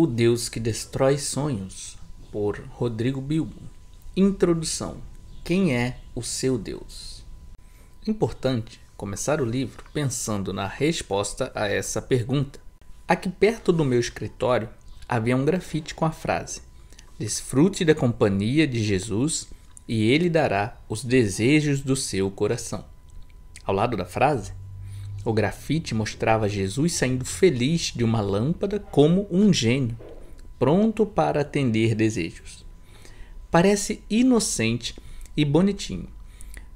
O Deus que Destrói Sonhos, por Rodrigo Bilbo. Introdução: Quem é o seu Deus? Importante começar o livro pensando na resposta a essa pergunta. Aqui perto do meu escritório havia um grafite com a frase: Desfrute da companhia de Jesus e ele dará os desejos do seu coração. Ao lado da frase, o grafite mostrava Jesus saindo feliz de uma lâmpada como um gênio, pronto para atender desejos. Parece inocente e bonitinho,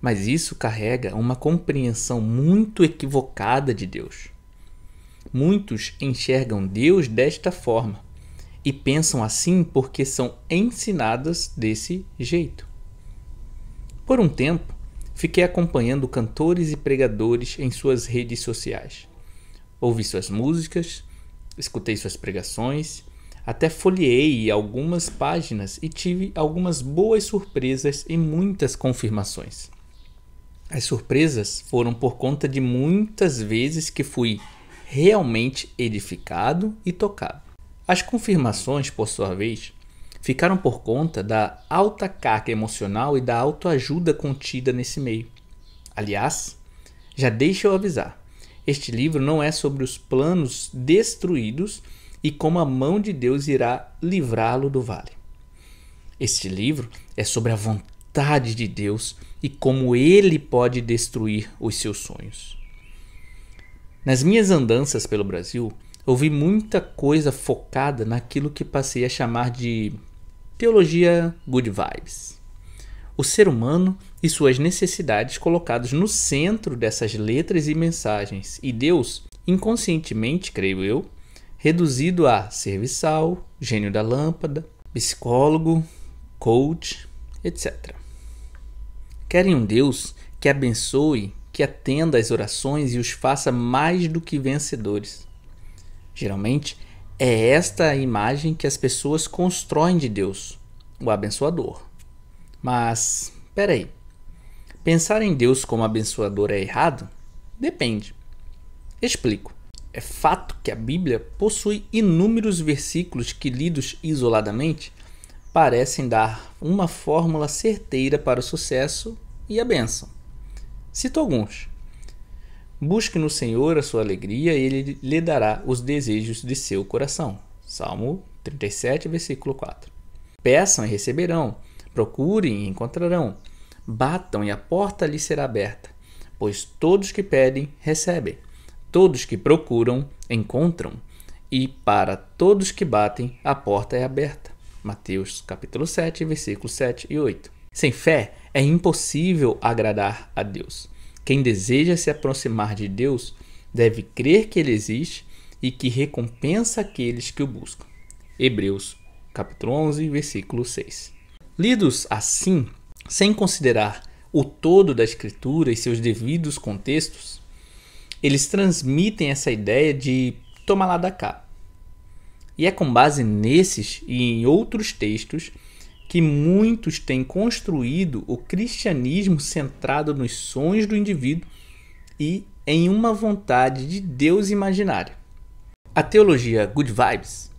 mas isso carrega uma compreensão muito equivocada de Deus. Muitos enxergam Deus desta forma e pensam assim porque são ensinadas desse jeito. Por um tempo, fiquei acompanhando cantores e pregadores em suas redes sociais. Ouvi suas músicas, escutei suas pregações, até folheei algumas páginas e tive algumas boas surpresas e muitas confirmações. As surpresas foram por conta de muitas vezes que fui realmente edificado e tocado. As confirmações, por sua vez, ficaram por conta da alta carga emocional e da autoajuda contida nesse meio. Aliás, já deixa eu avisar: este livro não é sobre os planos destruídos e como a mão de Deus irá livrá-lo do vale. Este livro é sobre a vontade de Deus e como ele pode destruir os seus sonhos. Nas minhas andanças pelo Brasil, ouvi muita coisa focada naquilo que passei a chamar de Teologia Good Vibes. O ser humano e suas necessidades colocados no centro dessas letras e mensagens, e Deus, inconscientemente, creio eu, reduzido a serviçal, gênio da lâmpada, psicólogo, coach, etc. Querem um Deus que abençoe, que atenda às orações e os faça mais do que vencedores. Geralmente, é esta imagem que as pessoas constroem de Deus, o abençoador. Mas, peraí, pensar em Deus como abençoador é errado? Depende. Explico. É fato que a Bíblia possui inúmeros versículos que, lidos isoladamente, parecem dar uma fórmula certeira para o sucesso e a bênção. Cito alguns. Busque no Senhor a sua alegria e ele lhe dará os desejos de seu coração. Salmo 37, versículo 4. Peçam e receberão, procurem e encontrarão, batam e a porta lhe será aberta, pois todos que pedem, recebem, todos que procuram, encontram, e para todos que batem, a porta é aberta. Mateus capítulo 7, versículos 7 e 8. Sem fé é impossível agradar a Deus. Quem deseja se aproximar de Deus deve crer que ele existe e que recompensa aqueles que o buscam. Hebreus, capítulo 11, versículo 6. Lidos assim, sem considerar o todo da escritura e seus devidos contextos, eles transmitem essa ideia de tomar lá da cá. E é com base nesses e em outros textos que muitos têm construído o cristianismo centrado nos sonhos do indivíduo e em uma vontade de Deus imaginária. A teologia Good Vibes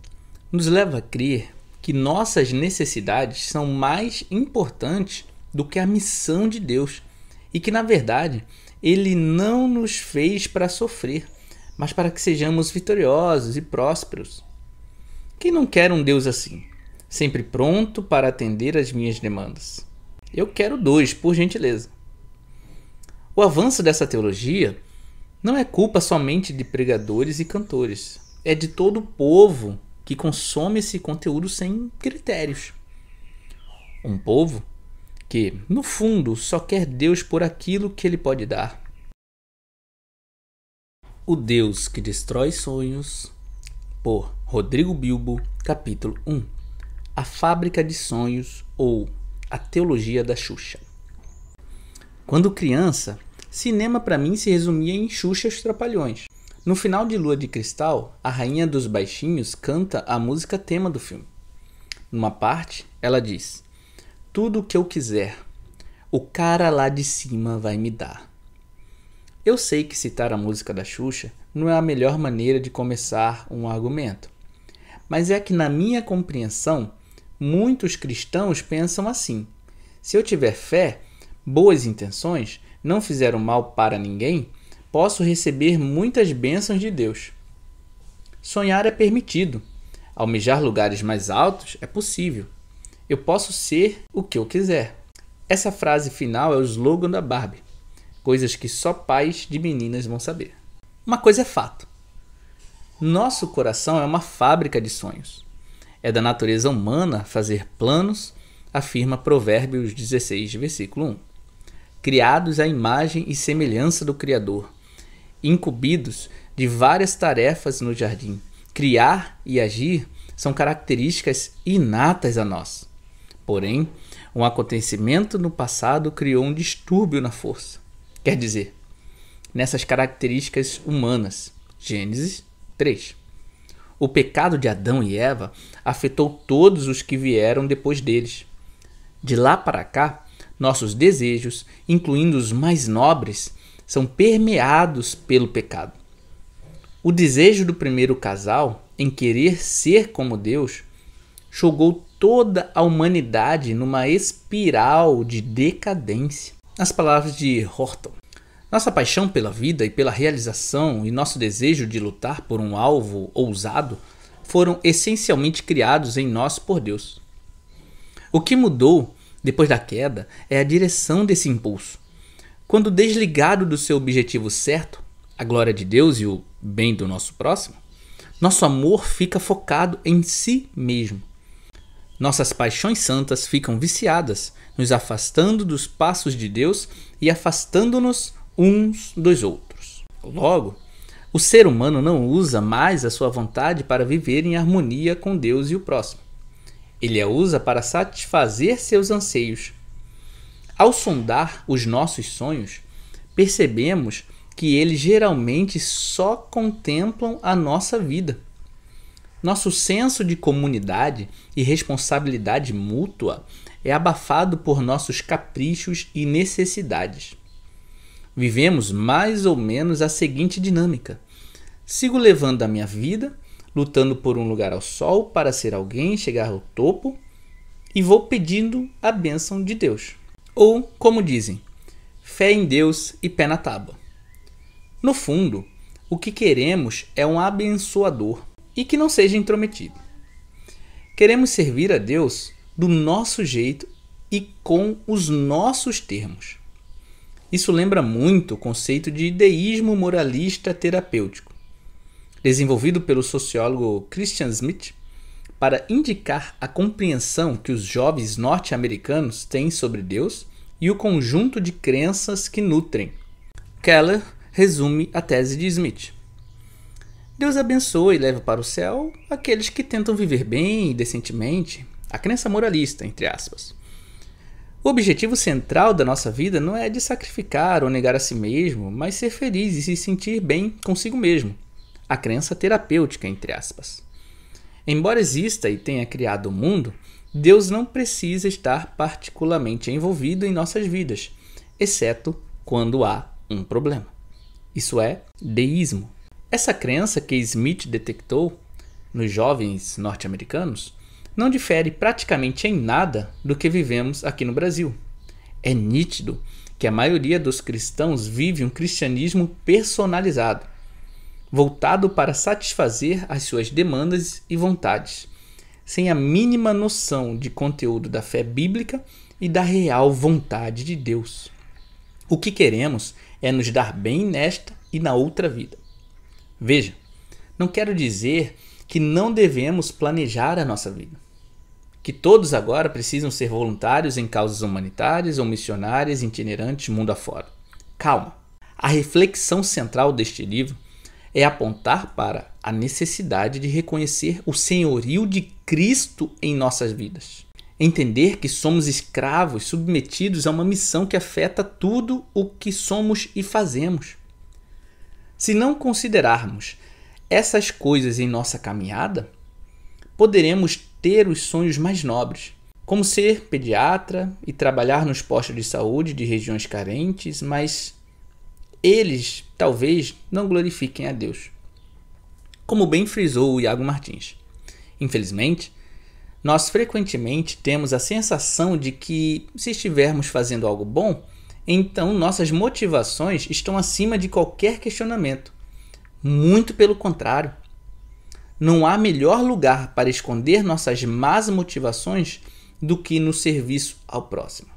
nos leva a crer que nossas necessidades são mais importantes do que a missão de Deus e que, na verdade, Ele não nos fez para sofrer, mas para que sejamos vitoriosos e prósperos. Quem não quer um Deus assim? sempre pronto para atender às minhas demandas. Eu quero dois, por gentileza. O avanço dessa teologia não é culpa somente de pregadores e cantores, é de todo o povo que consome esse conteúdo sem critérios. Um povo que, no fundo, só quer Deus por aquilo que ele pode dar. O Deus que Destrói Sonhos, por Rodrigo Bilbo, capítulo 1. A Fábrica de Sonhos ou A Teologia da Xuxa. Quando criança, cinema para mim se resumia em Xuxa e os Trapalhões. No final de Lua de Cristal, a rainha dos baixinhos canta a música tema do filme. Numa parte, ela diz: Tudo o que eu quiser, o cara lá de cima vai me dar. Eu sei que citar a música da Xuxa não é a melhor maneira de começar um argumento, mas é que, na minha compreensão, Muitos cristãos pensam assim: se eu tiver fé, boas intenções, não fizer o mal para ninguém, posso receber muitas bênçãos de Deus. Sonhar é permitido. Almejar lugares mais altos é possível. Eu posso ser o que eu quiser. Essa frase final é o slogan da Barbie. Coisas que só pais de meninas vão saber. Uma coisa é fato: nosso coração é uma fábrica de sonhos. É da natureza humana fazer planos, afirma Provérbios 16, versículo 1. Criados à imagem e semelhança do Criador, incumbidos de várias tarefas no jardim, criar e agir são características inatas a nós. Porém, um acontecimento no passado criou um distúrbio na força. Quer dizer, nessas características humanas. Gênesis 3. O pecado de Adão e Eva afetou todos os que vieram depois deles. De lá para cá, nossos desejos, incluindo os mais nobres, são permeados pelo pecado. O desejo do primeiro casal em querer ser como Deus jogou toda a humanidade numa espiral de decadência. Nas palavras de Horton, nossa paixão pela vida e pela realização e nosso desejo de lutar por um alvo ousado foram essencialmente criados em nós por Deus. O que mudou depois da queda é a direção desse impulso. Quando desligado do seu objetivo certo, a glória de Deus e o bem do nosso próximo, nosso amor fica focado em si mesmo. Nossas paixões santas ficam viciadas, nos afastando dos passos de Deus e afastando-nos uns dos outros. Logo, o ser humano não usa mais a sua vontade para viver em harmonia com Deus e o próximo. Ele a usa para satisfazer seus anseios. Ao sondar os nossos sonhos, percebemos que eles geralmente só contemplam a nossa vida. Nosso senso de comunidade e responsabilidade mútua é abafado por nossos caprichos e necessidades vivemos mais ou menos a seguinte dinâmica: sigo levando a minha vida, lutando por um lugar ao sol para ser alguém, chegar ao topo, e vou pedindo a bênção de Deus. Ou, como dizem, fé em Deus e pé na tábua. No fundo, o que queremos é um abençoador e que não seja intrometido. Queremos servir a Deus do nosso jeito e com os nossos termos. Isso lembra muito o conceito de deísmo moralista terapêutico, desenvolvido pelo sociólogo Christian Smith para indicar a compreensão que os jovens norte-americanos têm sobre Deus e o conjunto de crenças que nutrem. Keller resume a tese de Smith. Deus abençoa e leva para o céu aqueles que tentam viver bem e decentemente, a crença moralista, entre aspas. O objetivo central da nossa vida não é de sacrificar ou negar a si mesmo, mas ser feliz e se sentir bem consigo mesmo. A crença terapêutica, entre aspas. Embora exista e tenha criado o mundo, Deus não precisa estar particularmente envolvido em nossas vidas, exceto quando há um problema. Isso é deísmo. Essa crença que Smith detectou nos jovens norte-americanos não difere praticamente em nada do que vivemos aqui no Brasil. É nítido que a maioria dos cristãos vive um cristianismo personalizado, voltado para satisfazer as suas demandas e vontades, sem a mínima noção de conteúdo da fé bíblica e da real vontade de Deus. O que queremos é nos dar bem nesta e na outra vida. Veja, não quero dizer que não devemos planejar a nossa vida que todos agora precisam ser voluntários em causas humanitárias ou missionárias itinerantes mundo afora. Calma! A reflexão central deste livro é apontar para a necessidade de reconhecer o senhorio de Cristo em nossas vidas. Entender que somos escravos submetidos a uma missão que afeta tudo o que somos e fazemos. Se não considerarmos essas coisas em nossa caminhada, poderemos ter os sonhos mais nobres, como ser pediatra e trabalhar nos postos de saúde de regiões carentes, mas eles talvez não glorifiquem a Deus. Como bem frisou o Iago Martins. Infelizmente, nós frequentemente temos a sensação de que, se estivermos fazendo algo bom, então nossas motivações estão acima de qualquer questionamento. Muito pelo contrário. Não há melhor lugar para esconder nossas más motivações do que no serviço ao próximo.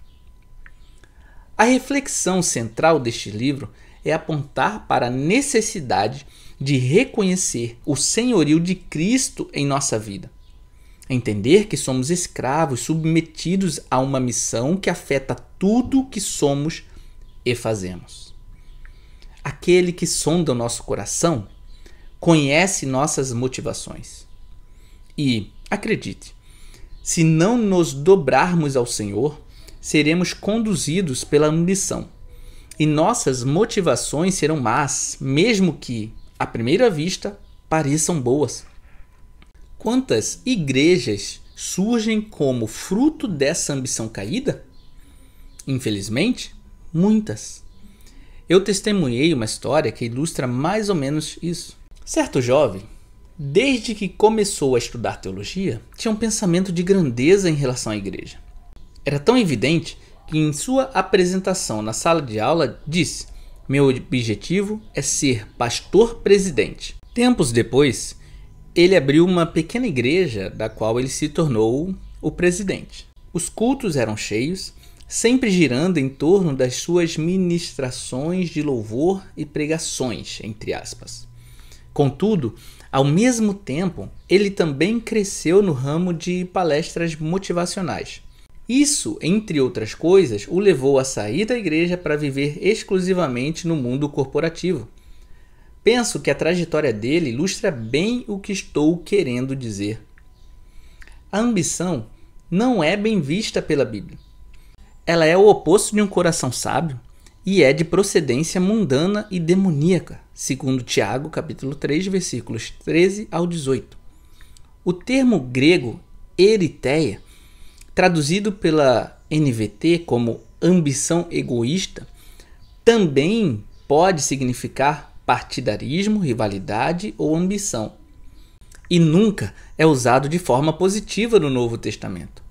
A reflexão central deste livro é apontar para a necessidade de reconhecer o senhorio de Cristo em nossa vida. Entender que somos escravos submetidos a uma missão que afeta tudo o que somos e fazemos. Aquele que sonda o nosso coração conhece nossas motivações. E, acredite, se não nos dobrarmos ao Senhor, seremos conduzidos pela ambição. E nossas motivações serão más, mesmo que, à primeira vista, pareçam boas. Quantas igrejas surgem como fruto dessa ambição caída? Infelizmente, muitas. Eu testemunhei uma história que ilustra mais ou menos isso. Certo jovem, desde que começou a estudar teologia, tinha um pensamento de grandeza em relação à igreja. Era tão evidente que, em sua apresentação na sala de aula, disse: Meu objetivo é ser pastor-presidente. Tempos depois, ele abriu uma pequena igreja da qual ele se tornou o presidente. Os cultos eram cheios, sempre girando em torno das suas ministrações de louvor e pregações, entre aspas. Contudo, ao mesmo tempo, ele também cresceu no ramo de palestras motivacionais. Isso, entre outras coisas, o levou a sair da igreja para viver exclusivamente no mundo corporativo. Penso que a trajetória dele ilustra bem o que estou querendo dizer. A ambição não é bem vista pela Bíblia. Ela é o oposto de um coração sábio, e é de procedência mundana e demoníaca, segundo Tiago, capítulo 3, versículos 13 ao 18. O termo grego eritéia, traduzido pela NVT como ambição egoísta, também pode significar partidarismo, rivalidade ou ambição. E nunca é usado de forma positiva no Novo Testamento.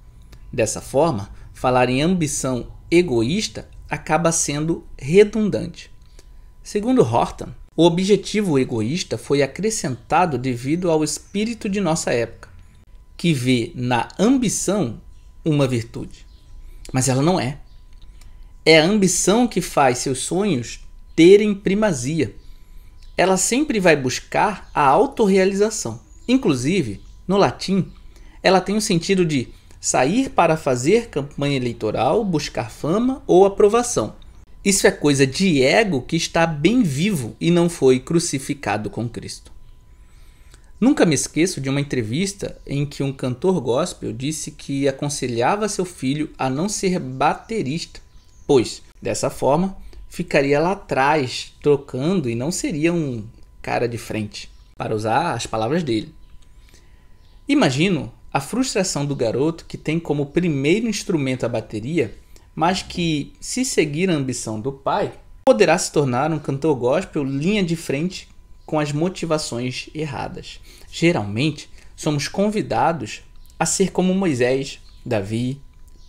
Dessa forma, falar em ambição egoísta acaba sendo redundante. Segundo Horton, o objetivo egoísta foi acrescentado devido ao espírito de nossa época, que vê na ambição uma virtude. Mas ela não é. É a ambição que faz seus sonhos terem primazia. Ela sempre vai buscar a autorrealização. Inclusive, no latim, ela tem o sentido de sair para fazer campanha eleitoral, buscar fama ou aprovação. Isso é coisa de ego que está bem vivo e não foi crucificado com Cristo. Nunca me esqueço de uma entrevista em que um cantor gospel disse que aconselhava seu filho a não ser baterista, pois, dessa forma, ficaria lá atrás trocando e não seria um cara de frente, para usar as palavras dele. Imagino a frustração do garoto, que tem como primeiro instrumento a bateria, mas que, se seguir a ambição do pai, poderá se tornar um cantor gospel linha de frente com as motivações erradas. Geralmente, somos convidados a ser como Moisés, Davi,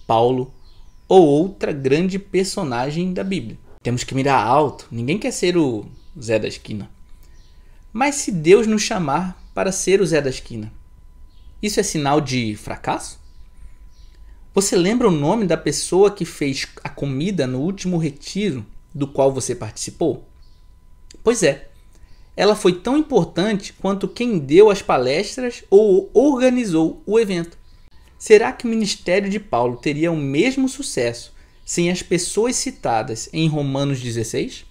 Paulo ou outra grande personagem da Bíblia. Temos que mirar alto, ninguém quer ser o Zé da esquina. Mas se Deus nos chamar para ser o Zé da esquina, isso é sinal de fracasso? Você lembra o nome da pessoa que fez a comida no último retiro do qual você participou? Pois é, ela foi tão importante quanto quem deu as palestras ou organizou o evento. Será que o ministério de Paulo teria o mesmo sucesso sem as pessoas citadas em Romanos 16?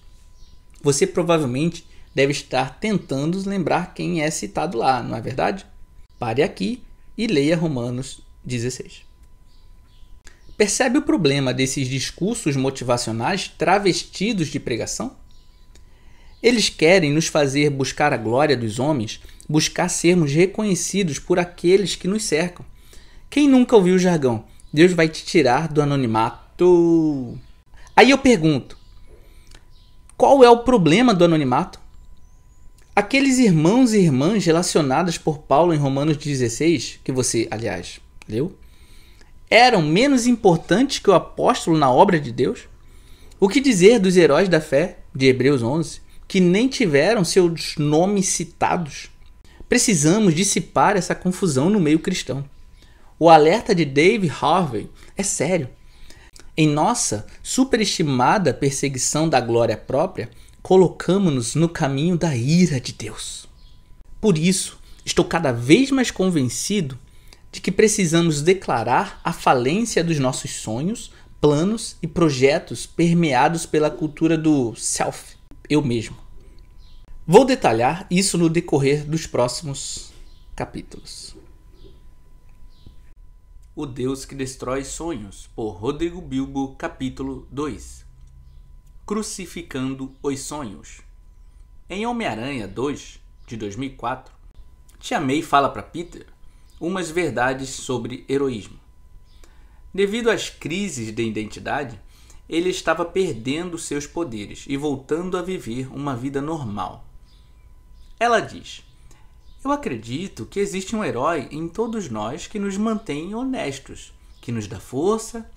Você provavelmente deve estar tentando lembrar quem é citado lá, não é verdade? Pare aqui e leia Romanos 16. Percebe o problema desses discursos motivacionais travestidos de pregação? Eles querem nos fazer buscar a glória dos homens, buscar sermos reconhecidos por aqueles que nos cercam. Quem nunca ouviu o jargão? Deus vai te tirar do anonimato. Aí eu pergunto: qual é o problema do anonimato? Aqueles irmãos e irmãs relacionados por Paulo em Romanos 16, que você, aliás, leu, eram menos importantes que o apóstolo na obra de Deus? O que dizer dos heróis da fé, de Hebreus 11, que nem tiveram seus nomes citados? Precisamos dissipar essa confusão no meio cristão. O alerta de Dave Harvey é sério. Em nossa superestimada perseguição da glória própria, colocamos-nos no caminho da ira de Deus. Por isso, estou cada vez mais convencido de que precisamos declarar a falência dos nossos sonhos, planos e projetos permeados pela cultura do self, eu mesmo. Vou detalhar isso no decorrer dos próximos capítulos. O Deus que Destrói Sonhos, por Rodrigo Bilbo, capítulo 2. Crucificando os Sonhos. Em Homem-Aranha 2, de 2004, Tia May fala para Peter umas verdades sobre heroísmo. Devido às crises de identidade, ele estava perdendo seus poderes e voltando a viver uma vida normal. Ela diz: Eu acredito que existe um herói em todos nós que nos mantém honestos, que nos dá força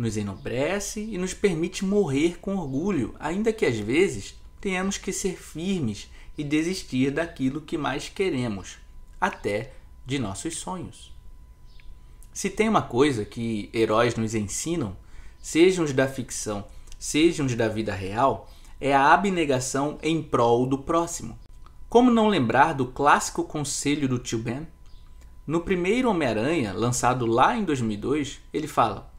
nos enobrece e nos permite morrer com orgulho, ainda que às vezes tenhamos que ser firmes e desistir daquilo que mais queremos, até de nossos sonhos. Se tem uma coisa que heróis nos ensinam, sejam os da ficção, sejam os da vida real, é a abnegação em prol do próximo. Como não lembrar do clássico conselho do tio Ben? No primeiro Homem-Aranha, lançado lá em 2002, ele fala: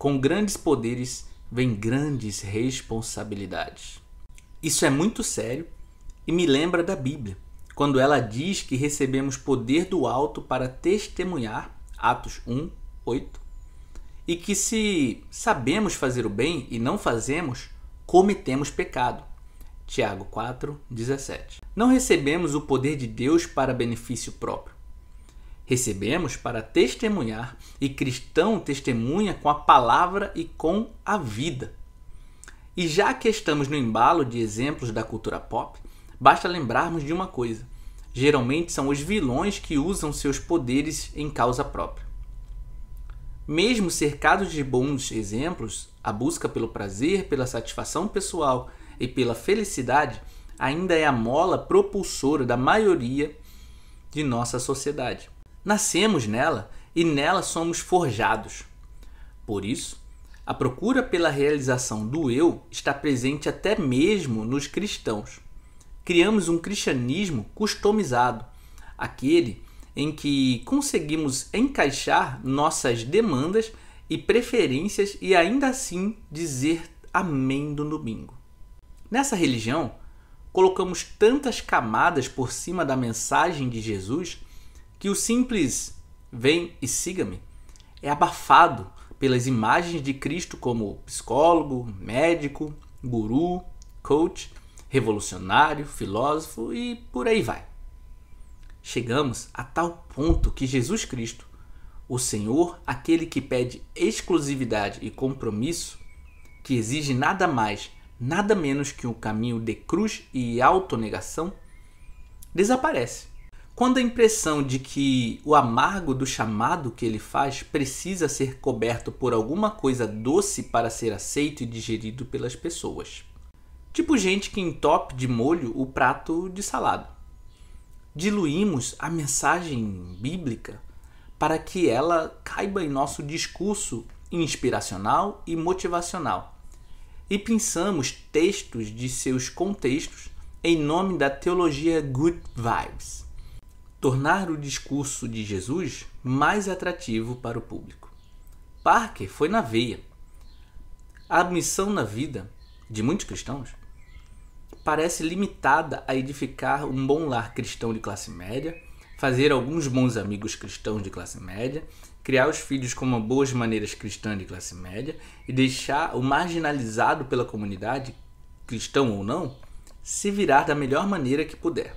com grandes poderes vem grandes responsabilidades. Isso é muito sério e me lembra da Bíblia, quando ela diz que recebemos poder do alto para testemunhar, Atos 1, 8, e que se sabemos fazer o bem e não fazemos, cometemos pecado. Tiago 4, 17. Não recebemos o poder de Deus para benefício próprio recebemos para testemunhar, e cristão testemunha com a palavra e com a vida. E já que estamos no embalo de exemplos da cultura pop, basta lembrarmos de uma coisa: geralmente são os vilões que usam seus poderes em causa própria. Mesmo cercados de bons exemplos, a busca pelo prazer, pela satisfação pessoal e pela felicidade ainda é a mola propulsora da maioria de nossa sociedade. Nascemos nela e nela somos forjados. Por isso, a procura pela realização do eu está presente até mesmo nos cristãos. Criamos um cristianismo customizado, aquele em que conseguimos encaixar nossas demandas e preferências e ainda assim dizer amém no domingo. Nessa religião, colocamos tantas camadas por cima da mensagem de Jesus que o simples vem e siga-me é abafado pelas imagens de Cristo como psicólogo, médico, guru, coach, revolucionário, filósofo e por aí vai. Chegamos a tal ponto que Jesus Cristo, o Senhor, aquele que pede exclusividade e compromisso, que exige nada mais, nada menos que um caminho de cruz e autonegação, desaparece quando a impressão de que o amargo do chamado que ele faz precisa ser coberto por alguma coisa doce para ser aceito e digerido pelas pessoas. Tipo gente que entope de molho o prato de salado. Diluímos a mensagem bíblica para que ela caiba em nosso discurso inspiracional e motivacional. E pensamos textos de seus contextos em nome da teologia Good Vibes tornar o discurso de Jesus mais atrativo para o público. Parker foi na veia. A missão na vida de muitos cristãos parece limitada a edificar um bom lar cristão de classe média, fazer alguns bons amigos cristãos de classe média, criar os filhos com boas maneiras cristãs de classe média e deixar o marginalizado pela comunidade, cristão ou não, se virar da melhor maneira que puder.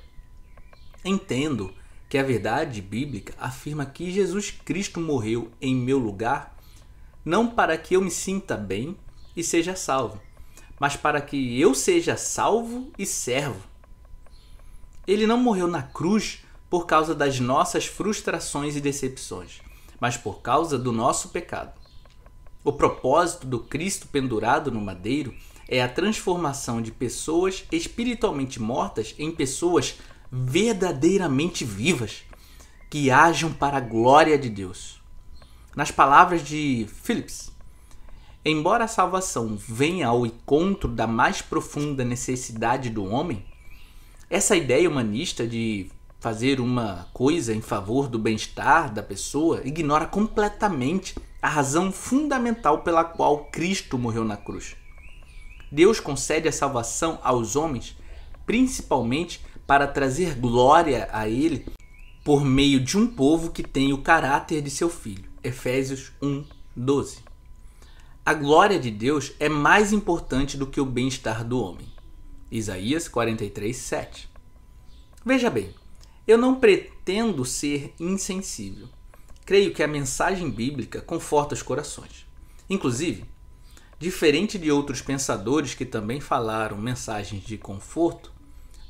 Entendo que a verdade bíblica afirma que Jesus Cristo morreu em meu lugar, não para que eu me sinta bem e seja salvo, mas para que eu seja salvo e servo. Ele não morreu na cruz por causa das nossas frustrações e decepções, mas por causa do nosso pecado. O propósito do Cristo pendurado no madeiro é a transformação de pessoas espiritualmente mortas em pessoas verdadeiramente vivas, que ajam para a glória de Deus. Nas palavras de Phillips, embora a salvação venha ao encontro da mais profunda necessidade do homem, essa ideia humanista de fazer uma coisa em favor do bem-estar da pessoa ignora completamente a razão fundamental pela qual Cristo morreu na cruz. Deus concede a salvação aos homens principalmente para trazer glória a ele por meio de um povo que tem o caráter de seu filho. Efésios 1, 12. A glória de Deus é mais importante do que o bem-estar do homem. Isaías 43, 7. Veja bem, eu não pretendo ser insensível. Creio que a mensagem bíblica conforta os corações. Inclusive, diferente de outros pensadores que também falaram mensagens de conforto,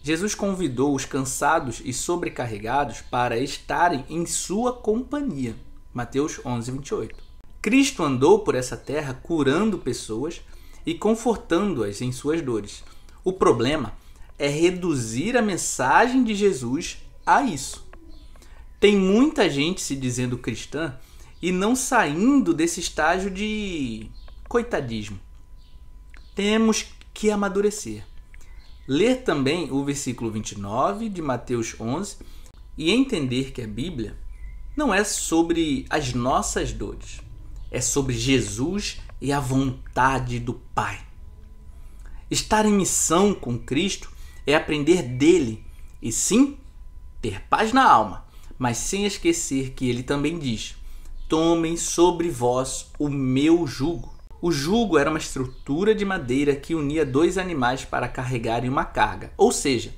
Jesus convidou os cansados e sobrecarregados para estarem em sua companhia. Mateus 11, 28. Cristo andou por essa terra curando pessoas e confortando-as em suas dores. O problema é reduzir a mensagem de Jesus a isso. Tem muita gente se dizendo cristã e não saindo desse estágio de coitadismo. Temos que amadurecer. Ler também o versículo 29 de Mateus 11 e entender que a Bíblia não é sobre as nossas dores, é sobre Jesus e a vontade do Pai. Estar em missão com Cristo é aprender dele e sim ter paz na alma, mas sem esquecer que ele também diz: Tomem sobre vós o meu jugo. O jugo era uma estrutura de madeira que unia dois animais para carregarem uma carga. Ou seja,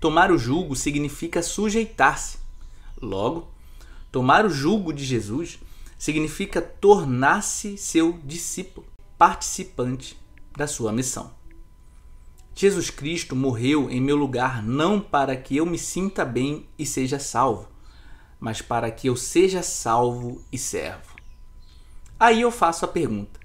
tomar o jugo significa sujeitar-se. Logo, tomar o jugo de Jesus significa tornar-se seu discípulo, participante da sua missão. Jesus Cristo morreu em meu lugar não para que eu me sinta bem e seja salvo, mas para que eu seja salvo e servo. Aí eu faço a pergunta: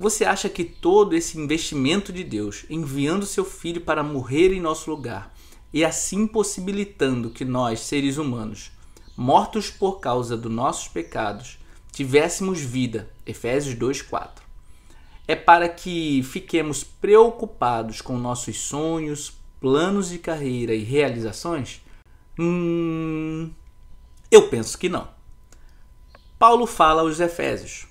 você acha que todo esse investimento de Deus, enviando seu filho para morrer em nosso lugar e assim possibilitando que nós, seres humanos, mortos por causa dos nossos pecados, tivéssemos vida? Efésios 2:4. É para que fiquemos preocupados com nossos sonhos, planos de carreira e realizações? Hum, eu penso que não. Paulo fala aos Efésios: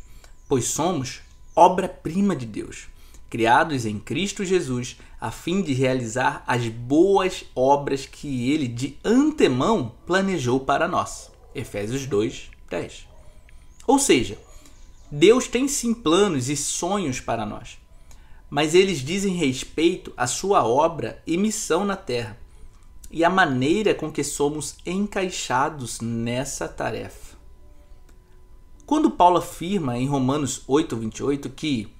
Pois somos obra-prima de Deus, criados em Cristo Jesus, a fim de realizar as boas obras que ele de antemão planejou para nós. Efésios 2, 10. Ou seja, Deus tem sim planos e sonhos para nós, mas eles dizem respeito à sua obra e missão na terra e à maneira com que somos encaixados nessa tarefa. Quando Paulo afirma em Romanos 8:28 que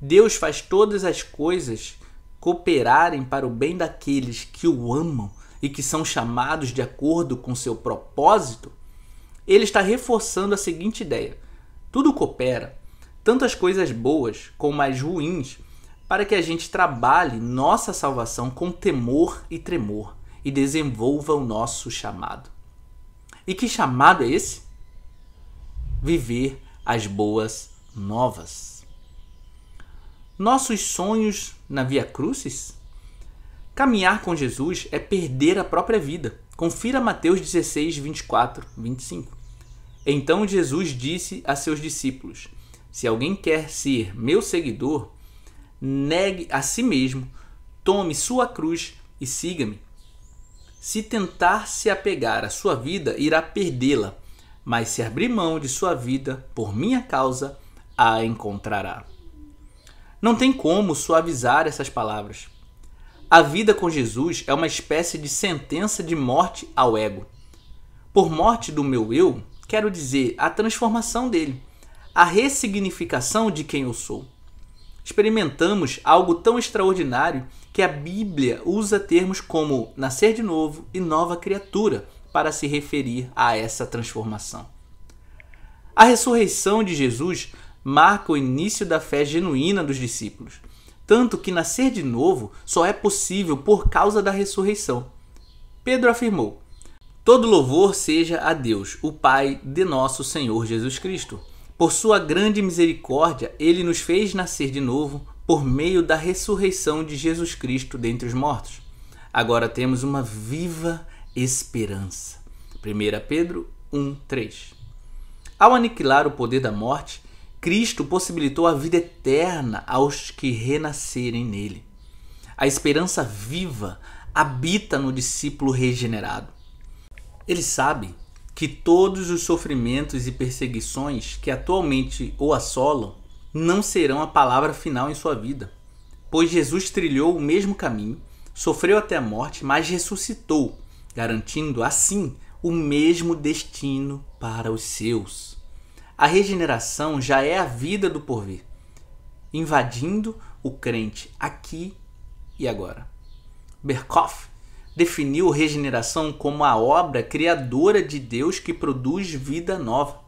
Deus faz todas as coisas cooperarem para o bem daqueles que o amam e que são chamados de acordo com seu propósito, ele está reforçando a seguinte ideia: tudo coopera, tanto as coisas boas como as ruins, para que a gente trabalhe nossa salvação com temor e tremor e desenvolva o nosso chamado. E que chamado é esse? viver as boas novas. Nossos sonhos na Via Crucis? Caminhar com Jesus é perder a própria vida. Confira Mateus 16, 24, 25. Então Jesus disse a seus discípulos: Se alguém quer ser meu seguidor, negue a si mesmo, tome sua cruz e siga-me. Se tentar se apegar à sua vida, irá perdê-la mas se abrir mão de sua vida por minha causa, a encontrará. Não tem como suavizar essas palavras. A vida com Jesus é uma espécie de sentença de morte ao ego. Por morte do meu eu, quero dizer a transformação dele, a ressignificação de quem eu sou. Experimentamos algo tão extraordinário que a Bíblia usa termos como nascer de novo e nova criatura para se referir a essa transformação. A ressurreição de Jesus marca o início da fé genuína dos discípulos, tanto que nascer de novo só é possível por causa da ressurreição. Pedro afirmou: Todo louvor seja a Deus, o Pai de nosso Senhor Jesus Cristo. Por sua grande misericórdia, ele nos fez nascer de novo por meio da ressurreição de Jesus Cristo dentre os mortos. Agora temos uma viva esperança. 1 Pedro 1:3. Ao aniquilar o poder da morte, Cristo possibilitou a vida eterna aos que renascerem nele. A esperança viva habita no discípulo regenerado. Ele sabe que todos os sofrimentos e perseguições que atualmente o assolam não serão a palavra final em sua vida, pois Jesus trilhou o mesmo caminho, sofreu até a morte, mas ressuscitou garantindo assim o mesmo destino para os seus. A regeneração já é a vida do porvir, invadindo o crente aqui e agora. Berkhoff definiu regeneração como a obra criadora de Deus que produz vida nova,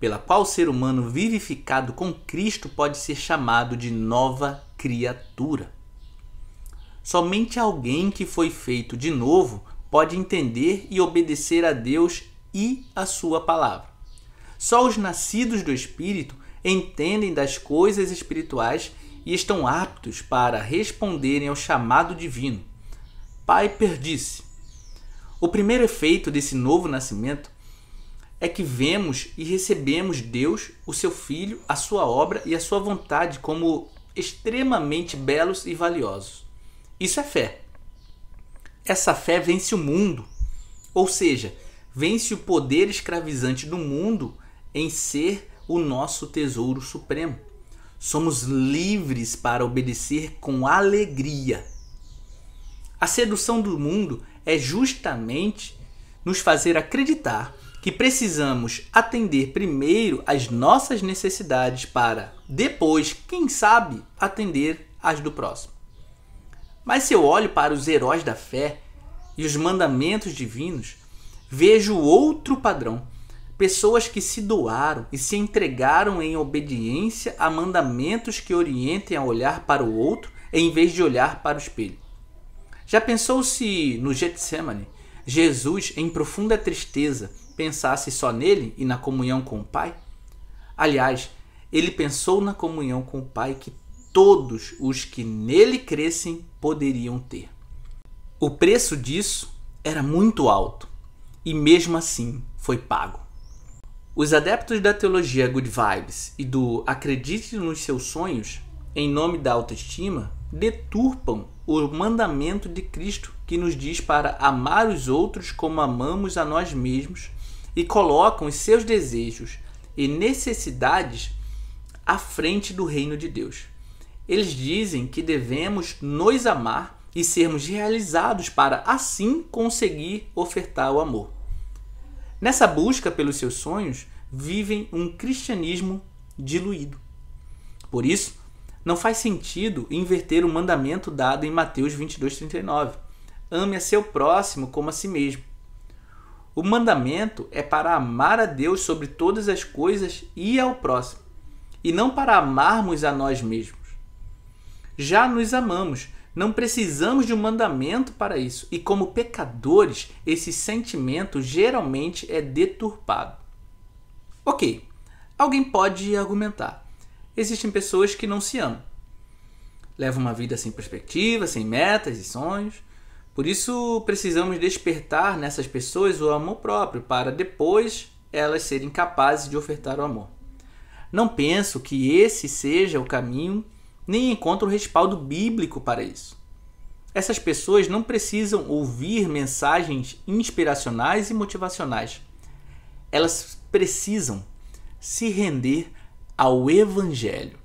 pela qual o ser humano vivificado com Cristo pode ser chamado de nova criatura. Somente alguém que foi feito de novo pode entender e obedecer a Deus e a sua palavra. Só os nascidos do Espírito entendem das coisas espirituais e estão aptos para responderem ao chamado divino. Piper disse: O primeiro efeito desse novo nascimento é que vemos e recebemos Deus, o seu Filho, a sua obra e a sua vontade como extremamente belos e valiosos. Isso é fé. Essa fé vence o mundo, ou seja, vence o poder escravizante do mundo em ser o nosso tesouro supremo. Somos livres para obedecer com alegria. A sedução do mundo é justamente nos fazer acreditar que precisamos atender primeiro às nossas necessidades para depois, quem sabe, atender às do próximo. Mas se eu olho para os heróis da fé e os mandamentos divinos, vejo outro padrão. Pessoas que se doaram e se entregaram em obediência a mandamentos que orientem a olhar para o outro em vez de olhar para o espelho. Já pensou se no Getsemane Jesus, em profunda tristeza, pensasse só nele e na comunhão com o Pai? Aliás, ele pensou na comunhão com o Pai que todos os que nele crescem poderiam ter. O preço disso era muito alto, e mesmo assim foi pago. Os adeptos da teologia Good Vibes e do acredite nos seus sonhos, em nome da autoestima, deturpam o mandamento de Cristo que nos diz para amar os outros como amamos a nós mesmos e colocam os seus desejos e necessidades à frente do reino de Deus. Eles dizem que devemos nos amar e sermos realizados para assim conseguir ofertar o amor. Nessa busca pelos seus sonhos, vivem um cristianismo diluído. Por isso, não faz sentido inverter o mandamento dado em Mateus 22:39. Ame a seu próximo como a si mesmo. O mandamento é para amar a Deus sobre todas as coisas e ao próximo, e não para amarmos a nós mesmos já nos amamos. Não precisamos de um mandamento para isso. E como pecadores, esse sentimento geralmente é deturpado. Ok, alguém pode argumentar. Existem pessoas que não se amam. Levam uma vida sem perspectiva, sem metas e sonhos. Por isso, precisamos despertar nessas pessoas o amor próprio, para depois elas serem capazes de ofertar o amor. Não penso que esse seja o caminho nem encontro o respaldo bíblico para isso. Essas pessoas não precisam ouvir mensagens inspiracionais e motivacionais. Elas precisam se render ao Evangelho.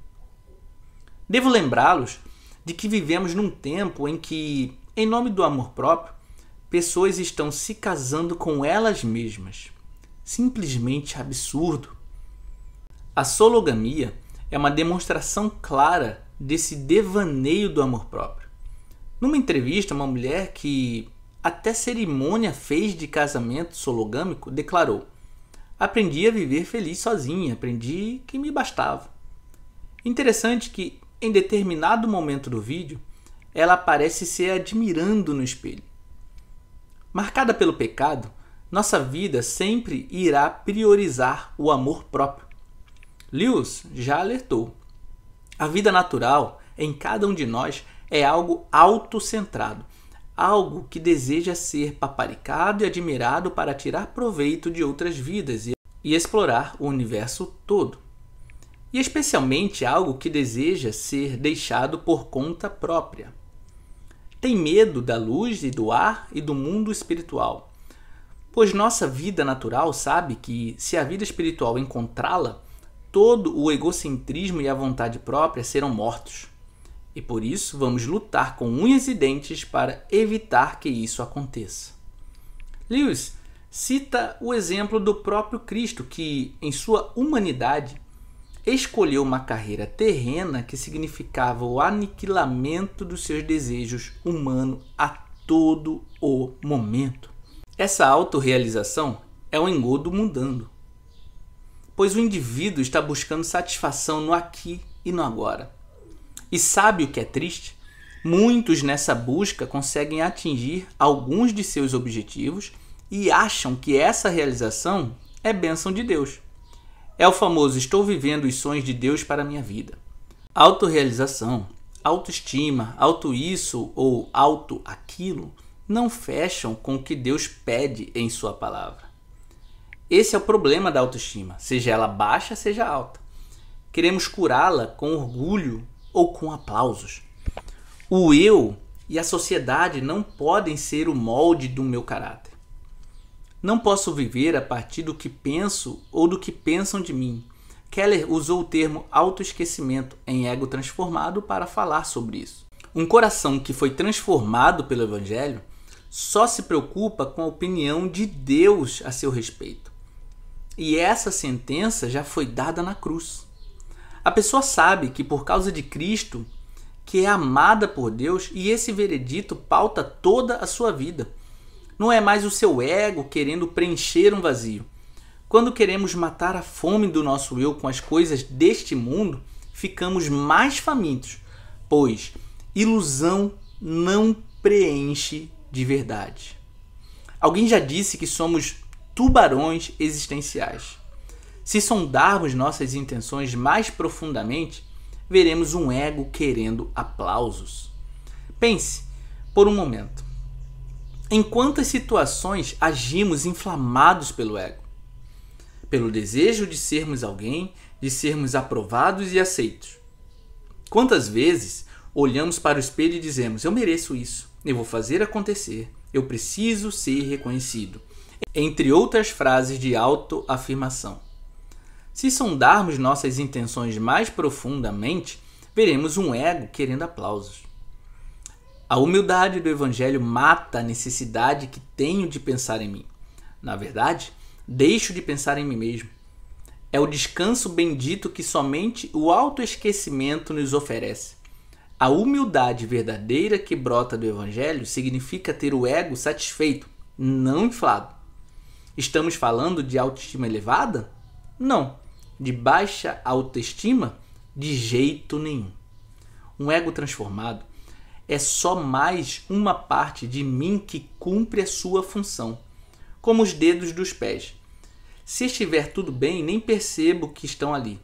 Devo lembrá-los de que vivemos num tempo em que, em nome do amor próprio, pessoas estão se casando com elas mesmas. Simplesmente absurdo. A sologamia é uma demonstração clara desse devaneio do amor próprio. Numa entrevista, uma mulher que até cerimônia fez de casamento sologâmico declarou: Aprendi a viver feliz sozinha, aprendi que me bastava. Interessante que, em determinado momento do vídeo, ela parece se admirando no espelho. Marcada pelo pecado, nossa vida sempre irá priorizar o amor próprio. Lewis já alertou: a vida natural em cada um de nós é algo autocentrado, algo que deseja ser paparicado e admirado para tirar proveito de outras vidas e, e explorar o universo todo. E especialmente algo que deseja ser deixado por conta própria. Tem medo da luz e do ar e do mundo espiritual. Pois nossa vida natural sabe que, se a vida espiritual encontrá-la, todo o egocentrismo e a vontade própria serão mortos. E por isso vamos lutar com unhas e dentes para evitar que isso aconteça. Lewis cita o exemplo do próprio Cristo, que, em sua humanidade, escolheu uma carreira terrena que significava o aniquilamento dos seus desejos humanos a todo o momento. Essa autorrealização é o um engodo mudando pois o indivíduo está buscando satisfação no aqui e no agora. E sabe o que é triste? Muitos nessa busca conseguem atingir alguns de seus objetivos e acham que essa realização é bênção de Deus. É o famoso estou vivendo os sonhos de Deus para a minha vida. Autorealização, autoestima, auto isso ou auto aquilo não fecham com o que Deus pede em sua palavra. Esse é o problema da autoestima, seja ela baixa, seja alta. Queremos curá-la com orgulho ou com aplausos. O eu e a sociedade não podem ser o molde do meu caráter. Não posso viver a partir do que penso ou do que pensam de mim. Keller usou o termo autoesquecimento em ego transformado para falar sobre isso. Um coração que foi transformado pelo Evangelho só se preocupa com a opinião de Deus a seu respeito. E essa sentença já foi dada na cruz. A pessoa sabe que por causa de Cristo, que é amada por Deus, e esse veredito pauta toda a sua vida. Não é mais o seu ego querendo preencher um vazio. Quando queremos matar a fome do nosso eu com as coisas deste mundo, ficamos mais famintos, pois ilusão não preenche de verdade. Alguém já disse que somos tubarões existenciais. Se sondarmos nossas intenções mais profundamente, veremos um ego querendo aplausos. Pense por um momento. Em quantas situações agimos inflamados pelo ego? Pelo desejo de sermos alguém, de sermos aprovados e aceitos. Quantas vezes olhamos para o espelho e dizemos: Eu mereço isso, eu vou fazer acontecer, eu preciso ser reconhecido, entre outras frases de autoafirmação. Se sondarmos nossas intenções mais profundamente, veremos um ego querendo aplausos. A humildade do Evangelho mata a necessidade que tenho de pensar em mim. Na verdade, deixo de pensar em mim mesmo. É o descanso bendito que somente o autoesquecimento nos oferece. A humildade verdadeira que brota do Evangelho significa ter o ego satisfeito, não inflado. Estamos falando de autoestima elevada? Não. De baixa autoestima? De jeito nenhum. Um ego transformado é só mais uma parte de mim que cumpre a sua função, como os dedos dos pés. Se estiver tudo bem, nem percebo que estão ali.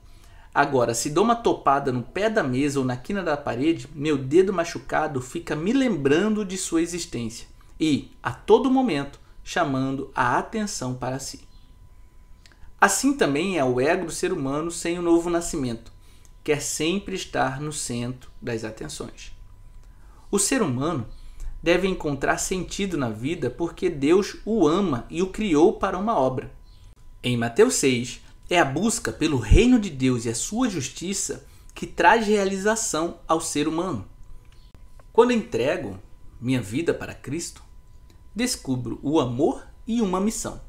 Agora, se dou uma topada no pé da mesa ou na quina da parede, meu dedo machucado fica me lembrando de sua existência. E, a todo momento, chamando a atenção para si. Assim também é o ego do ser humano sem o novo nascimento, quer é sempre estar no centro das atenções. O ser humano deve encontrar sentido na vida porque Deus o ama e o criou para uma obra. Em Mateus 6, é a busca pelo reino de Deus e a sua justiça que traz realização ao ser humano. Quando entrego minha vida para Cristo, descubro o amor e uma missão.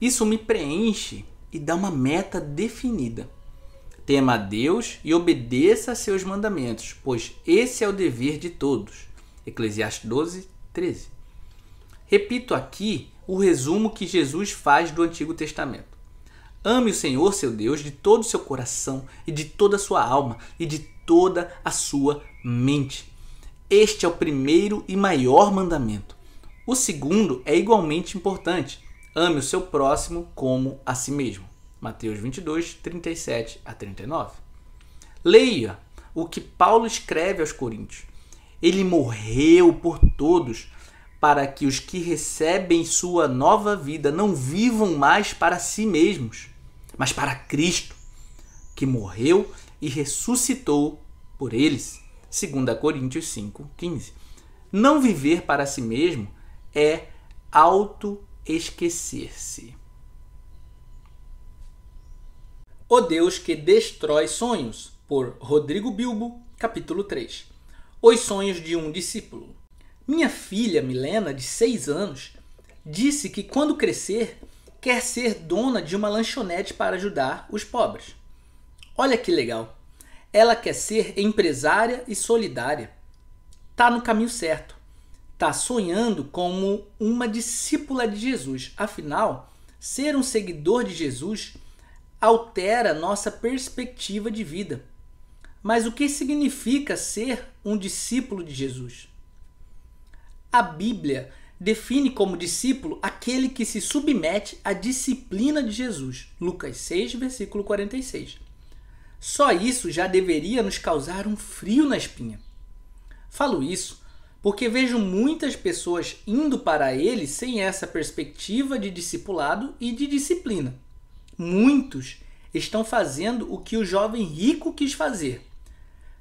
Isso me preenche e dá uma meta definida. Tema a Deus e obedeça a seus mandamentos, pois esse é o dever de todos. Eclesiastes 12, 13. Repito aqui o resumo que Jesus faz do Antigo Testamento. Ame o Senhor seu Deus de todo o seu coração e de toda a sua alma e de toda a sua mente. Este é o primeiro e maior mandamento. O segundo é igualmente importante: ame o seu próximo como a si mesmo. Mateus 22, 37 a 39. Leia o que Paulo escreve aos Coríntios. Ele morreu por todos para que os que recebem sua nova vida não vivam mais para si mesmos, mas para Cristo, que morreu e ressuscitou por eles. 2 Coríntios 5:15. Não viver para si mesmo é auto-esquecer-se. O Deus que Destrói Sonhos, por Rodrigo Bilbo, capítulo 3. Os Sonhos de um Discípulo. Minha filha Milena, de 6 anos, disse que quando crescer quer ser dona de uma lanchonete para ajudar os pobres. Olha que legal! Ela quer ser empresária e solidária. Tá no caminho certo está sonhando como uma discípula de Jesus. Afinal, ser um seguidor de Jesus altera nossa perspectiva de vida. Mas o que significa ser um discípulo de Jesus? A Bíblia define como discípulo aquele que se submete à disciplina de Jesus. Lucas 6, versículo 46. Só isso já deveria nos causar um frio na espinha. Falo isso porque vejo muitas pessoas indo para ele sem essa perspectiva de discipulado e de disciplina. Muitos estão fazendo o que o jovem rico quis fazer: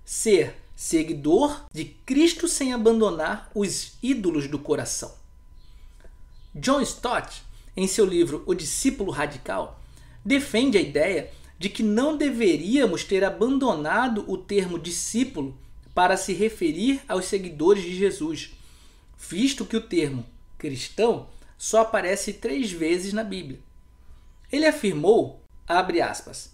ser seguidor de Cristo sem abandonar os ídolos do coração. John Stott, em seu livro O Discípulo Radical, defende a ideia de que não deveríamos ter abandonado o termo discípulo para se referir aos seguidores de Jesus, visto que o termo cristão só aparece três vezes na Bíblia. Ele afirmou, abre aspas,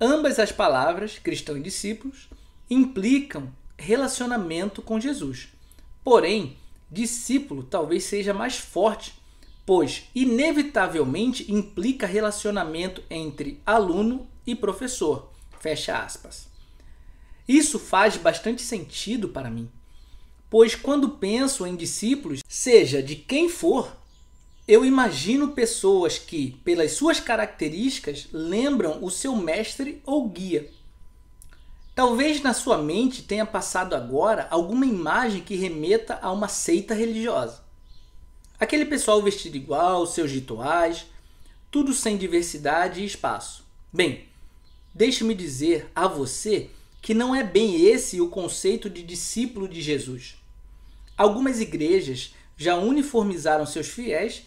ambas as palavras, cristão e discípulos, implicam relacionamento com Jesus. Porém, discípulo talvez seja mais forte, pois inevitavelmente implica relacionamento entre aluno e professor. Fecha aspas. Isso faz bastante sentido para mim, pois quando penso em discípulos, seja de quem for, eu imagino pessoas que, pelas suas características, lembram o seu mestre ou guia. Talvez na sua mente tenha passado agora alguma imagem que remeta a uma seita religiosa. Aquele pessoal vestido igual, seus rituais, tudo sem diversidade e espaço. Bem, deixe-me dizer a você que não é bem esse o conceito de discípulo de Jesus. Algumas igrejas já uniformizaram seus fiéis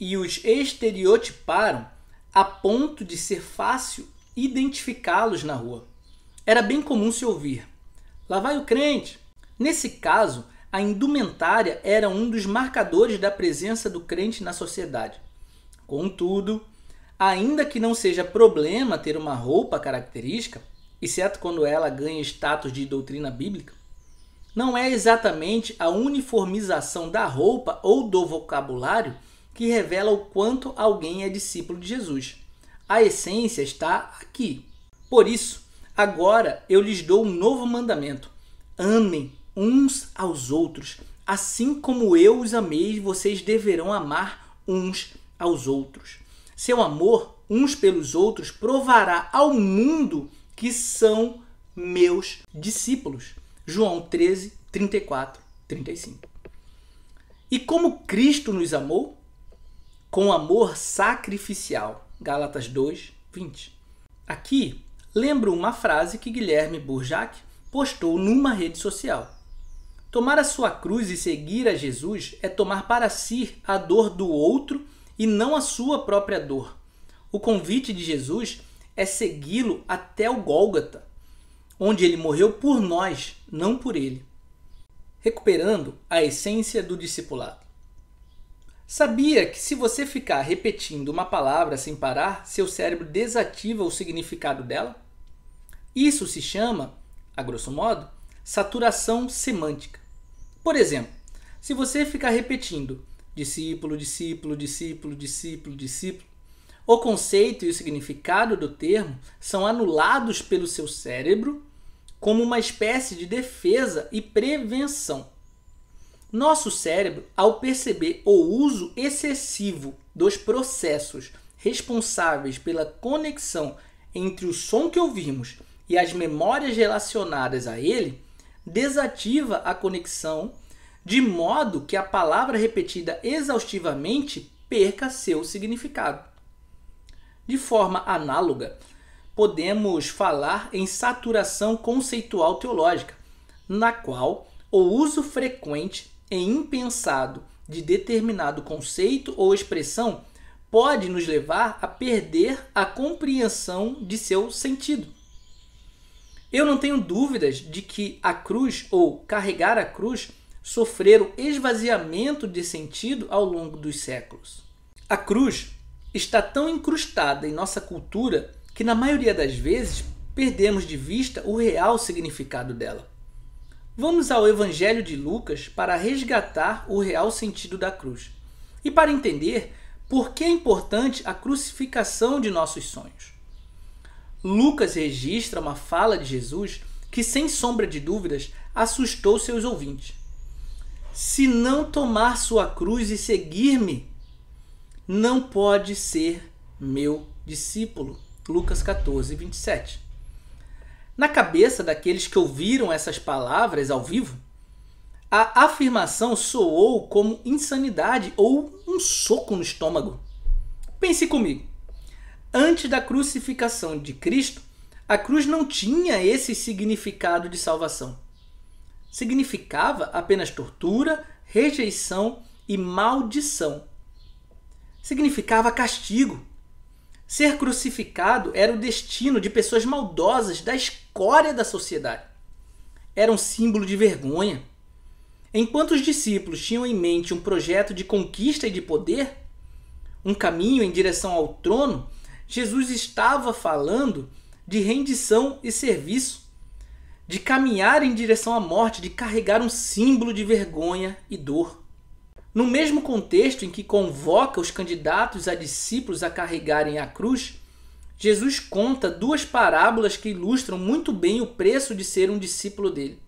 e os estereotiparam a ponto de ser fácil identificá-los na rua. Era bem comum se ouvir: lá vai o crente. Nesse caso, a indumentária era um dos marcadores da presença do crente na sociedade. Contudo, ainda que não seja problema ter uma roupa característica, exceto quando ela ganha status de doutrina bíblica, não é exatamente a uniformização da roupa ou do vocabulário que revela o quanto alguém é discípulo de Jesus. A essência está aqui. Por isso, agora eu lhes dou um novo mandamento: amem uns aos outros. Assim como eu os amei, vocês deverão amar uns aos outros. Seu amor uns pelos outros provará ao mundo que são meus discípulos. João 13, 34, 35. E como Cristo nos amou? Com amor sacrificial. Gálatas 2, 20. Aqui lembro uma frase que Guilherme Burjac postou numa rede social. Tomar a sua cruz e seguir a Jesus é tomar para si a dor do outro e não a sua própria dor. O convite de Jesus é segui-lo até o Gólgota, onde ele morreu por nós, não por ele. Recuperando a essência do discipulado. Sabia que se você ficar repetindo uma palavra sem parar, seu cérebro desativa o significado dela? Isso se chama, a grosso modo, saturação semântica. Por exemplo, se você ficar repetindo discípulo, discípulo, discípulo, discípulo, discípulo, o conceito e o significado do termo são anulados pelo seu cérebro como uma espécie de defesa e prevenção. Nosso cérebro, ao perceber o uso excessivo dos processos responsáveis pela conexão entre o som que ouvimos e as memórias relacionadas a ele, desativa a conexão de modo que a palavra repetida exaustivamente perca seu significado. De forma análoga, podemos falar em saturação conceitual teológica, na qual o uso frequente e impensado de determinado conceito ou expressão pode nos levar a perder a compreensão de seu sentido. Eu não tenho dúvidas de que a cruz ou carregar a cruz sofreram esvaziamento de sentido ao longo dos séculos. A cruz está tão incrustada em nossa cultura que, na maioria das vezes, perdemos de vista o real significado dela. Vamos ao Evangelho de Lucas para resgatar o real sentido da cruz e para entender por que é importante a crucificação de nossos sonhos. Lucas registra uma fala de Jesus que, sem sombra de dúvidas, assustou seus ouvintes. Se não tomar sua cruz e seguir-me, não pode ser meu discípulo. Lucas 14, 27. Na cabeça daqueles que ouviram essas palavras ao vivo, a afirmação soou como insanidade ou um soco no estômago. Pense comigo. Antes da crucificação de Cristo, a cruz não tinha esse significado de salvação. Significava apenas tortura, rejeição e maldição significava castigo. Ser crucificado era o destino de pessoas maldosas da escória da sociedade. Era um símbolo de vergonha. Enquanto os discípulos tinham em mente um projeto de conquista e de poder, um caminho em direção ao trono, Jesus estava falando de rendição e serviço, de caminhar em direção à morte, de carregar um símbolo de vergonha e dor. No mesmo contexto em que convoca os candidatos a discípulos a carregarem a cruz, Jesus conta duas parábolas que ilustram muito bem o preço de ser um discípulo dele.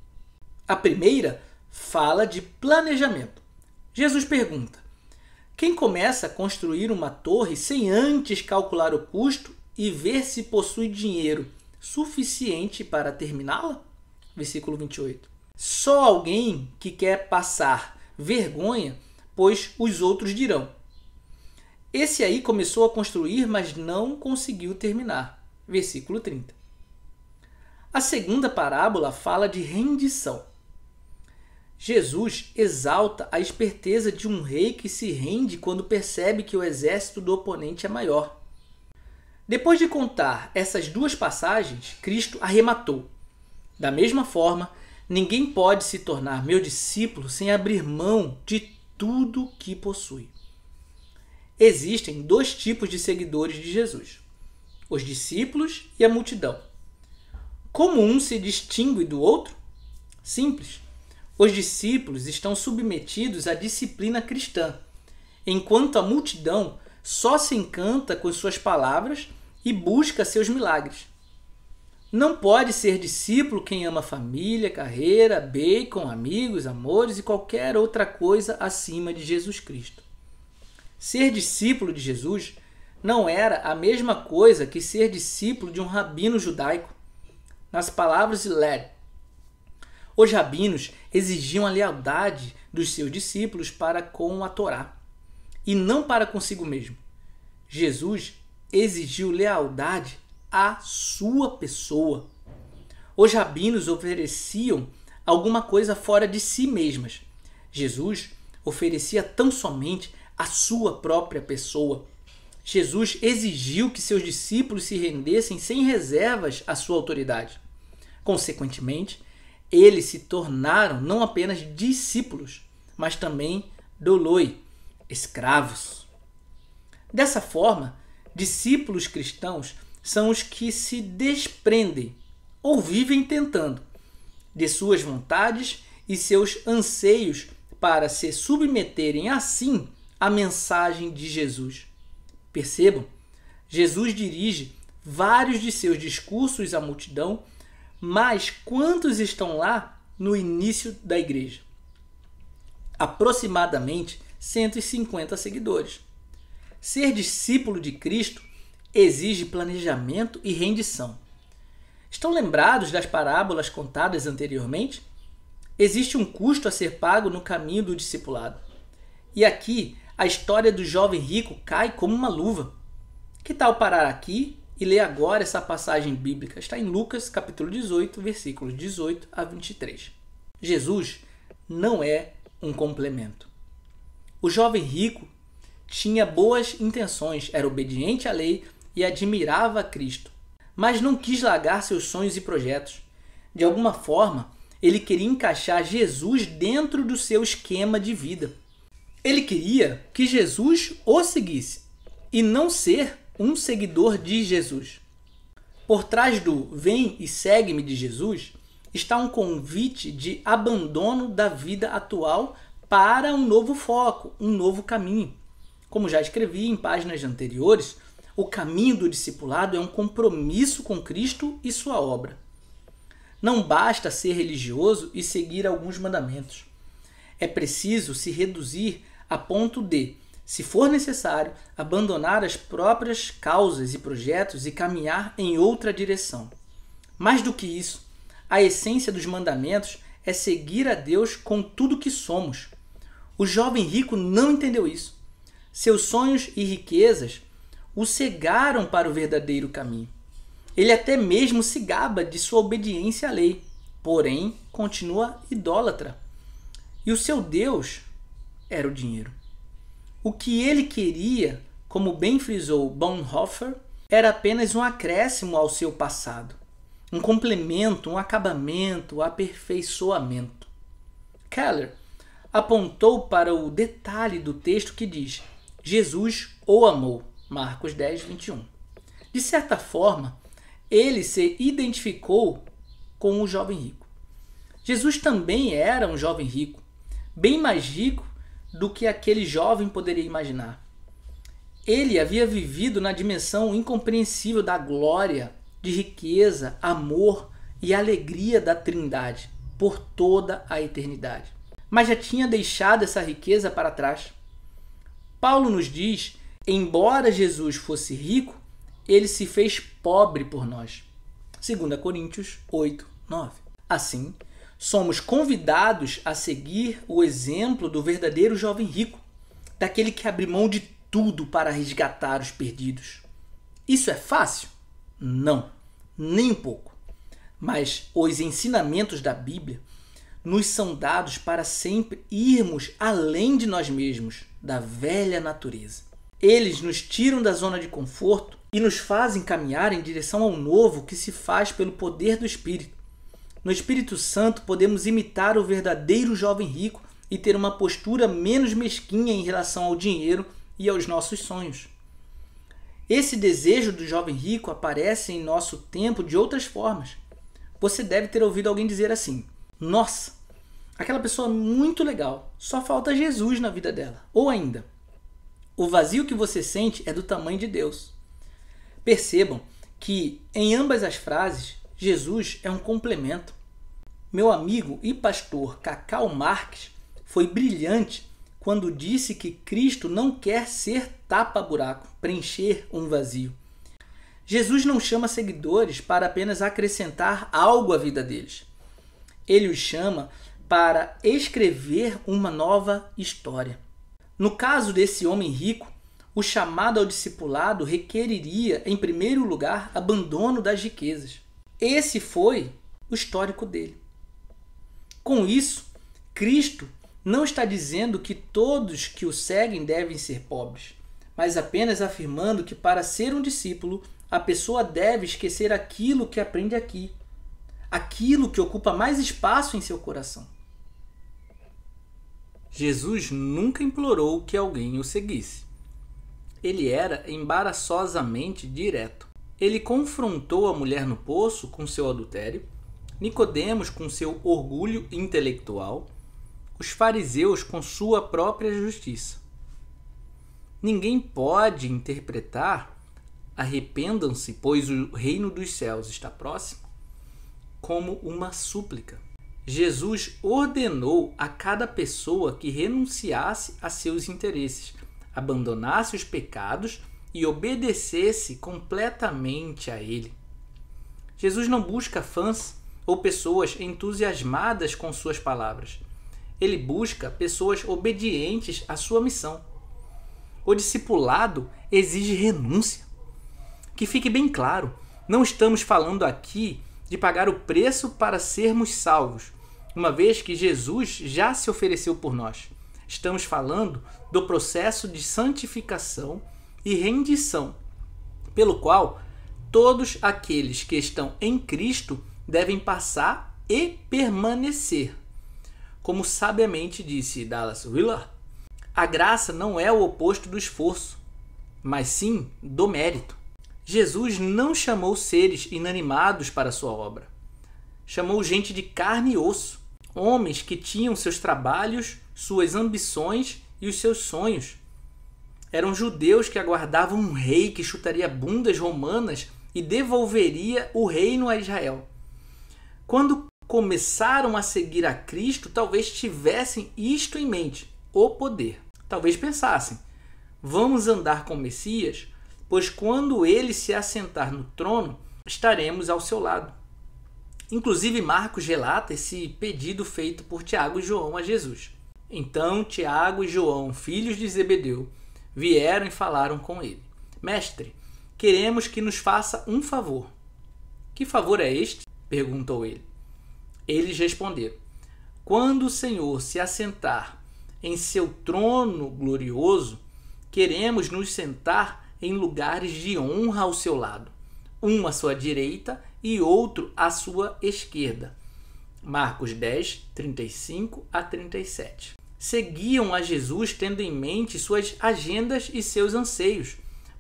A primeira fala de planejamento. Jesus pergunta: Quem começa a construir uma torre sem antes calcular o custo e ver se possui dinheiro suficiente para terminá-la? Versículo 28. Só alguém que quer passar vergonha pois os outros dirão. Esse aí começou a construir, mas não conseguiu terminar. Versículo 30. A segunda parábola fala de rendição. Jesus exalta a esperteza de um rei que se rende quando percebe que o exército do oponente é maior. Depois de contar essas duas passagens, Cristo arrematou. Da mesma forma, ninguém pode se tornar meu discípulo sem abrir mão de tudo que possui. Existem dois tipos de seguidores de Jesus: os discípulos e a multidão. Como um se distingue do outro? Simples. Os discípulos estão submetidos à disciplina cristã, enquanto a multidão só se encanta com suas palavras e busca seus milagres. Não pode ser discípulo quem ama família, carreira, bacon, amigos, amores e qualquer outra coisa acima de Jesus Cristo. Ser discípulo de Jesus não era a mesma coisa que ser discípulo de um rabino judaico. Nas palavras de Led, os rabinos exigiam a lealdade dos seus discípulos para com a Torá e não para consigo mesmo. Jesus exigiu lealdade a sua pessoa. Os rabinos ofereciam alguma coisa fora de si mesmas. Jesus oferecia tão somente a sua própria pessoa. Jesus exigiu que seus discípulos se rendessem sem reservas à sua autoridade. Consequentemente, eles se tornaram não apenas discípulos, mas também doloi, escravos. Dessa forma, discípulos cristãos são os que se desprendem ou vivem tentando de suas vontades e seus anseios para se submeterem assim à mensagem de Jesus. Percebam, Jesus dirige vários de seus discursos à multidão, mas quantos estão lá no início da igreja? Aproximadamente 150 seguidores. Ser discípulo de Cristo exige planejamento e rendição. Estão lembrados das parábolas contadas anteriormente? Existe um custo a ser pago no caminho do discipulado. E aqui a história do jovem rico cai como uma luva. Que tal parar aqui e ler agora essa passagem bíblica? Está em Lucas capítulo 18, versículos 18 a 23. Jesus não é um complemento. O jovem rico tinha boas intenções, era obediente à lei e admirava Cristo, mas não quis largar seus sonhos e projetos. De alguma forma, ele queria encaixar Jesus dentro do seu esquema de vida. Ele queria que Jesus o seguisse e não ser um seguidor de Jesus. Por trás do Vem e segue-me de Jesus está um convite de abandono da vida atual para um novo foco, um novo caminho. Como já escrevi em páginas anteriores, o caminho do discipulado é um compromisso com Cristo e sua obra. Não basta ser religioso e seguir alguns mandamentos. É preciso se reduzir a ponto de, se for necessário, abandonar as próprias causas e projetos e caminhar em outra direção. Mais do que isso, a essência dos mandamentos é seguir a Deus com tudo que somos. O jovem rico não entendeu isso. Seus sonhos e riquezas o cegaram para o verdadeiro caminho. Ele até mesmo se gaba de sua obediência à lei, porém continua idólatra. E o seu Deus era o dinheiro. O que ele queria, como bem frisou Bonhoeffer, era apenas um acréscimo ao seu passado, um complemento, um acabamento, um aperfeiçoamento. Keller apontou para o detalhe do texto que diz: Jesus o amou Marcos 10, 21. De certa forma, ele se identificou com o jovem rico. Jesus também era um jovem rico, bem mais rico do que aquele jovem poderia imaginar. Ele havia vivido na dimensão incompreensível da glória, de riqueza, amor e alegria da Trindade por toda a eternidade. Mas já tinha deixado essa riqueza para trás. Paulo nos diz Embora Jesus fosse rico, ele se fez pobre por nós. 2 Coríntios 8, 9. Assim, somos convidados a seguir o exemplo do verdadeiro jovem rico, daquele que abre mão de tudo para resgatar os perdidos. Isso é fácil? Não, nem um pouco. Mas os ensinamentos da Bíblia nos são dados para sempre irmos além de nós mesmos, da velha natureza. Eles nos tiram da zona de conforto e nos fazem caminhar em direção ao novo que se faz pelo poder do Espírito. No Espírito Santo podemos imitar o verdadeiro jovem rico e ter uma postura menos mesquinha em relação ao dinheiro e aos nossos sonhos. Esse desejo do jovem rico aparece em nosso tempo de outras formas. Você deve ter ouvido alguém dizer assim: Nossa, aquela pessoa é muito legal, só falta Jesus na vida dela. Ou ainda, o vazio que você sente é do tamanho de Deus. Percebam que em ambas as frases, Jesus é um complemento. Meu amigo e pastor Cacau Marques foi brilhante quando disse que Cristo não quer ser tapa-buraco, preencher um vazio. Jesus não chama seguidores para apenas acrescentar algo à vida deles. Ele os chama para escrever uma nova história. No caso desse homem rico, o chamado ao discipulado requeriria, em primeiro lugar, abandono das riquezas. Esse foi o histórico dele. Com isso, Cristo não está dizendo que todos que o seguem devem ser pobres, mas apenas afirmando que para ser um discípulo, a pessoa deve esquecer aquilo que aprende aqui, aquilo que ocupa mais espaço em seu coração. Jesus nunca implorou que alguém o seguisse. Ele era embaraçosamente direto. Ele confrontou a mulher no poço com seu adultério, Nicodemos com seu orgulho intelectual, os fariseus com sua própria justiça. Ninguém pode interpretar arrependam-se, pois o reino dos céus está próximo, como uma súplica. Jesus ordenou a cada pessoa que renunciasse a seus interesses, abandonasse os pecados e obedecesse completamente a Ele. Jesus não busca fãs ou pessoas entusiasmadas com suas palavras. Ele busca pessoas obedientes à sua missão. O discipulado exige renúncia. Que fique bem claro, não estamos falando aqui de pagar o preço para sermos salvos, uma vez que Jesus já se ofereceu por nós. Estamos falando do processo de santificação e rendição, pelo qual todos aqueles que estão em Cristo devem passar e permanecer. Como sabiamente disse Dallas Willard, a graça não é o oposto do esforço, mas sim do mérito. Jesus não chamou seres inanimados para sua obra. Chamou gente de carne e osso, homens que tinham seus trabalhos, suas ambições e os seus sonhos. Eram judeus que aguardavam um rei que chutaria bundas romanas e devolveria o reino a Israel. Quando começaram a seguir a Cristo, talvez tivessem isto em mente: o poder. Talvez pensassem: vamos andar com Messias pois quando ele se assentar no trono, estaremos ao seu lado. Inclusive, Marcos relata esse pedido feito por Tiago e João a Jesus. Então, Tiago e João, filhos de Zebedeu, vieram e falaram com ele: Mestre, queremos que nos faça um favor. Que favor é este? perguntou ele. Eles responderam: Quando o Senhor se assentar em seu trono glorioso, queremos nos sentar em lugares de honra ao seu lado, um à sua direita e outro à sua esquerda. Marcos 10, 35 a 37. Seguiam a Jesus tendo em mente suas agendas e seus anseios.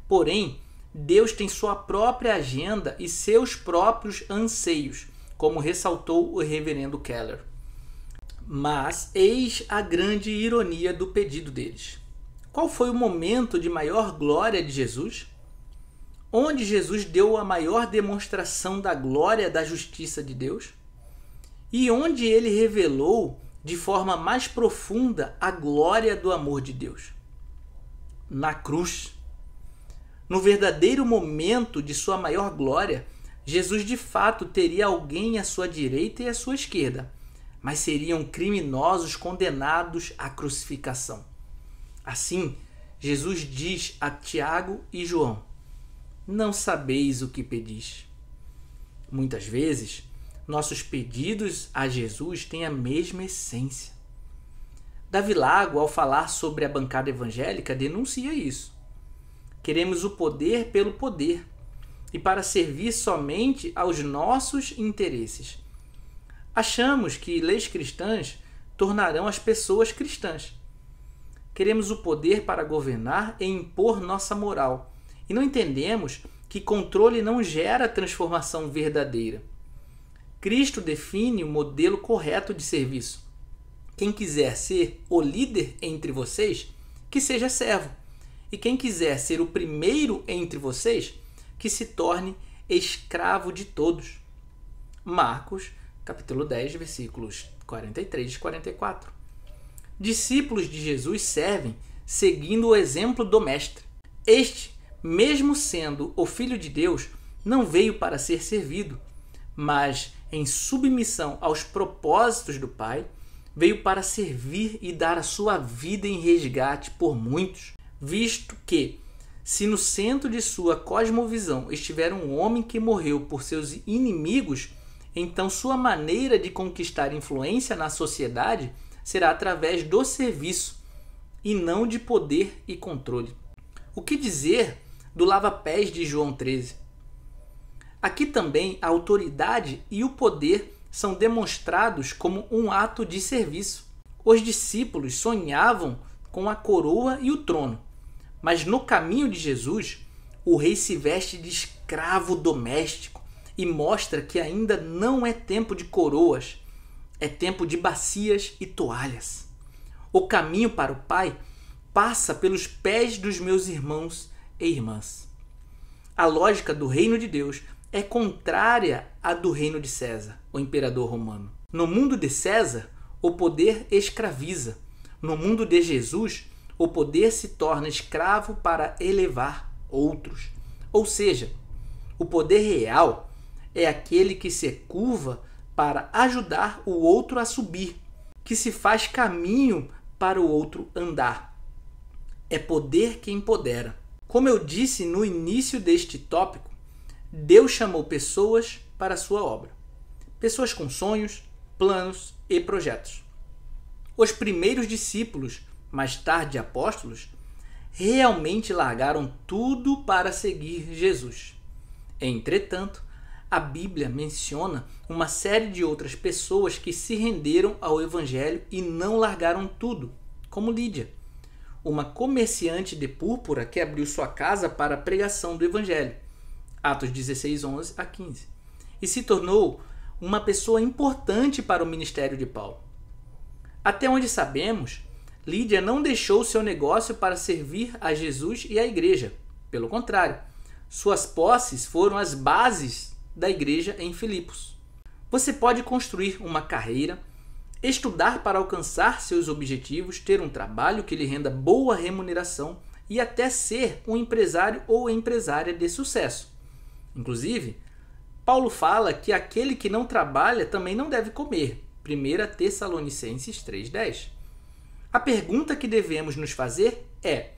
Porém, Deus tem sua própria agenda e seus próprios anseios, como ressaltou o reverendo Keller. Mas eis a grande ironia do pedido deles. Qual foi o momento de maior glória de Jesus? Onde Jesus deu a maior demonstração da glória da justiça de Deus? E onde ele revelou de forma mais profunda a glória do amor de Deus? Na cruz. No verdadeiro momento de sua maior glória, Jesus de fato teria alguém à sua direita e à sua esquerda, mas seriam criminosos condenados à crucificação. Assim, Jesus diz a Tiago e João: Não sabeis o que pedis. Muitas vezes, nossos pedidos a Jesus têm a mesma essência. Davi Lago, ao falar sobre a bancada evangélica, denuncia isso. Queremos o poder pelo poder e para servir somente aos nossos interesses. Achamos que leis cristãs tornarão as pessoas cristãs Queremos o poder para governar e impor nossa moral. E não entendemos que controle não gera transformação verdadeira. Cristo define o modelo correto de serviço. Quem quiser ser o líder entre vocês, que seja servo. E quem quiser ser o primeiro entre vocês, que se torne escravo de todos. Marcos, capítulo 10, versículos 43 e 44. Discípulos de Jesus servem seguindo o exemplo do Mestre. Este, mesmo sendo o Filho de Deus, não veio para ser servido, mas, em submissão aos propósitos do Pai, veio para servir e dar a sua vida em resgate por muitos, visto que, se no centro de sua cosmovisão estiver um homem que morreu por seus inimigos, então sua maneira de conquistar influência na sociedade será através do serviço e não de poder e controle. O que dizer do lava-pés de João 13? Aqui também a autoridade e o poder são demonstrados como um ato de serviço. Os discípulos sonhavam com a coroa e o trono, mas no caminho de Jesus, o rei se veste de escravo doméstico e mostra que ainda não é tempo de coroas é tempo de bacias e toalhas. O caminho para o Pai passa pelos pés dos meus irmãos e irmãs. A lógica do reino de Deus é contrária à do reino de César, o imperador romano. No mundo de César, o poder escraviza. No mundo de Jesus, o poder se torna escravo para elevar outros. Ou seja, o poder real é aquele que se curva para ajudar o outro a subir, que se faz caminho para o outro andar. É poder quem empodera. Como eu disse no início deste tópico, Deus chamou pessoas para sua obra. Pessoas com sonhos, planos e projetos. Os primeiros discípulos, mais tarde apóstolos, realmente largaram tudo para seguir Jesus. Entretanto, a Bíblia menciona uma série de outras pessoas que se renderam ao Evangelho e não largaram tudo, como Lídia, uma comerciante de púrpura que abriu sua casa para a pregação do Evangelho, Atos 16, 11 a 15, e se tornou uma pessoa importante para o ministério de Paulo. Até onde sabemos, Lídia não deixou seu negócio para servir a Jesus e à igreja. Pelo contrário, suas posses foram as bases da igreja em Filipos. Você pode construir uma carreira, estudar para alcançar seus objetivos, ter um trabalho que lhe renda boa remuneração e até ser um empresário ou empresária de sucesso. Inclusive, Paulo fala que aquele que não trabalha também não deve comer. 1 Tessalonicenses 3:10. A pergunta que devemos nos fazer é: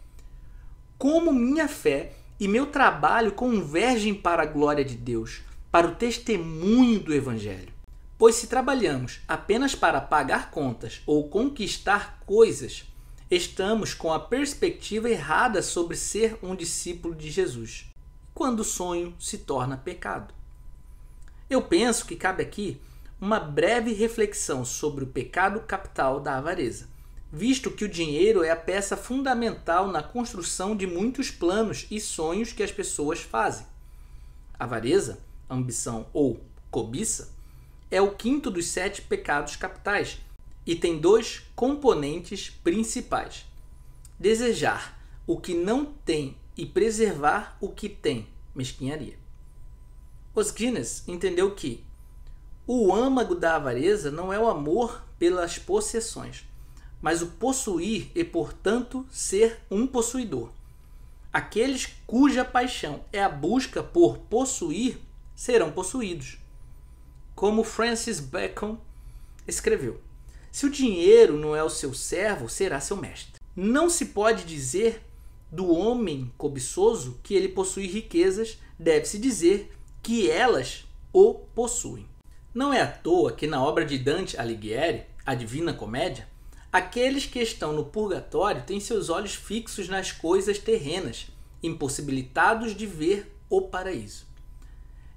como minha fé e meu trabalho convergem para a glória de Deus? para o testemunho do Evangelho. Pois se trabalhamos apenas para pagar contas ou conquistar coisas, estamos com a perspectiva errada sobre ser um discípulo de Jesus, quando o sonho se torna pecado. Eu penso que cabe aqui uma breve reflexão sobre o pecado capital da avareza, visto que o dinheiro é a peça fundamental na construção de muitos planos e sonhos que as pessoas fazem. A avareza ambição ou cobiça, é o quinto dos sete pecados capitais e tem dois componentes principais: desejar o que não tem e preservar o que tem, mesquinharia. Os Guinness entendeu que o âmago da avareza não é o amor pelas possessões, mas o possuir e, portanto, ser um possuidor. Aqueles cuja paixão é a busca por possuir serão possuídos. Como Francis Bacon escreveu: Se o dinheiro não é o seu servo, será seu mestre. Não se pode dizer do homem cobiçoso que ele possui riquezas, deve-se dizer que elas o possuem. Não é à toa que na obra de Dante Alighieri, A Divina Comédia, aqueles que estão no purgatório têm seus olhos fixos nas coisas terrenas, impossibilitados de ver o paraíso.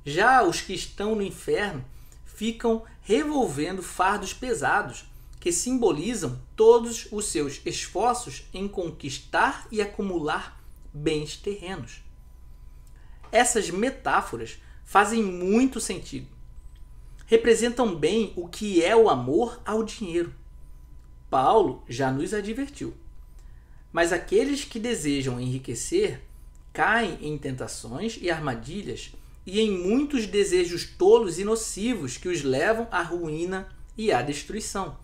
Já os que estão no inferno ficam revolvendo fardos pesados que simbolizam todos os seus esforços em conquistar e acumular bens terrenos. Essas metáforas fazem muito sentido. Representam bem o que é o amor ao dinheiro. Paulo já nos advertiu. Mas aqueles que desejam enriquecer caem em tentações e armadilhas e em muitos desejos tolos e nocivos que os levam à ruína e à destruição.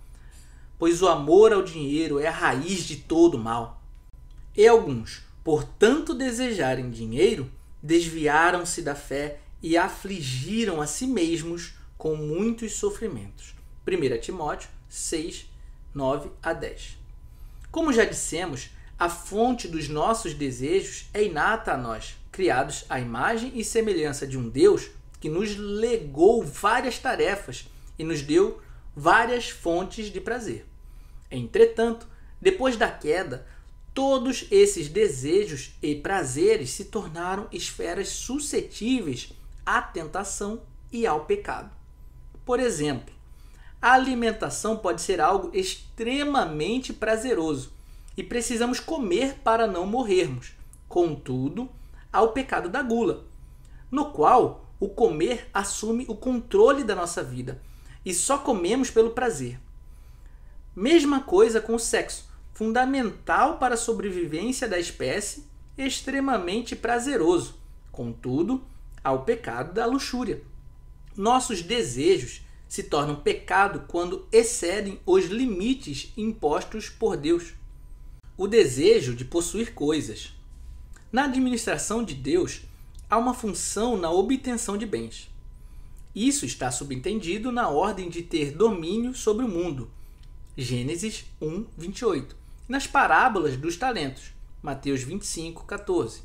Pois o amor ao dinheiro é a raiz de todo mal. E alguns, por tanto desejarem dinheiro, desviaram-se da fé e afligiram a si mesmos com muitos sofrimentos. 1 Timóteo 6, 9 a 10. Como já dissemos, a fonte dos nossos desejos é inata a nós criados à imagem e semelhança de um Deus que nos legou várias tarefas e nos deu várias fontes de prazer. Entretanto, depois da queda, todos esses desejos e prazeres se tornaram esferas suscetíveis à tentação e ao pecado. Por exemplo, a alimentação pode ser algo extremamente prazeroso e precisamos comer para não morrermos. Contudo, ao pecado da gula, no qual o comer assume o controle da nossa vida e só comemos pelo prazer. Mesma coisa com o sexo, fundamental para a sobrevivência da espécie, extremamente prazeroso, contudo, ao pecado da luxúria. Nossos desejos se tornam pecado quando excedem os limites impostos por Deus. O desejo de possuir coisas, na administração de Deus, há uma função na obtenção de bens. Isso está subentendido na ordem de ter domínio sobre o mundo. Gênesis 1, 28. E nas parábolas dos talentos. Mateus 25, 14.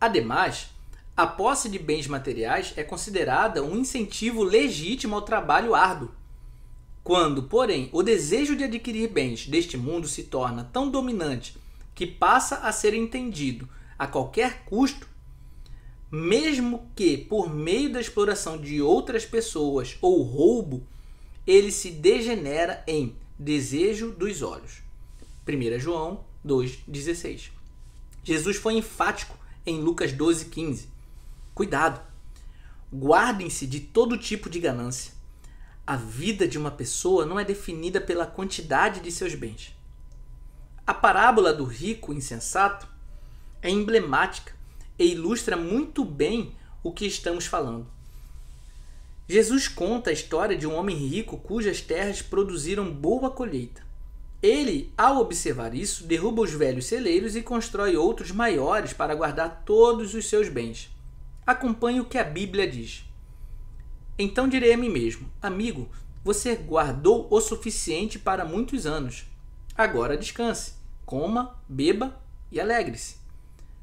Ademais, a posse de bens materiais é considerada um incentivo legítimo ao trabalho árduo. Quando, porém, o desejo de adquirir bens deste mundo se torna tão dominante que passa a ser entendido a qualquer custo, mesmo que por meio da exploração de outras pessoas ou roubo, ele se degenera em desejo dos olhos. 1 João 2,16. Jesus foi enfático em Lucas 12,15. Cuidado! Guardem-se de todo tipo de ganância. A vida de uma pessoa não é definida pela quantidade de seus bens. A parábola do rico insensato é emblemática e ilustra muito bem o que estamos falando. Jesus conta a história de um homem rico cujas terras produziram boa colheita. Ele, ao observar isso, derruba os velhos celeiros e constrói outros maiores para guardar todos os seus bens. Acompanhe o que a Bíblia diz. Então direi a mim mesmo: Amigo, você guardou o suficiente para muitos anos. Agora descanse, coma, beba e alegre-se.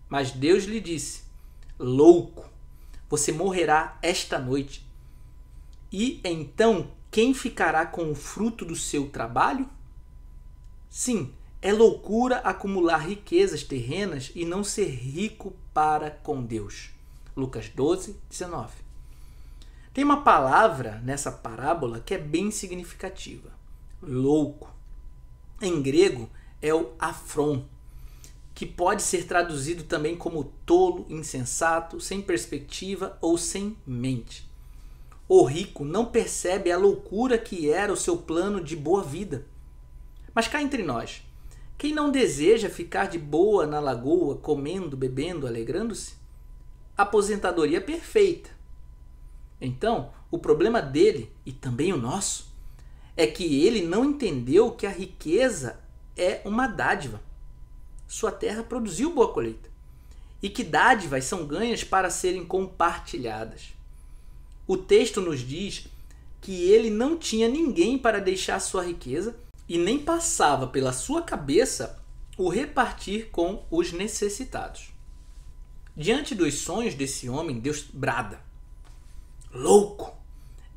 Mas Deus lhe disse: Louco, você morrerá esta noite. E então quem ficará com o fruto do seu trabalho? Sim, é loucura acumular riquezas terrenas e não ser rico para com Deus. Lucas 12, 19. Tem uma palavra nessa parábola que é bem significativa: louco. Em grego é o afron, que pode ser traduzido também como tolo, insensato, sem perspectiva ou sem mente. O rico não percebe a loucura que era o seu plano de boa vida. Mas cá entre nós, quem não deseja ficar de boa na lagoa, comendo, bebendo, alegrando-se? Aposentadoria perfeita. Então, o problema dele, e também o nosso, é que ele não entendeu que a riqueza é uma dádiva sua terra produziu boa colheita. E que dádivas são ganhas para serem compartilhadas. O texto nos diz que ele não tinha ninguém para deixar sua riqueza e nem passava pela sua cabeça o repartir com os necessitados. Diante dos sonhos desse homem, Deus brada: Louco!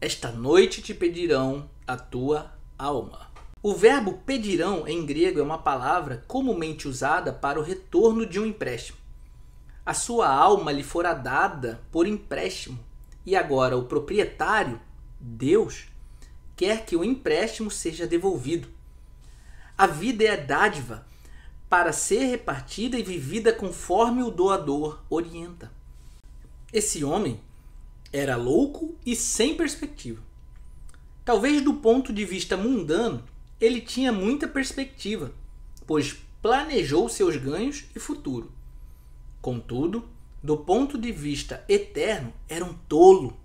Esta noite te pedirão a tua alma. O verbo pedirão em grego é uma palavra comumente usada para o retorno de um empréstimo. A sua alma lhe fora dada por empréstimo, e agora o proprietário, Deus, quer que o empréstimo seja devolvido. A vida é dádiva para ser repartida e vivida conforme o doador orienta. Esse homem era louco e sem perspectiva. Talvez do ponto de vista mundano, ele tinha muita perspectiva, pois planejou seus ganhos e futuro. Contudo, do ponto de vista eterno, era um tolo,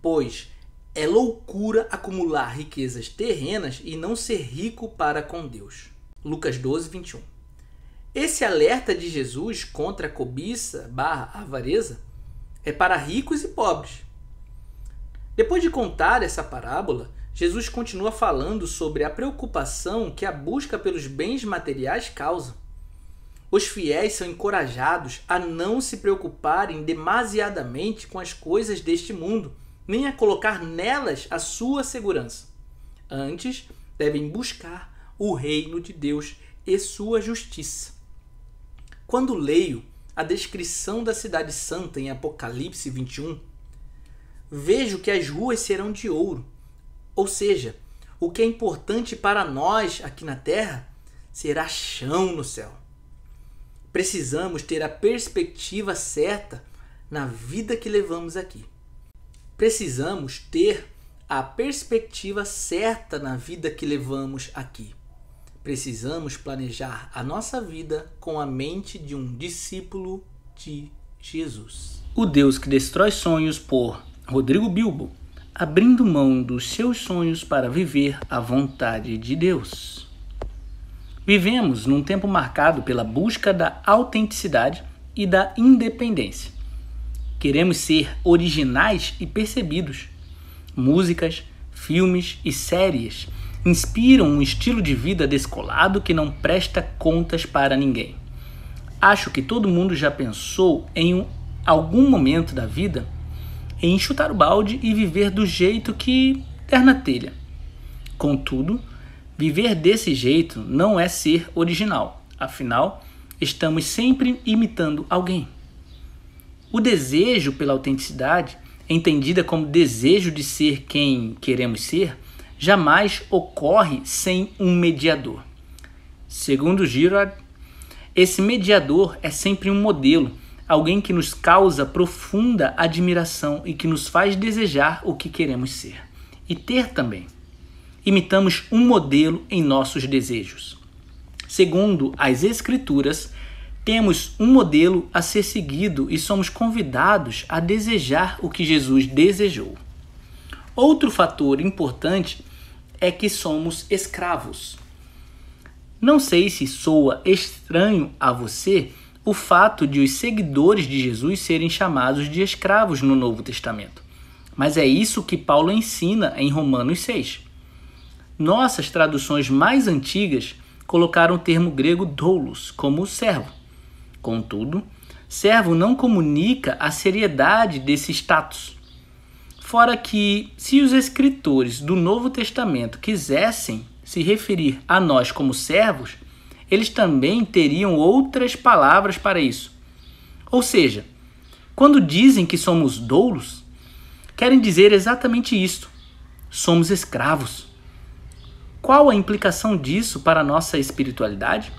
pois é loucura acumular riquezas terrenas e não ser rico para com Deus. Lucas 12, 21. Esse alerta de Jesus contra a cobiça barra avareza é para ricos e pobres. Depois de contar essa parábola, Jesus continua falando sobre a preocupação que a busca pelos bens materiais causa. Os fiéis são encorajados a não se preocuparem demasiadamente com as coisas deste mundo, nem a colocar nelas a sua segurança. Antes, devem buscar o reino de Deus e sua justiça. Quando leio a descrição da Cidade Santa em Apocalipse 21, vejo que as ruas serão de ouro ou seja, o que é importante para nós aqui na terra será chão no céu. Precisamos ter a perspectiva certa na vida que levamos aqui. Precisamos ter a perspectiva certa na vida que levamos aqui. Precisamos planejar a nossa vida com a mente de um discípulo de Jesus. O Deus que destrói sonhos por Rodrigo Bilbo abrindo mão dos seus sonhos para viver a vontade de Deus. Vivemos num tempo marcado pela busca da autenticidade e da independência. Queremos ser originais e percebidos. Músicas, filmes e séries inspiram um estilo de vida descolado que não presta contas para ninguém. Acho que todo mundo já pensou em um, algum momento da vida em chutar o balde e viver do jeito que der na telha. Contudo, viver desse jeito não é ser original, afinal, estamos sempre imitando alguém. O desejo pela autenticidade, entendida como desejo de ser quem queremos ser, jamais ocorre sem um mediador. Segundo Girard, esse mediador é sempre um modelo alguém que nos causa profunda admiração e que nos faz desejar o que queremos ser e ter também. Imitamos um modelo em nossos desejos. Segundo as Escrituras, temos um modelo a ser seguido e somos convidados a desejar o que Jesus desejou. Outro fator importante é que somos escravos. Não sei se soa estranho a você, o fato de os seguidores de Jesus serem chamados de escravos no Novo Testamento. Mas é isso que Paulo ensina em Romanos 6. Nossas traduções mais antigas colocaram o termo grego doulos como servo. Contudo, servo não comunica a seriedade desse status. Fora que, se os escritores do Novo Testamento quisessem se referir a nós como servos, eles também teriam outras palavras para isso. Ou seja, quando dizem que somos doulos, querem dizer exatamente isto: somos escravos. Qual a implicação disso para a nossa espiritualidade?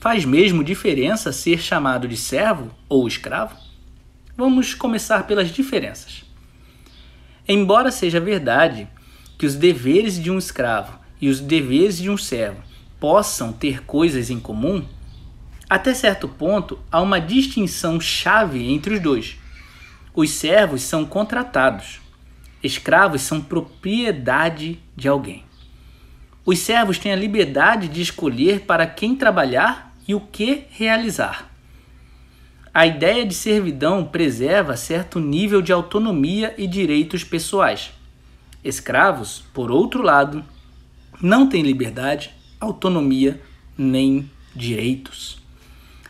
Faz mesmo diferença ser chamado de servo ou escravo? Vamos começar pelas diferenças. Embora seja verdade que os deveres de um escravo e os deveres de um servo possam ter coisas em comum, até certo ponto há uma distinção chave entre os dois. Os servos são contratados, escravos são propriedade de alguém. Os servos têm a liberdade de escolher para quem trabalhar e o que realizar. A ideia de servidão preserva certo nível de autonomia e direitos pessoais. Escravos, por outro lado, não têm liberdade, autonomia nem direitos.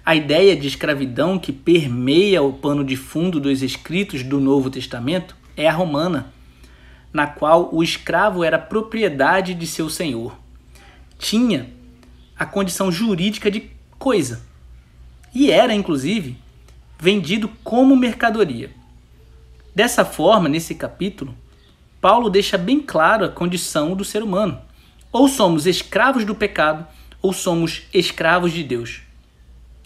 A ideia de escravidão que permeia o pano de fundo dos escritos do Novo Testamento é a romana, na qual o escravo era propriedade de seu senhor. Tinha a condição jurídica de coisa e era, inclusive, vendido como mercadoria. Dessa forma, nesse capítulo, Paulo deixa bem claro a condição do ser humano ou somos escravos do pecado, ou somos escravos de Deus.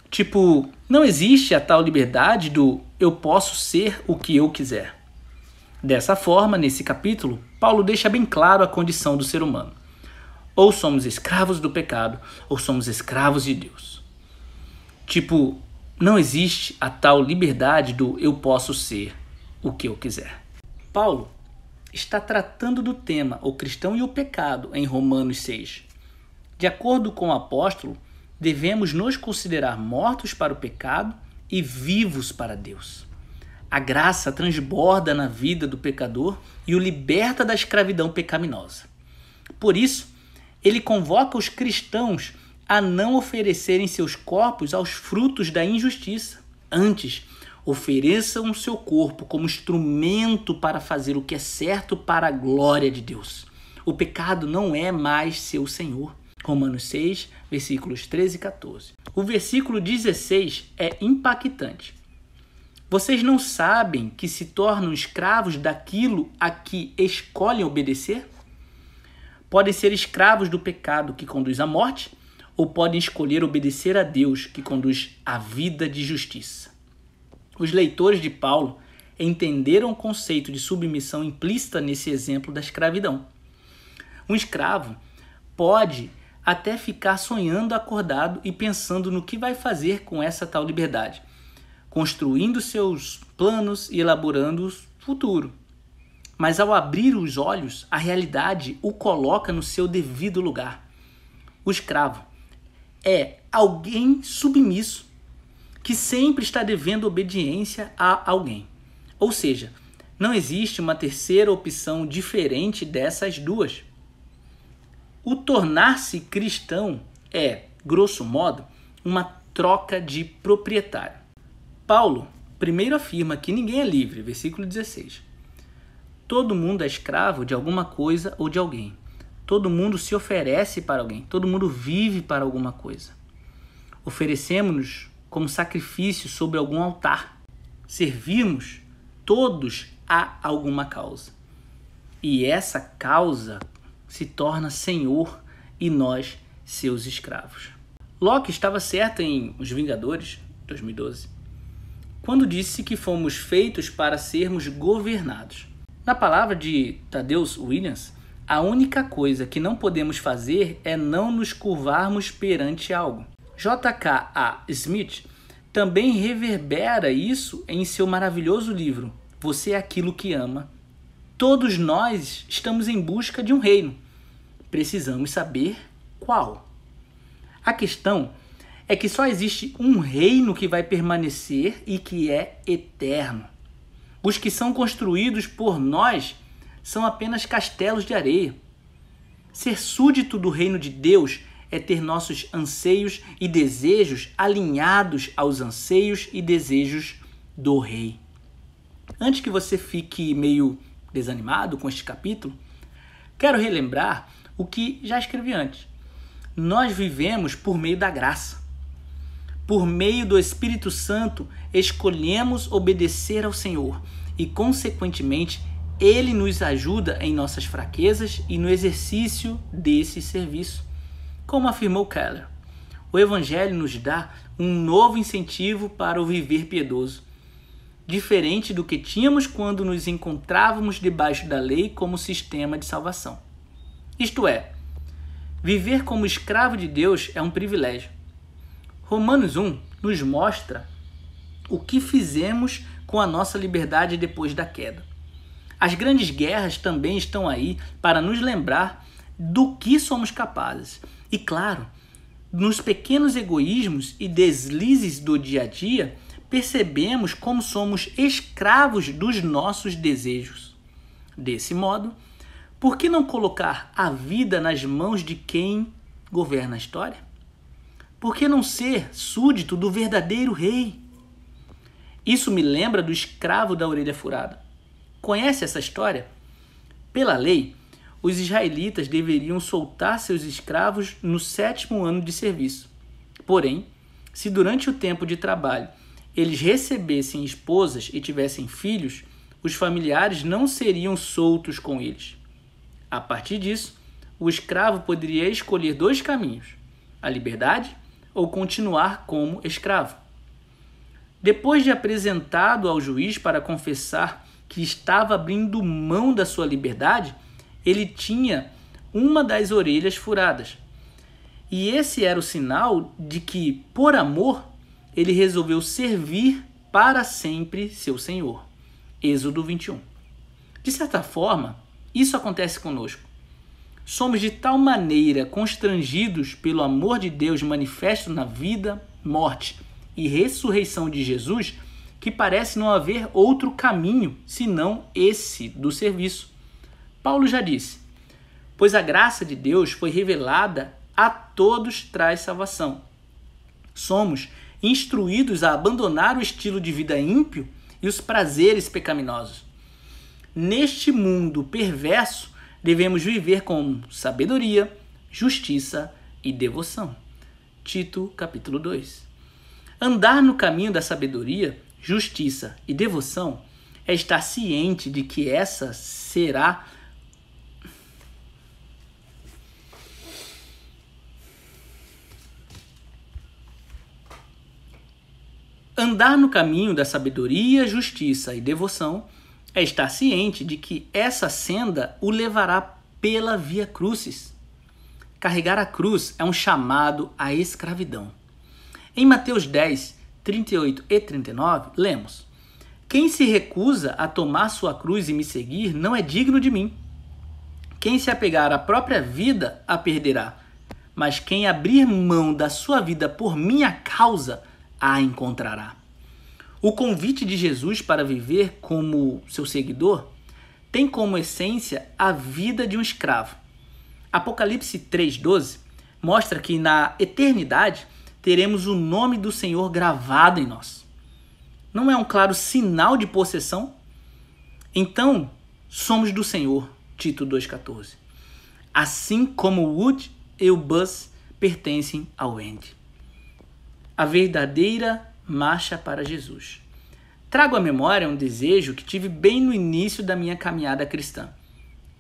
Tipo, não existe a tal liberdade do eu posso ser o que eu quiser. Dessa forma, nesse capítulo, Paulo deixa bem claro a condição do ser humano. Ou somos escravos do pecado, ou somos escravos de Deus. Tipo, não existe a tal liberdade do eu posso ser o que eu quiser. Paulo está tratando do tema o cristão e o pecado em Romanos 6. De acordo com o apóstolo, devemos nos considerar mortos para o pecado e vivos para Deus. A graça transborda na vida do pecador e o liberta da escravidão pecaminosa. Por isso, ele convoca os cristãos a não oferecerem seus corpos aos frutos da injustiça. Antes, Ofereçam o seu corpo como instrumento para fazer o que é certo para a glória de Deus. O pecado não é mais seu senhor. Romanos 6, versículos 13 e 14. O versículo 16 é impactante. Vocês não sabem que se tornam escravos daquilo a que escolhem obedecer? Podem ser escravos do pecado que conduz à morte, ou podem escolher obedecer a Deus que conduz à vida de justiça. Os leitores de Paulo entenderam o conceito de submissão implícita nesse exemplo da escravidão. Um escravo pode até ficar sonhando acordado e pensando no que vai fazer com essa tal liberdade, construindo seus planos e elaborando o futuro. Mas ao abrir os olhos, a realidade o coloca no seu devido lugar. O escravo é alguém submisso que sempre está devendo obediência a alguém. Ou seja, não existe uma terceira opção diferente dessas duas. O tornar-se cristão é, grosso modo, uma troca de proprietário. Paulo primeiro afirma que ninguém é livre, versículo 16. Todo mundo é escravo de alguma coisa ou de alguém. Todo mundo se oferece para alguém, todo mundo vive para alguma coisa. Oferecemos-nos como sacrifício sobre algum altar. Servimos todos a alguma causa. E essa causa se torna senhor e nós seus escravos. Locke estava certa em Os Vingadores, 2012, quando disse que fomos feitos para sermos governados. Na palavra de Tadeus Williams, a única coisa que não podemos fazer é não nos curvarmos perante algo. J.K.A. Smith também reverbera isso em seu maravilhoso livro Você é aquilo que ama. Todos nós estamos em busca de um reino. Precisamos saber qual. A questão é que só existe um reino que vai permanecer e que é eterno. Os que são construídos por nós são apenas castelos de areia. Ser súdito do reino de Deus é ter nossos anseios e desejos alinhados aos anseios e desejos do Rei. Antes que você fique meio desanimado com este capítulo, quero relembrar o que já escrevi antes. Nós vivemos por meio da graça. Por meio do Espírito Santo, escolhemos obedecer ao Senhor e, consequentemente, ele nos ajuda em nossas fraquezas e no exercício desse serviço como afirmou Keller. O Evangelho nos dá um novo incentivo para o viver piedoso, diferente do que tínhamos quando nos encontrávamos debaixo da lei como sistema de salvação. Isto é, viver como escravo de Deus é um privilégio. Romanos 1 nos mostra o que fizemos com a nossa liberdade depois da queda. As grandes guerras também estão aí para nos lembrar do que somos capazes e claro, nos pequenos egoísmos e deslizes do dia a dia, percebemos como somos escravos dos nossos desejos. Desse modo, por que não colocar a vida nas mãos de quem governa a história? Por que não ser súdito do verdadeiro rei? Isso me lembra do escravo da orelha furada. Conhece essa história? Pela lei, os israelitas deveriam soltar seus escravos no sétimo ano de serviço. Porém, se durante o tempo de trabalho eles recebessem esposas e tivessem filhos, os familiares não seriam soltos com eles. A partir disso, o escravo poderia escolher dois caminhos: a liberdade ou continuar como escravo. Depois de apresentado ao juiz para confessar que estava abrindo mão da sua liberdade, ele tinha uma das orelhas furadas. E esse era o sinal de que, por amor, ele resolveu servir para sempre seu Senhor. Êxodo 21. De certa forma, isso acontece conosco. Somos de tal maneira constrangidos pelo amor de Deus manifesto na vida, morte e ressurreição de Jesus que parece não haver outro caminho senão esse do serviço. Paulo já disse: Pois a graça de Deus foi revelada a todos traz salvação. Somos instruídos a abandonar o estilo de vida ímpio e os prazeres pecaminosos. Neste mundo perverso, devemos viver com sabedoria, justiça e devoção. Tito, capítulo 2. Andar no caminho da sabedoria, justiça e devoção é estar ciente de que essa será Andar no caminho da sabedoria, justiça e devoção é estar ciente de que essa senda o levará pela via crucis. Carregar a cruz é um chamado à escravidão. Em Mateus 10, 38 e 39, lemos: Quem se recusa a tomar sua cruz e me seguir não é digno de mim. Quem se apegar à própria vida a perderá, mas quem abrir mão da sua vida por minha causa, a encontrará. O convite de Jesus para viver como seu seguidor tem como essência a vida de um escravo. Apocalipse 3,12 mostra que na eternidade teremos o nome do Senhor gravado em nós. Não é um claro sinal de possessão? Então, somos do Senhor, Tito 2,14. Assim como Wood e o Buzz pertencem ao Andy a verdadeira marcha para Jesus. Trago à memória um desejo que tive bem no início da minha caminhada cristã.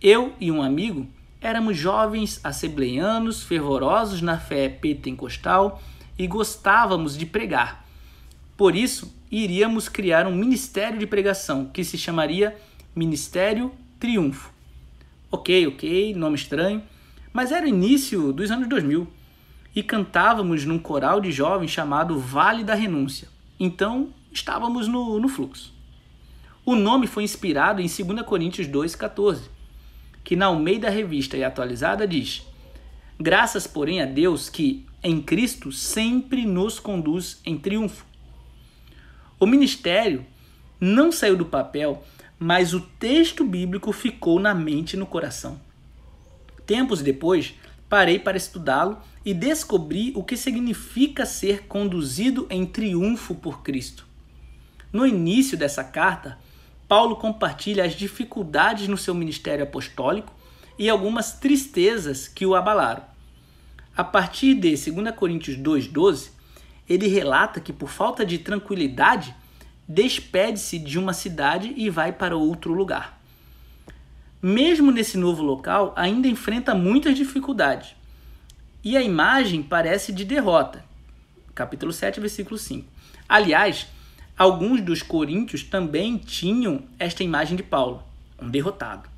Eu e um amigo éramos jovens assembleianos, fervorosos na fé pentecostal e gostávamos de pregar. Por isso, iríamos criar um ministério de pregação que se chamaria Ministério Triunfo. Ok, ok, nome estranho, mas era o início dos anos 2000 e cantávamos num coral de jovens chamado Vale da Renúncia. Então estávamos no, no fluxo. O nome foi inspirado em 2 Coríntios 2,14, que na Almeida Revista e Atualizada diz: Graças, porém, a Deus que em Cristo sempre nos conduz em triunfo. O ministério não saiu do papel, mas o texto bíblico ficou na mente e no coração. Tempos depois, parei para estudá-lo e descobri o que significa ser conduzido em triunfo por Cristo. No início dessa carta, Paulo compartilha as dificuldades no seu ministério apostólico e algumas tristezas que o abalaram. A partir de 2 Coríntios 2,12, ele relata que, por falta de tranquilidade, despede-se de uma cidade e vai para outro lugar. Mesmo nesse novo local, ainda enfrenta muitas dificuldades. E a imagem parece de derrota. Capítulo 7, versículo 5. Aliás, alguns dos coríntios também tinham esta imagem de Paulo, um derrotado.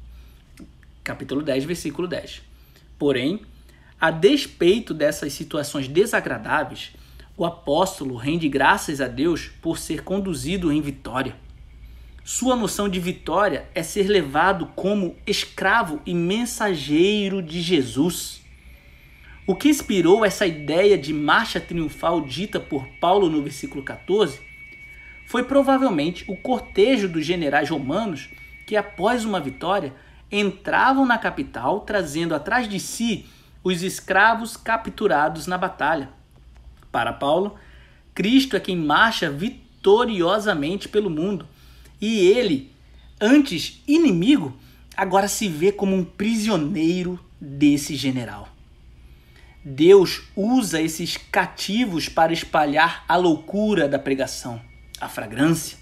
Capítulo 10, versículo 10. Porém, a despeito dessas situações desagradáveis, o apóstolo rende graças a Deus por ser conduzido em vitória. Sua noção de vitória é ser levado como escravo e mensageiro de Jesus. O que inspirou essa ideia de marcha triunfal dita por Paulo no versículo 14 foi provavelmente o cortejo dos generais romanos que, após uma vitória, entravam na capital trazendo atrás de si os escravos capturados na batalha. Para Paulo, Cristo é quem marcha vitoriosamente pelo mundo e ele, antes inimigo, agora se vê como um prisioneiro desse general. Deus usa esses cativos para espalhar a loucura da pregação, a fragrância,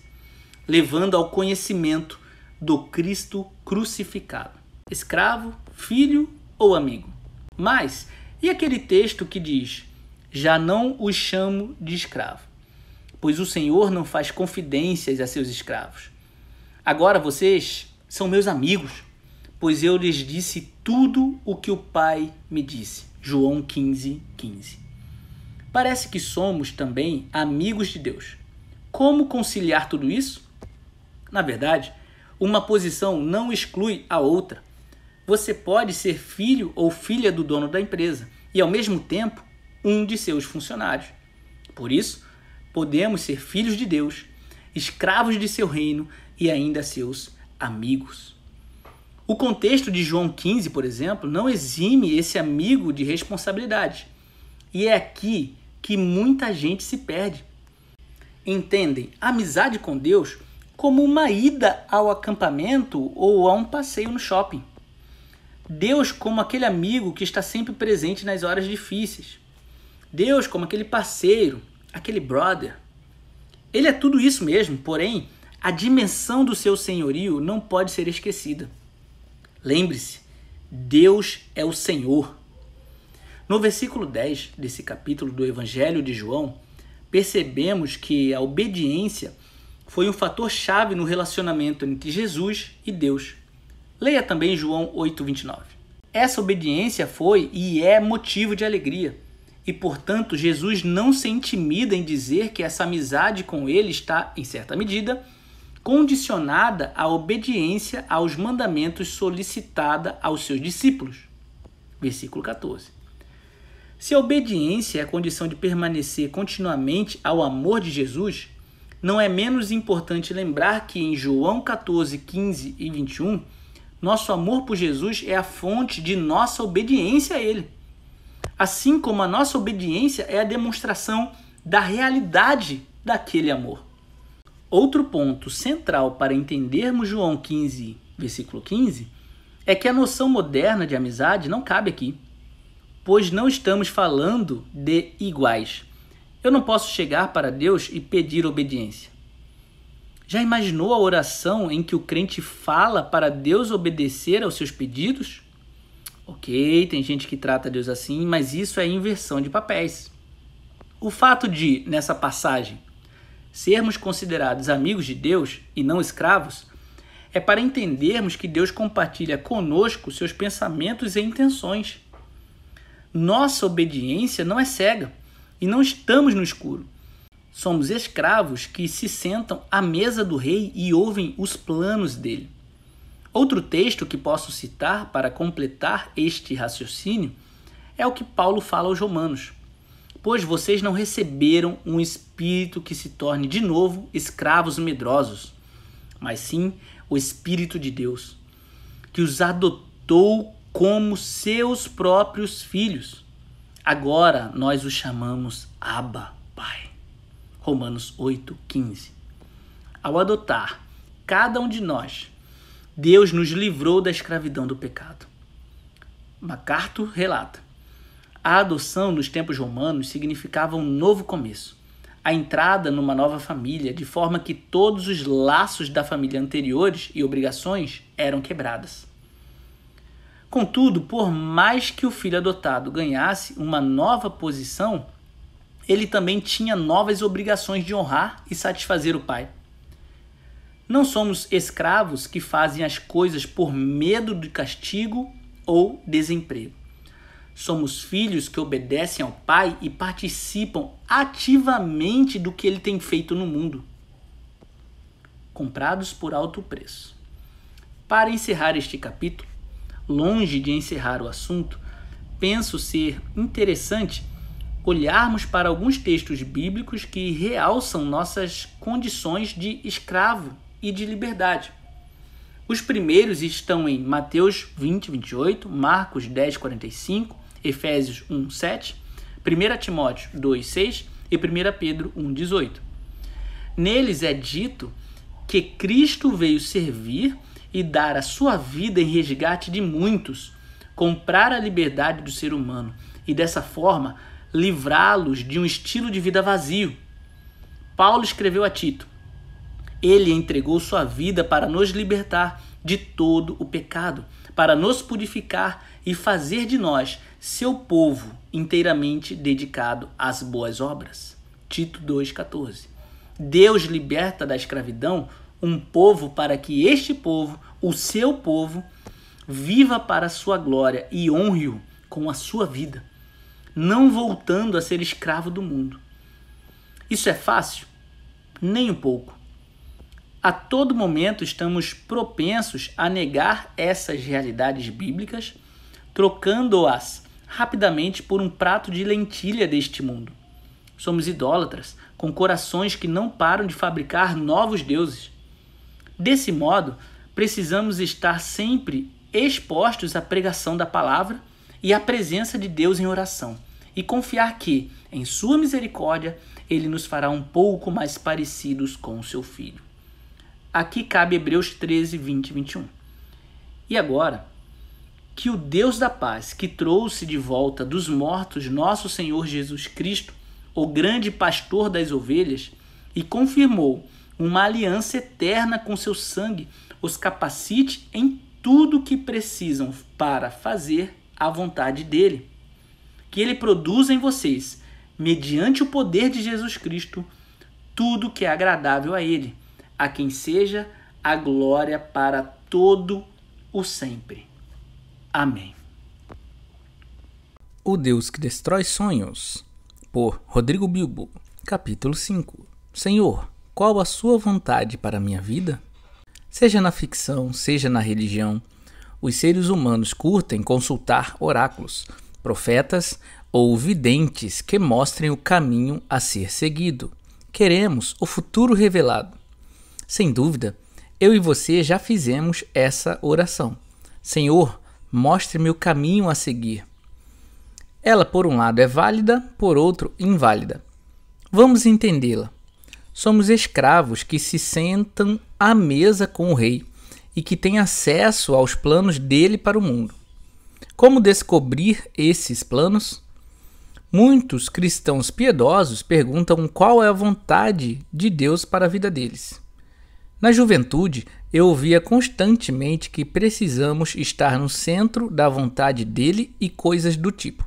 levando ao conhecimento do Cristo crucificado, escravo, filho ou amigo. Mas, e aquele texto que diz: Já não os chamo de escravo, pois o Senhor não faz confidências a seus escravos. Agora vocês são meus amigos, pois eu lhes disse tudo o que o Pai me disse. João 15, 15. Parece que somos também amigos de Deus. Como conciliar tudo isso? Na verdade, uma posição não exclui a outra. Você pode ser filho ou filha do dono da empresa e, ao mesmo tempo, um de seus funcionários. Por isso, podemos ser filhos de Deus, escravos de seu reino e ainda seus amigos. O contexto de João 15, por exemplo, não exime esse amigo de responsabilidade. E é aqui que muita gente se perde. Entendem a amizade com Deus como uma ida ao acampamento ou a um passeio no shopping. Deus como aquele amigo que está sempre presente nas horas difíceis. Deus como aquele parceiro, aquele brother. Ele é tudo isso mesmo, porém, a dimensão do seu senhorio não pode ser esquecida. Lembre-se, Deus é o Senhor. No versículo 10 desse capítulo do Evangelho de João, percebemos que a obediência foi um fator chave no relacionamento entre Jesus e Deus. Leia também João 8:29. Essa obediência foi e é motivo de alegria. E portanto, Jesus não se intimida em dizer que essa amizade com ele está, em certa medida, condicionada à obediência aos mandamentos solicitada aos seus discípulos. Versículo 14. Se a obediência é a condição de permanecer continuamente ao amor de Jesus, não é menos importante lembrar que em João 14, 15 e 21, nosso amor por Jesus é a fonte de nossa obediência a Ele. Assim como a nossa obediência é a demonstração da realidade daquele amor. Outro ponto central para entendermos João 15, versículo 15, é que a noção moderna de amizade não cabe aqui, pois não estamos falando de iguais. Eu não posso chegar para Deus e pedir obediência. Já imaginou a oração em que o crente fala para Deus obedecer aos seus pedidos? Ok, tem gente que trata Deus assim, mas isso é inversão de papéis. O fato de, nessa passagem, sermos considerados amigos de Deus e não escravos, é para entendermos que Deus compartilha conosco seus pensamentos e intenções. Nossa obediência não é cega e não estamos no escuro. Somos escravos que se sentam à mesa do rei e ouvem os planos dele. Outro texto que posso citar para completar este raciocínio é o que Paulo fala aos Romanos pois vocês não receberam um espírito que se torne de novo escravos medrosos, mas sim o Espírito de Deus, que os adotou como seus próprios filhos. Agora nós o chamamos Abba, Pai. Romanos 8,15. Ao adotar cada um de nós, Deus nos livrou da escravidão do pecado. MacArthur relata a adoção nos tempos romanos significava um novo começo, a entrada numa nova família, de forma que todos os laços da família anteriores e obrigações eram quebradas. Contudo, por mais que o filho adotado ganhasse uma nova posição, ele também tinha novas obrigações de honrar e satisfazer o pai. Não somos escravos que fazem as coisas por medo de castigo ou desemprego. Somos filhos que obedecem ao Pai e participam ativamente do que ele tem feito no mundo. Comprados por alto preço. Para encerrar este capítulo, longe de encerrar o assunto, penso ser interessante olharmos para alguns textos bíblicos que realçam nossas condições de escravo e de liberdade. Os primeiros estão em Mateus 20, 28, Marcos 10, 45, Efésios 1, 7, 1 Timóteo 2, 6 e 1 Pedro 1, 18. Neles é dito que Cristo veio servir e dar a sua vida em resgate de muitos, comprar a liberdade do ser humano e dessa forma livrá-los de um estilo de vida vazio. Paulo escreveu a Tito: Ele entregou sua vida para nos libertar de todo o pecado, para nos purificar e fazer de nós seu povo inteiramente dedicado às boas obras. Tito 2,14. Deus liberta da escravidão um povo para que este povo, o seu povo, viva para a sua glória e honre-o com a sua vida, não voltando a ser escravo do mundo. Isso é fácil? Nem um pouco. A todo momento estamos propensos a negar essas realidades bíblicas, trocando-as rapidamente por um prato de lentilha deste mundo. Somos idólatras, com corações que não param de fabricar novos deuses. Desse modo, precisamos estar sempre expostos à pregação da palavra e à presença de Deus em oração, e confiar que, em Sua misericórdia, Ele nos fará um pouco mais parecidos com o seu Filho. Aqui cabe Hebreus 13, 20 e 21. E agora, que o Deus da paz, que trouxe de volta dos mortos nosso Senhor Jesus Cristo, o grande pastor das ovelhas, e confirmou uma aliança eterna com seu sangue, os capacite em tudo que precisam para fazer a vontade dele, que ele produza em vocês, mediante o poder de Jesus Cristo, tudo que é agradável a ele, a quem seja a glória para todo o sempre. Amém. O Deus que destrói sonhos, por Rodrigo Bilbo, capítulo 5. Senhor, qual a sua vontade para a minha vida? Seja na ficção, seja na religião, os seres humanos curtem consultar oráculos, profetas ou videntes que mostrem o caminho a ser seguido. Queremos o futuro revelado. Sem dúvida, eu e você já fizemos essa oração. Senhor, Mostre-me o caminho a seguir. Ela, por um lado, é válida, por outro, inválida. Vamos entendê-la. Somos escravos que se sentam à mesa com o rei e que têm acesso aos planos dele para o mundo. Como descobrir esses planos? Muitos cristãos piedosos perguntam qual é a vontade de Deus para a vida deles. Na juventude, eu ouvia constantemente que precisamos estar no centro da vontade dele e coisas do tipo.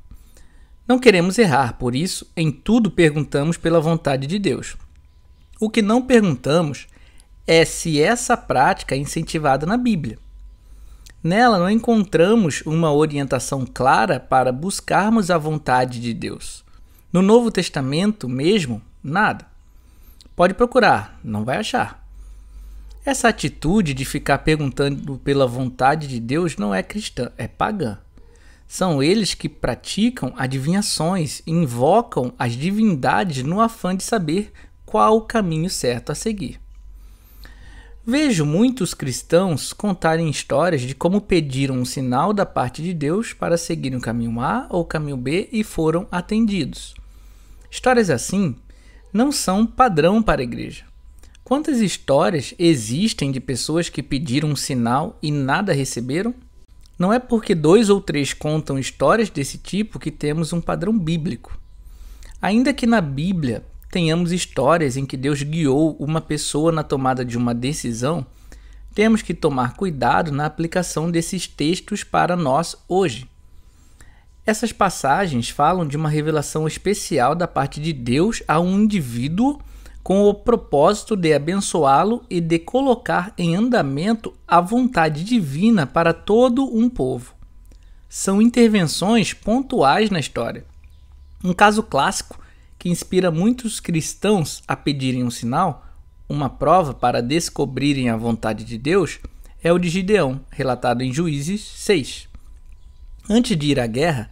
Não queremos errar, por isso, em tudo perguntamos pela vontade de Deus. O que não perguntamos é se essa prática é incentivada na Bíblia. Nela não encontramos uma orientação clara para buscarmos a vontade de Deus. No Novo Testamento mesmo, nada. Pode procurar, não vai achar. Essa atitude de ficar perguntando pela vontade de Deus não é cristã, é pagã. São eles que praticam adivinhações e invocam as divindades no afã de saber qual o caminho certo a seguir. Vejo muitos cristãos contarem histórias de como pediram um sinal da parte de Deus para seguir o caminho A ou o caminho B e foram atendidos. Histórias assim não são padrão para a igreja. Quantas histórias existem de pessoas que pediram um sinal e nada receberam? Não é porque dois ou três contam histórias desse tipo que temos um padrão bíblico. Ainda que na Bíblia tenhamos histórias em que Deus guiou uma pessoa na tomada de uma decisão, temos que tomar cuidado na aplicação desses textos para nós hoje. Essas passagens falam de uma revelação especial da parte de Deus a um indivíduo com o propósito de abençoá-lo e de colocar em andamento a vontade divina para todo um povo. São intervenções pontuais na história. Um caso clássico que inspira muitos cristãos a pedirem um sinal, uma prova para descobrirem a vontade de Deus, é o de Gideão, relatado em Juízes 6. Antes de ir à guerra,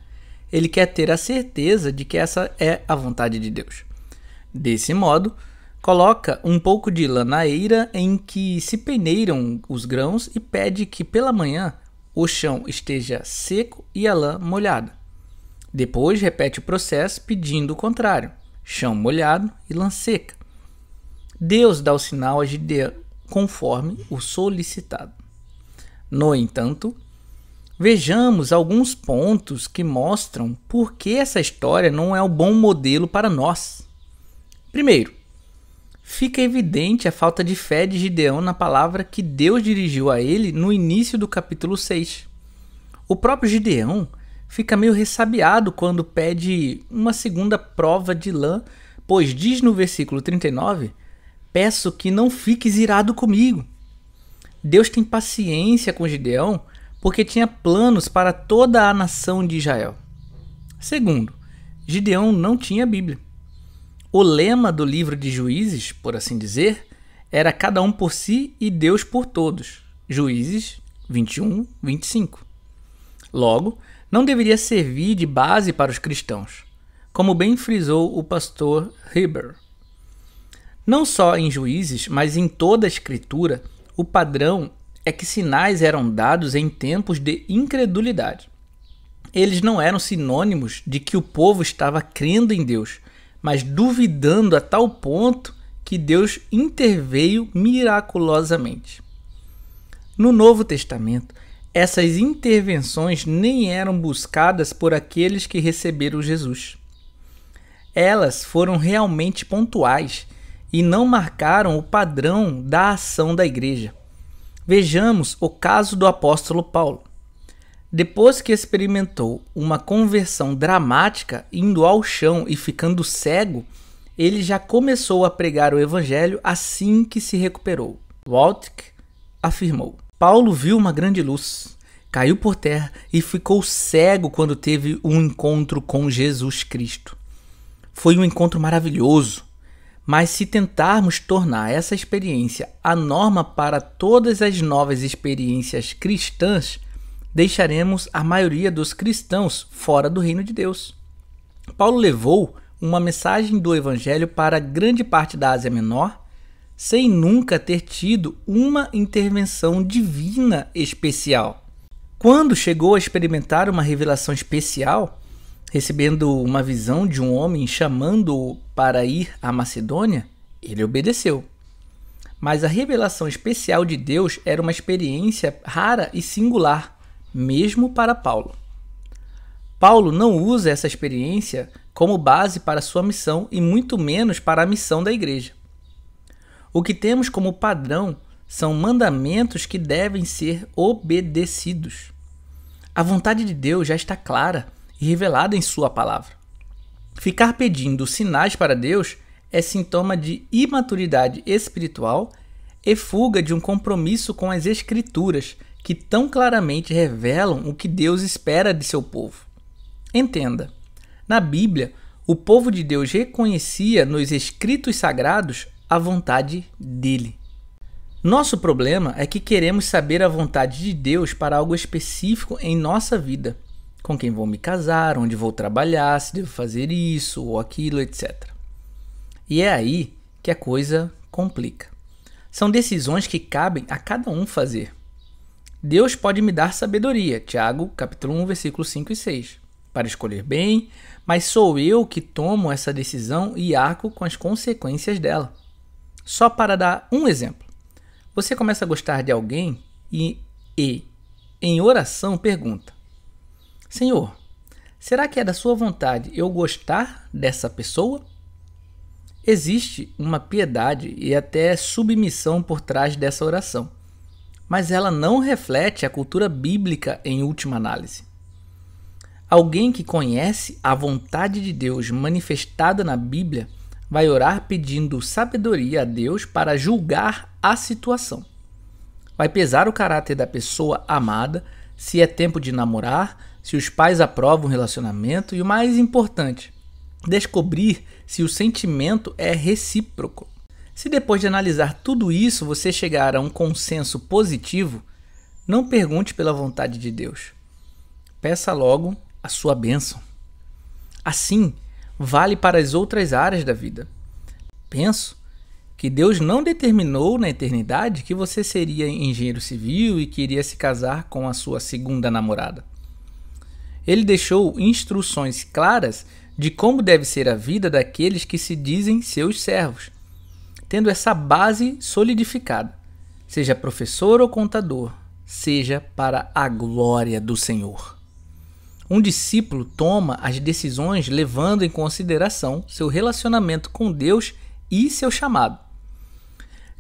ele quer ter a certeza de que essa é a vontade de Deus. Desse modo, Coloca um pouco de eira em que se peneiram os grãos e pede que pela manhã o chão esteja seco e a lã molhada. Depois repete o processo pedindo o contrário: chão molhado e lã seca. Deus dá o sinal a Gideão conforme o solicitado. No entanto, vejamos alguns pontos que mostram por que essa história não é o bom modelo para nós. Primeiro, Fica evidente a falta de fé de Gideão na palavra que Deus dirigiu a ele no início do capítulo 6. O próprio Gideão fica meio ressabiado quando pede uma segunda prova de lã, pois diz no versículo 39: Peço que não fiques irado comigo. Deus tem paciência com Gideão porque tinha planos para toda a nação de Israel. Segundo, Gideão não tinha Bíblia. O lema do livro de Juízes, por assim dizer, era cada um por si e Deus por todos. Juízes 21, 25. Logo, não deveria servir de base para os cristãos, como bem frisou o pastor Heber. Não só em Juízes, mas em toda a Escritura, o padrão é que sinais eram dados em tempos de incredulidade. Eles não eram sinônimos de que o povo estava crendo em Deus, mas duvidando a tal ponto que Deus interveio miraculosamente. No Novo Testamento, essas intervenções nem eram buscadas por aqueles que receberam Jesus. Elas foram realmente pontuais e não marcaram o padrão da ação da igreja. Vejamos o caso do apóstolo Paulo. Depois que experimentou uma conversão dramática, indo ao chão e ficando cego, ele já começou a pregar o evangelho assim que se recuperou. Waltke afirmou: Paulo viu uma grande luz, caiu por terra e ficou cego quando teve um encontro com Jesus Cristo. Foi um encontro maravilhoso, mas se tentarmos tornar essa experiência a norma para todas as novas experiências cristãs, deixaremos a maioria dos cristãos fora do reino de Deus. Paulo levou uma mensagem do Evangelho para grande parte da Ásia Menor, sem nunca ter tido uma intervenção divina especial. Quando chegou a experimentar uma revelação especial, recebendo uma visão de um homem chamando-o para ir à Macedônia, ele obedeceu. Mas a revelação especial de Deus era uma experiência rara e singular mesmo para Paulo. Paulo não usa essa experiência como base para sua missão e muito menos para a missão da igreja. O que temos como padrão são mandamentos que devem ser obedecidos. A vontade de Deus já está clara e revelada em Sua palavra. Ficar pedindo sinais para Deus é sintoma de imaturidade espiritual e fuga de um compromisso com as Escrituras que tão claramente revelam o que Deus espera de seu povo. Entenda: na Bíblia, o povo de Deus reconhecia nos escritos sagrados a vontade dele. Nosso problema é que queremos saber a vontade de Deus para algo específico em nossa vida. Com quem vou me casar, onde vou trabalhar, se devo fazer isso ou aquilo, etc. E é aí que a coisa complica. São decisões que cabem a cada um fazer. Deus pode me dar sabedoria, Tiago, capítulo 1, versículo 5 e 6, para escolher bem, mas sou eu que tomo essa decisão e arco com as consequências dela. Só para dar um exemplo. Você começa a gostar de alguém e, e em oração pergunta: Senhor, será que é da sua vontade eu gostar dessa pessoa? Existe uma piedade e até submissão por trás dessa oração mas ela não reflete a cultura bíblica em última análise. Alguém que conhece a vontade de Deus manifestada na Bíblia vai orar pedindo sabedoria a Deus para julgar a situação. Vai pesar o caráter da pessoa amada, se é tempo de namorar, se os pais aprovam o relacionamento e o mais importante, descobrir se o sentimento é recíproco. Se depois de analisar tudo isso você chegar a um consenso positivo, não pergunte pela vontade de Deus. Peça logo a sua bênção. Assim, vale para as outras áreas da vida. Penso que Deus não determinou na eternidade que você seria engenheiro civil e queria se casar com a sua segunda namorada. Ele deixou instruções claras de como deve ser a vida daqueles que se dizem seus servos tendo essa base solidificada, seja professor ou contador, seja para a glória do Senhor. Um discípulo toma as decisões levando em consideração seu relacionamento com Deus e seu chamado.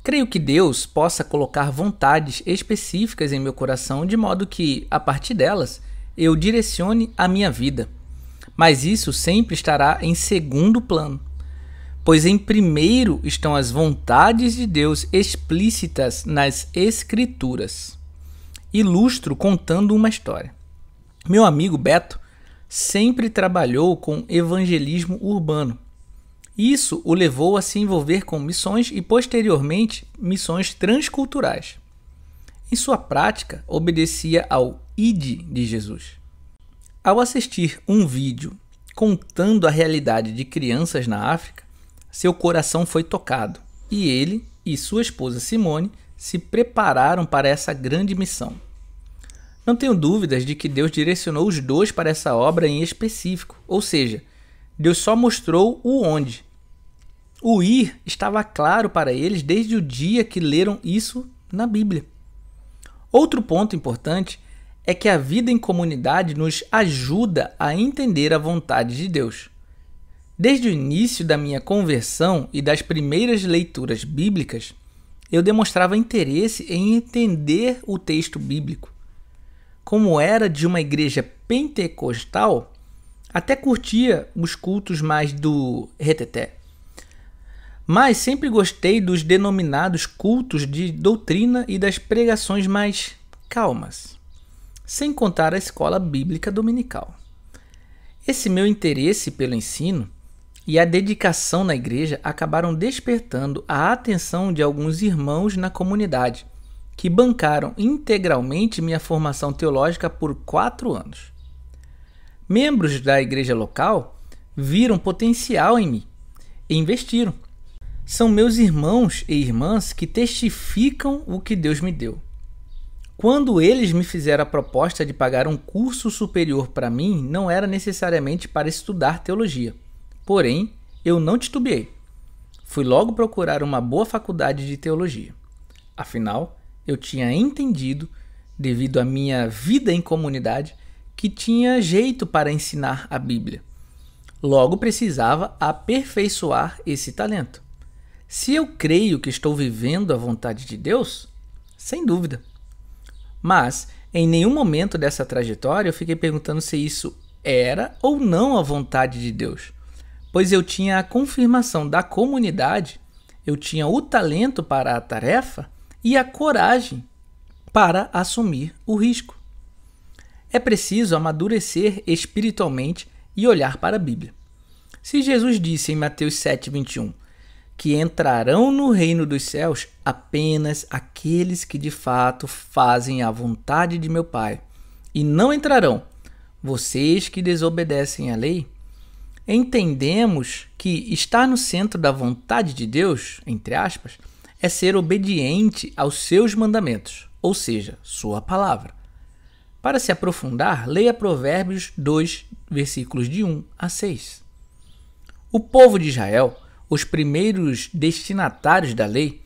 Creio que Deus possa colocar vontades específicas em meu coração de modo que, a partir delas, eu direcione a minha vida. Mas isso sempre estará em segundo plano pois em primeiro estão as vontades de Deus explícitas nas Escrituras. Ilustro contando uma história. Meu amigo Beto sempre trabalhou com evangelismo urbano. Isso o levou a se envolver com missões e, posteriormente, missões transculturais. Em sua prática, obedecia ao ID de Jesus. Ao assistir um vídeo contando a realidade de crianças na África, seu coração foi tocado e ele e sua esposa Simone se prepararam para essa grande missão. Não tenho dúvidas de que Deus direcionou os dois para essa obra em específico, ou seja, Deus só mostrou o onde. O ir estava claro para eles desde o dia que leram isso na Bíblia. Outro ponto importante é que a vida em comunidade nos ajuda a entender a vontade de Deus. Desde o início da minha conversão e das primeiras leituras bíblicas, eu demonstrava interesse em entender o texto bíblico. Como era de uma igreja pentecostal, até curtia os cultos mais do reteté. Mas sempre gostei dos denominados cultos de doutrina e das pregações mais calmas, sem contar a escola bíblica dominical. Esse meu interesse pelo ensino e a dedicação na igreja acabaram despertando a atenção de alguns irmãos na comunidade, que bancaram integralmente minha formação teológica por quatro anos. Membros da igreja local viram potencial em mim e investiram. São meus irmãos e irmãs que testificam o que Deus me deu. Quando eles me fizeram a proposta de pagar um curso superior para mim, não era necessariamente para estudar teologia Porém, eu não titubeei. Fui logo procurar uma boa faculdade de teologia. Afinal, eu tinha entendido, devido à minha vida em comunidade, que tinha jeito para ensinar a Bíblia. Logo precisava aperfeiçoar esse talento. Se eu creio que estou vivendo a vontade de Deus, sem dúvida. Mas em nenhum momento dessa trajetória eu fiquei perguntando se isso era ou não a vontade de Deus pois eu tinha a confirmação da comunidade, eu tinha o talento para a tarefa e a coragem para assumir o risco. É preciso amadurecer espiritualmente e olhar para a Bíblia. Se Jesus disse em Mateus 7:21 que entrarão no reino dos céus apenas aqueles que de fato fazem a vontade de meu Pai, e não entrarão vocês que desobedecem à lei, Entendemos que estar no centro da vontade de Deus, entre aspas, é ser obediente aos seus mandamentos, ou seja, sua palavra. Para se aprofundar, leia Provérbios 2, versículos de 1 a 6. O povo de Israel, os primeiros destinatários da lei,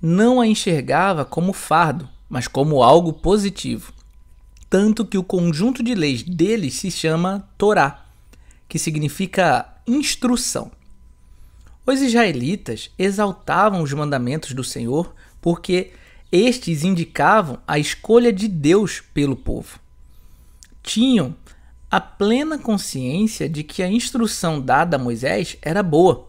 não a enxergava como fardo, mas como algo positivo. Tanto que o conjunto de leis deles se chama Torá, que significa instrução. Os israelitas exaltavam os mandamentos do Senhor porque estes indicavam a escolha de Deus pelo povo. Tinham a plena consciência de que a instrução dada a Moisés era boa.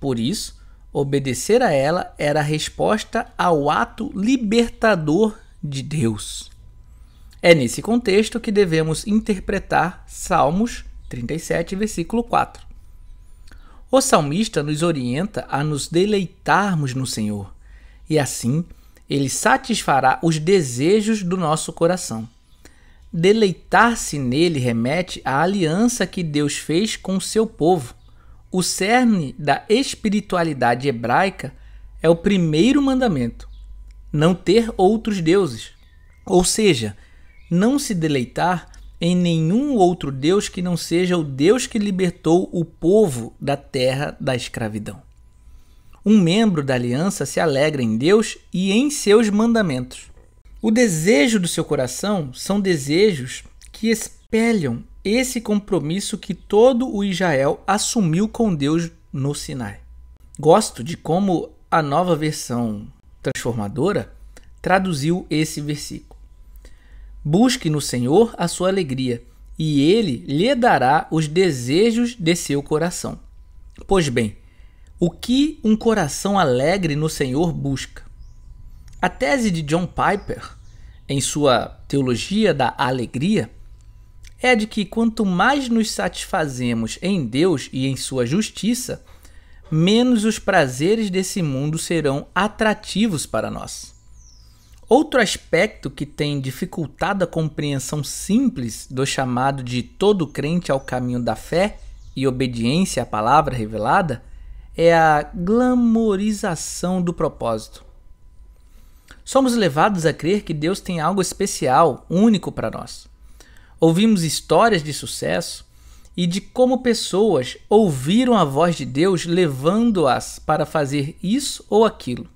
Por isso, obedecer a ela era a resposta ao ato libertador de Deus. É nesse contexto que devemos interpretar Salmos 37, versículo 4. O salmista nos orienta a nos deleitarmos no Senhor, e assim ele satisfará os desejos do nosso coração. Deleitar-se nele remete à aliança que Deus fez com o seu povo. O cerne da espiritualidade hebraica é o primeiro mandamento: não ter outros deuses. Ou seja, não se deleitar em nenhum outro Deus que não seja o Deus que libertou o povo da terra da escravidão. Um membro da aliança se alegra em Deus e em seus mandamentos. O desejo do seu coração são desejos que espelham esse compromisso que todo o Israel assumiu com Deus no Sinai. Gosto de como a nova versão transformadora traduziu esse versículo. Busque no Senhor a sua alegria, e ele lhe dará os desejos de seu coração. Pois bem, o que um coração alegre no Senhor busca? A tese de John Piper, em sua Teologia da Alegria, é de que quanto mais nos satisfazemos em Deus e em sua justiça, menos os prazeres desse mundo serão atrativos para nós. Outro aspecto que tem dificultado a compreensão simples do chamado de todo crente ao caminho da fé e obediência à palavra revelada é a glamorização do propósito. Somos levados a crer que Deus tem algo especial, único para nós. Ouvimos histórias de sucesso e de como pessoas ouviram a voz de Deus levando-as para fazer isso ou aquilo.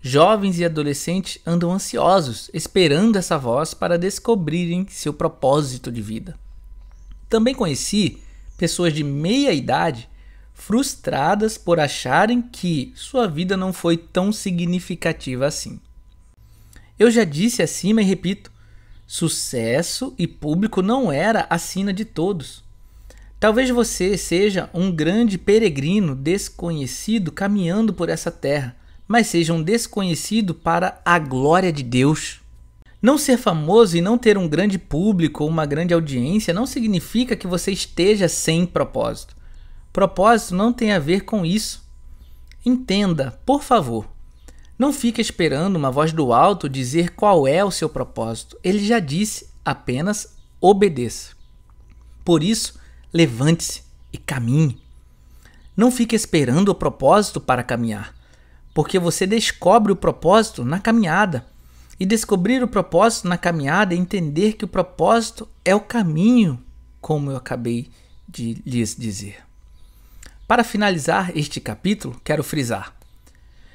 Jovens e adolescentes andam ansiosos, esperando essa voz para descobrirem seu propósito de vida. Também conheci pessoas de meia idade frustradas por acharem que sua vida não foi tão significativa assim. Eu já disse acima e repito: sucesso e público não era a sina de todos. Talvez você seja um grande peregrino desconhecido caminhando por essa terra mas seja um desconhecido para a glória de Deus. Não ser famoso e não ter um grande público ou uma grande audiência não significa que você esteja sem propósito. Propósito não tem a ver com isso. Entenda, por favor. Não fique esperando uma voz do alto dizer qual é o seu propósito. Ele já disse, apenas obedeça. Por isso, levante-se e caminhe. Não fique esperando o propósito para caminhar porque você descobre o propósito na caminhada. E descobrir o propósito na caminhada é entender que o propósito é o caminho, como eu acabei de lhes dizer. Para finalizar este capítulo, quero frisar: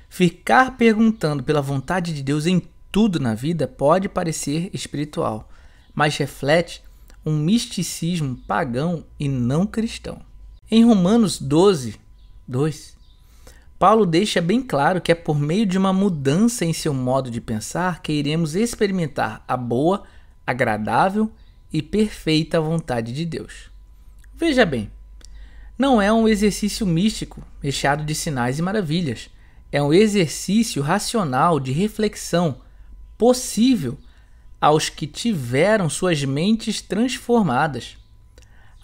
ficar perguntando pela vontade de Deus em tudo na vida pode parecer espiritual, mas reflete um misticismo pagão e não cristão. Em Romanos 12, 2, Paulo deixa bem claro que é por meio de uma mudança em seu modo de pensar que iremos experimentar a boa, agradável e perfeita vontade de Deus. Veja bem, não é um exercício místico, recheado de sinais e maravilhas. É um exercício racional de reflexão possível aos que tiveram suas mentes transformadas.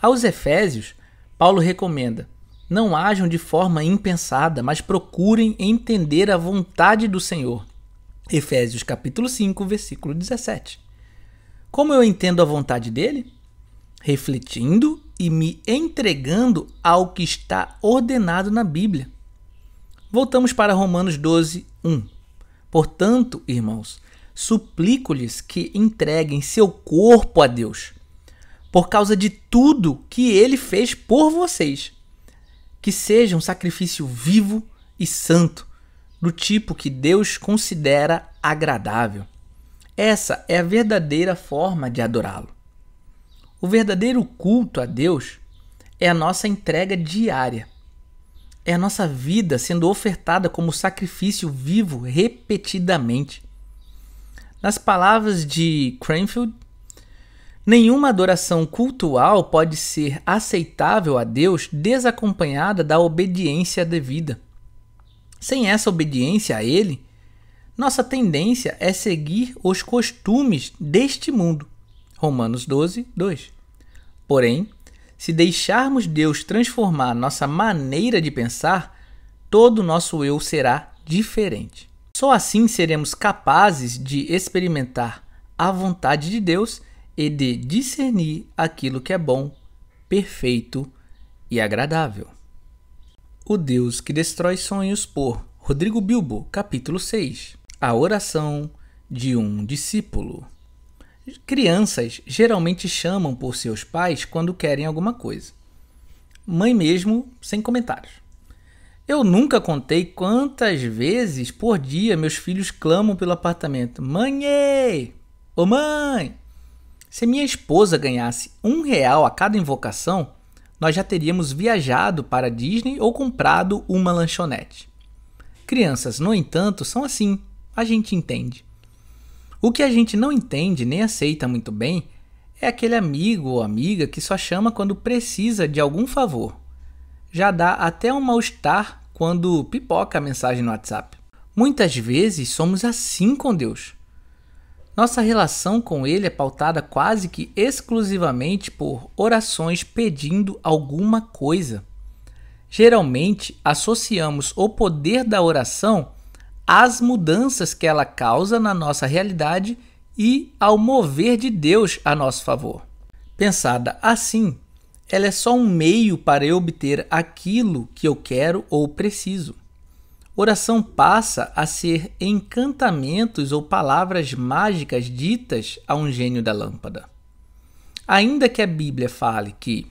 Aos Efésios, Paulo recomenda não hajam de forma impensada, mas procurem entender a vontade do Senhor. Efésios capítulo 5, versículo 17. Como eu entendo a vontade dele? Refletindo e me entregando ao que está ordenado na Bíblia. Voltamos para Romanos 12, 1. Portanto, irmãos, suplico-lhes que entreguem seu corpo a Deus, por causa de tudo que ele fez por vocês que seja um sacrifício vivo e santo, do tipo que Deus considera agradável. Essa é a verdadeira forma de adorá-lo. O verdadeiro culto a Deus é a nossa entrega diária. É a nossa vida sendo ofertada como sacrifício vivo repetidamente. Nas palavras de Cranfield, Nenhuma adoração cultual pode ser aceitável a Deus desacompanhada da obediência devida. Sem essa obediência a Ele, nossa tendência é seguir os costumes deste mundo. Romanos 12, 2. Porém, se deixarmos Deus transformar nossa maneira de pensar, todo o nosso eu será diferente. Só assim seremos capazes de experimentar a vontade de Deus e de discernir aquilo que é bom, perfeito e agradável. O Deus que destrói sonhos por Rodrigo Bilbo, capítulo 6. A oração de um discípulo. Crianças geralmente chamam por seus pais quando querem alguma coisa. Mãe mesmo, sem comentários. Eu nunca contei quantas vezes por dia meus filhos clamam pelo apartamento: Mãe! Ô mãe! Se minha esposa ganhasse um real a cada invocação, nós já teríamos viajado para Disney ou comprado uma lanchonete. Crianças, no entanto, são assim, a gente entende. O que a gente não entende nem aceita muito bem é aquele amigo ou amiga que só chama quando precisa de algum favor. Já dá até um mal-estar quando pipoca a mensagem no WhatsApp. Muitas vezes somos assim com Deus. Nossa relação com ele é pautada quase que exclusivamente por orações pedindo alguma coisa. Geralmente associamos o poder da oração às mudanças que ela causa na nossa realidade e ao mover de Deus a nosso favor. Pensada assim, ela é só um meio para eu obter aquilo que eu quero ou preciso oração passa a ser encantamentos ou palavras mágicas ditas a um gênio da lâmpada. Ainda que a Bíblia fale que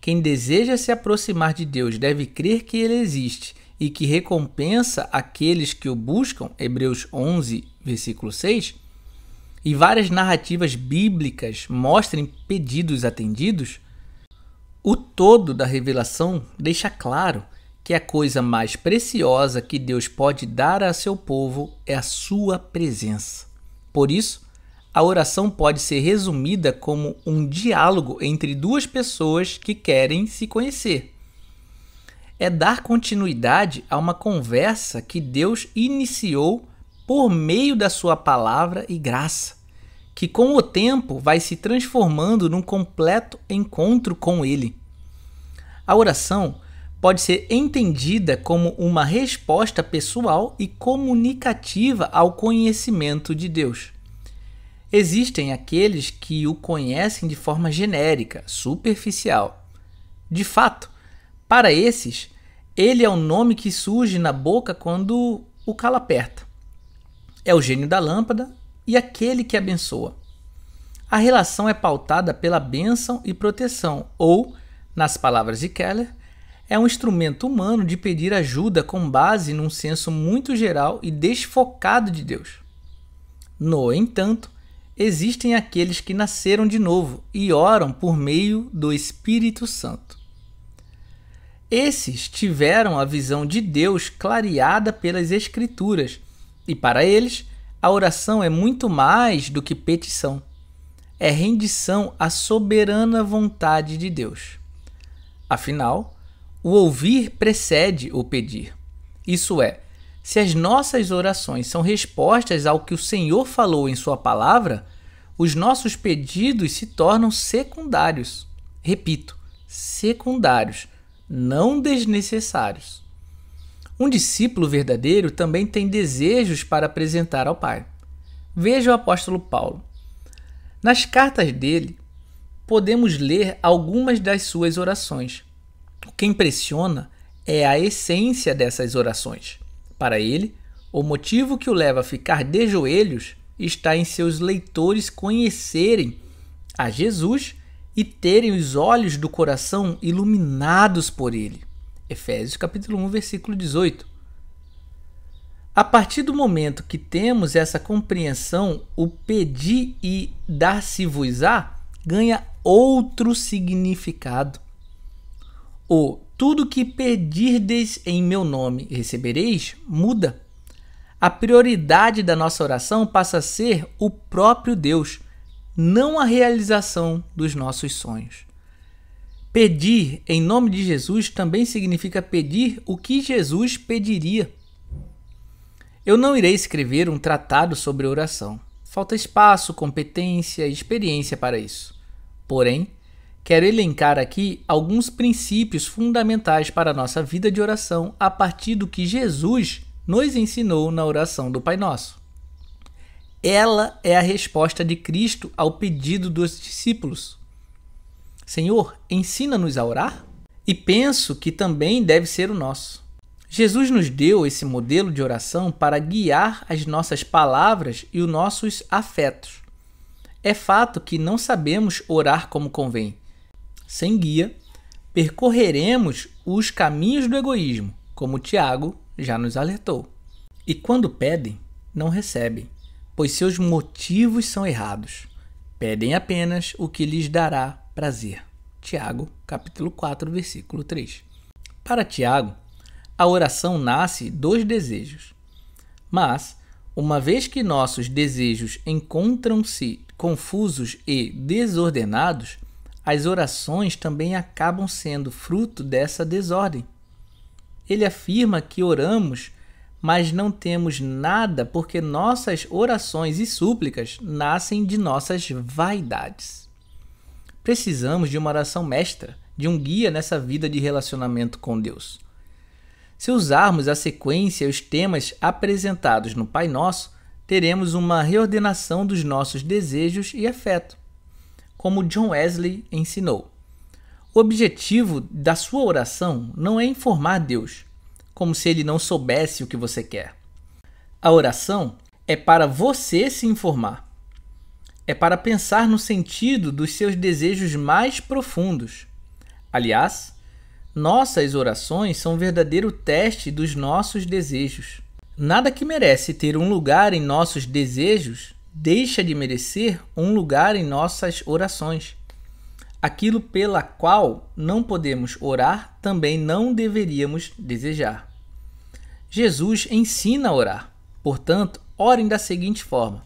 quem deseja se aproximar de Deus deve crer que ele existe e que recompensa aqueles que o buscam, Hebreus 11, versículo 6, e várias narrativas bíblicas mostrem pedidos atendidos, o todo da revelação deixa claro que a coisa mais preciosa que Deus pode dar a seu povo é a sua presença. Por isso, a oração pode ser resumida como um diálogo entre duas pessoas que querem se conhecer. É dar continuidade a uma conversa que Deus iniciou por meio da sua palavra e graça, que com o tempo vai se transformando num completo encontro com ele. A oração pode ser entendida como uma resposta pessoal e comunicativa ao conhecimento de Deus. Existem aqueles que o conhecem de forma genérica, superficial. De fato, para esses, ele é o nome que surge na boca quando o calo aperta. É o gênio da lâmpada e aquele que abençoa. A relação é pautada pela bênção e proteção, ou, nas palavras de Keller, é um instrumento humano de pedir ajuda com base num senso muito geral e desfocado de Deus. No entanto, existem aqueles que nasceram de novo e oram por meio do Espírito Santo. Esses tiveram a visão de Deus clareada pelas Escrituras, e para eles, a oração é muito mais do que petição. É rendição à soberana vontade de Deus. Afinal, o ouvir precede o pedir. Isso é, se as nossas orações são respostas ao que o Senhor falou em Sua palavra, os nossos pedidos se tornam secundários. Repito, secundários, não desnecessários. Um discípulo verdadeiro também tem desejos para apresentar ao Pai. Veja o apóstolo Paulo. Nas cartas dele, podemos ler algumas das suas orações. O que impressiona é a essência dessas orações. Para ele, o motivo que o leva a ficar de joelhos está em seus leitores conhecerem a Jesus e terem os olhos do coração iluminados por ele. Efésios capítulo 1, versículo 18. A partir do momento que temos essa compreensão, o pedir e dar-se-vos-á ganha outro significado. O tudo que pedirdes em meu nome recebereis muda. A prioridade da nossa oração passa a ser o próprio Deus, não a realização dos nossos sonhos. Pedir em nome de Jesus também significa pedir o que Jesus pediria. Eu não irei escrever um tratado sobre oração. Falta espaço, competência e experiência para isso. Porém, Quero elencar aqui alguns princípios fundamentais para a nossa vida de oração a partir do que Jesus nos ensinou na oração do Pai Nosso. Ela é a resposta de Cristo ao pedido dos discípulos. Senhor, ensina-nos a orar? E penso que também deve ser o nosso. Jesus nos deu esse modelo de oração para guiar as nossas palavras e os nossos afetos. É fato que não sabemos orar como convém, sem guia, percorreremos os caminhos do egoísmo, como Tiago já nos alertou. E quando pedem, não recebem, pois seus motivos são errados. Pedem apenas o que lhes dará prazer. Tiago, capítulo 4, versículo 3. Para Tiago, a oração nasce dos desejos. Mas, uma vez que nossos desejos encontram-se confusos e desordenados, as orações também acabam sendo fruto dessa desordem. Ele afirma que oramos, mas não temos nada porque nossas orações e súplicas nascem de nossas vaidades. Precisamos de uma oração mestra, de um guia nessa vida de relacionamento com Deus. Se usarmos a sequência e os temas apresentados no Pai Nosso, teremos uma reordenação dos nossos desejos e afeto como John Wesley ensinou. O objetivo da sua oração não é informar Deus, como se ele não soubesse o que você quer. A oração é para você se informar. É para pensar no sentido dos seus desejos mais profundos. Aliás, nossas orações são um verdadeiro teste dos nossos desejos. Nada que merece ter um lugar em nossos desejos deixa de merecer um lugar em nossas orações. Aquilo pela qual não podemos orar, também não deveríamos desejar. Jesus ensina a orar. Portanto, orem da seguinte forma: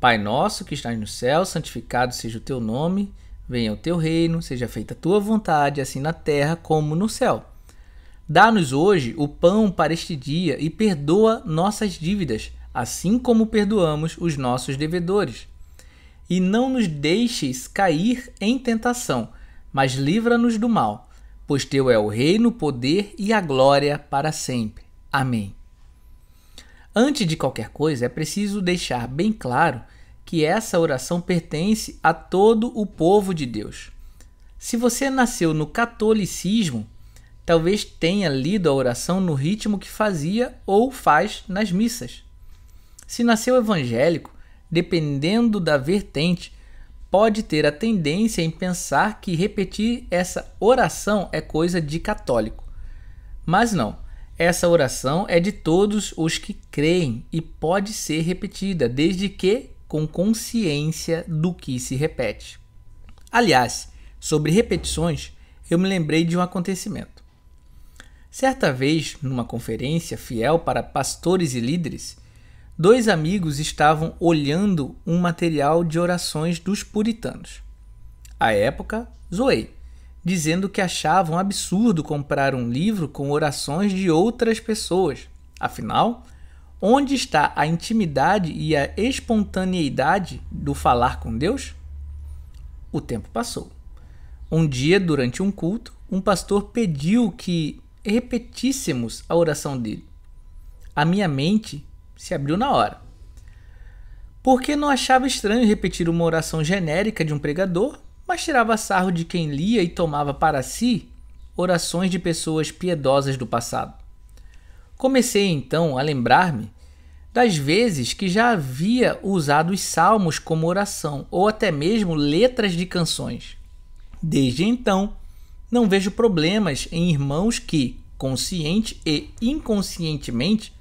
Pai nosso que estás no céu, santificado seja o teu nome, venha o teu reino, seja feita a tua vontade, assim na terra como no céu. Dá-nos hoje o pão para este dia e perdoa nossas dívidas assim como perdoamos os nossos devedores. E não nos deixes cair em tentação, mas livra-nos do mal, pois teu é o reino, o poder e a glória para sempre. Amém. Antes de qualquer coisa, é preciso deixar bem claro que essa oração pertence a todo o povo de Deus. Se você nasceu no catolicismo, talvez tenha lido a oração no ritmo que fazia ou faz nas missas. Se nasceu evangélico, dependendo da vertente, pode ter a tendência em pensar que repetir essa oração é coisa de católico. Mas não, essa oração é de todos os que creem e pode ser repetida, desde que com consciência do que se repete. Aliás, sobre repetições, eu me lembrei de um acontecimento. Certa vez, numa conferência fiel para pastores e líderes, dois amigos estavam olhando um material de orações dos puritanos. À época, zoei, dizendo que achavam absurdo comprar um livro com orações de outras pessoas. Afinal, onde está a intimidade e a espontaneidade do falar com Deus? O tempo passou. Um dia, durante um culto, um pastor pediu que repetíssemos a oração dele. A minha mente se abriu na hora. Porque não achava estranho repetir uma oração genérica de um pregador, mas tirava sarro de quem lia e tomava para si orações de pessoas piedosas do passado. Comecei então a lembrar-me das vezes que já havia usado os salmos como oração ou até mesmo letras de canções. Desde então, não vejo problemas em irmãos que, consciente e inconscientemente,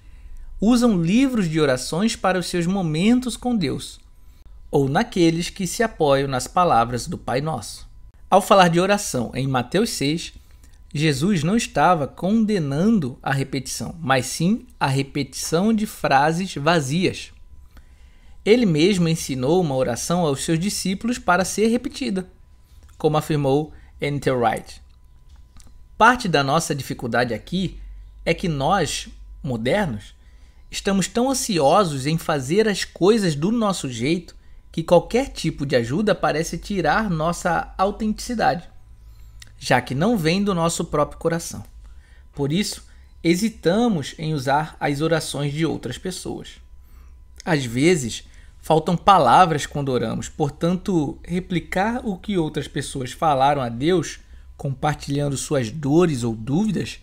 usam livros de orações para os seus momentos com Deus, ou naqueles que se apoiam nas palavras do Pai Nosso. Ao falar de oração em Mateus 6, Jesus não estava condenando a repetição, mas sim a repetição de frases vazias. Ele mesmo ensinou uma oração aos seus discípulos para ser repetida, como afirmou Enter Wright. Parte da nossa dificuldade aqui é que nós, modernos, Estamos tão ansiosos em fazer as coisas do nosso jeito que qualquer tipo de ajuda parece tirar nossa autenticidade, já que não vem do nosso próprio coração. Por isso, hesitamos em usar as orações de outras pessoas. Às vezes, faltam palavras quando oramos, portanto, replicar o que outras pessoas falaram a Deus, compartilhando suas dores ou dúvidas,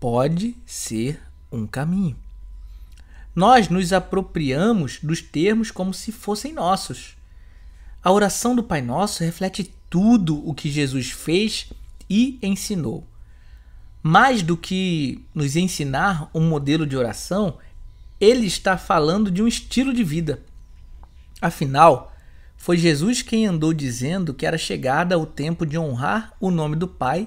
pode ser um caminho. Nós nos apropriamos dos termos como se fossem nossos. A oração do Pai Nosso reflete tudo o que Jesus fez e ensinou. Mais do que nos ensinar um modelo de oração, ele está falando de um estilo de vida. Afinal, foi Jesus quem andou dizendo que era chegada o tempo de honrar o nome do Pai,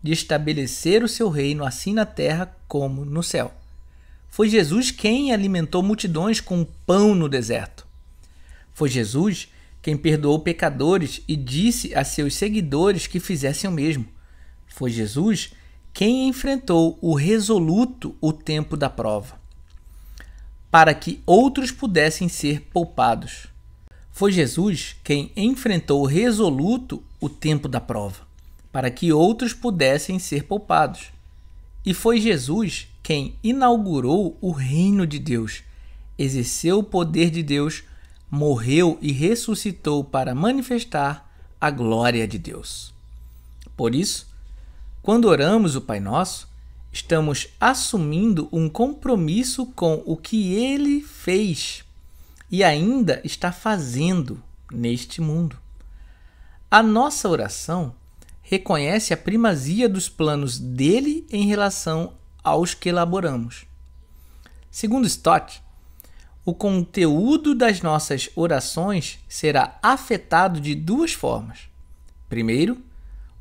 de estabelecer o seu reino assim na terra como no céu. Foi Jesus quem alimentou multidões com pão no deserto. Foi Jesus quem perdoou pecadores e disse a seus seguidores que fizessem o mesmo. Foi Jesus quem enfrentou o resoluto o tempo da prova, para que outros pudessem ser poupados. Foi Jesus quem enfrentou o resoluto o tempo da prova, para que outros pudessem ser poupados. E foi Jesus quem inaugurou o reino de Deus, exerceu o poder de Deus, morreu e ressuscitou para manifestar a glória de Deus. Por isso, quando oramos o Pai Nosso, estamos assumindo um compromisso com o que ele fez e ainda está fazendo neste mundo. A nossa oração reconhece a primazia dos planos dele em relação aos que elaboramos. Segundo Stott, o conteúdo das nossas orações será afetado de duas formas. Primeiro,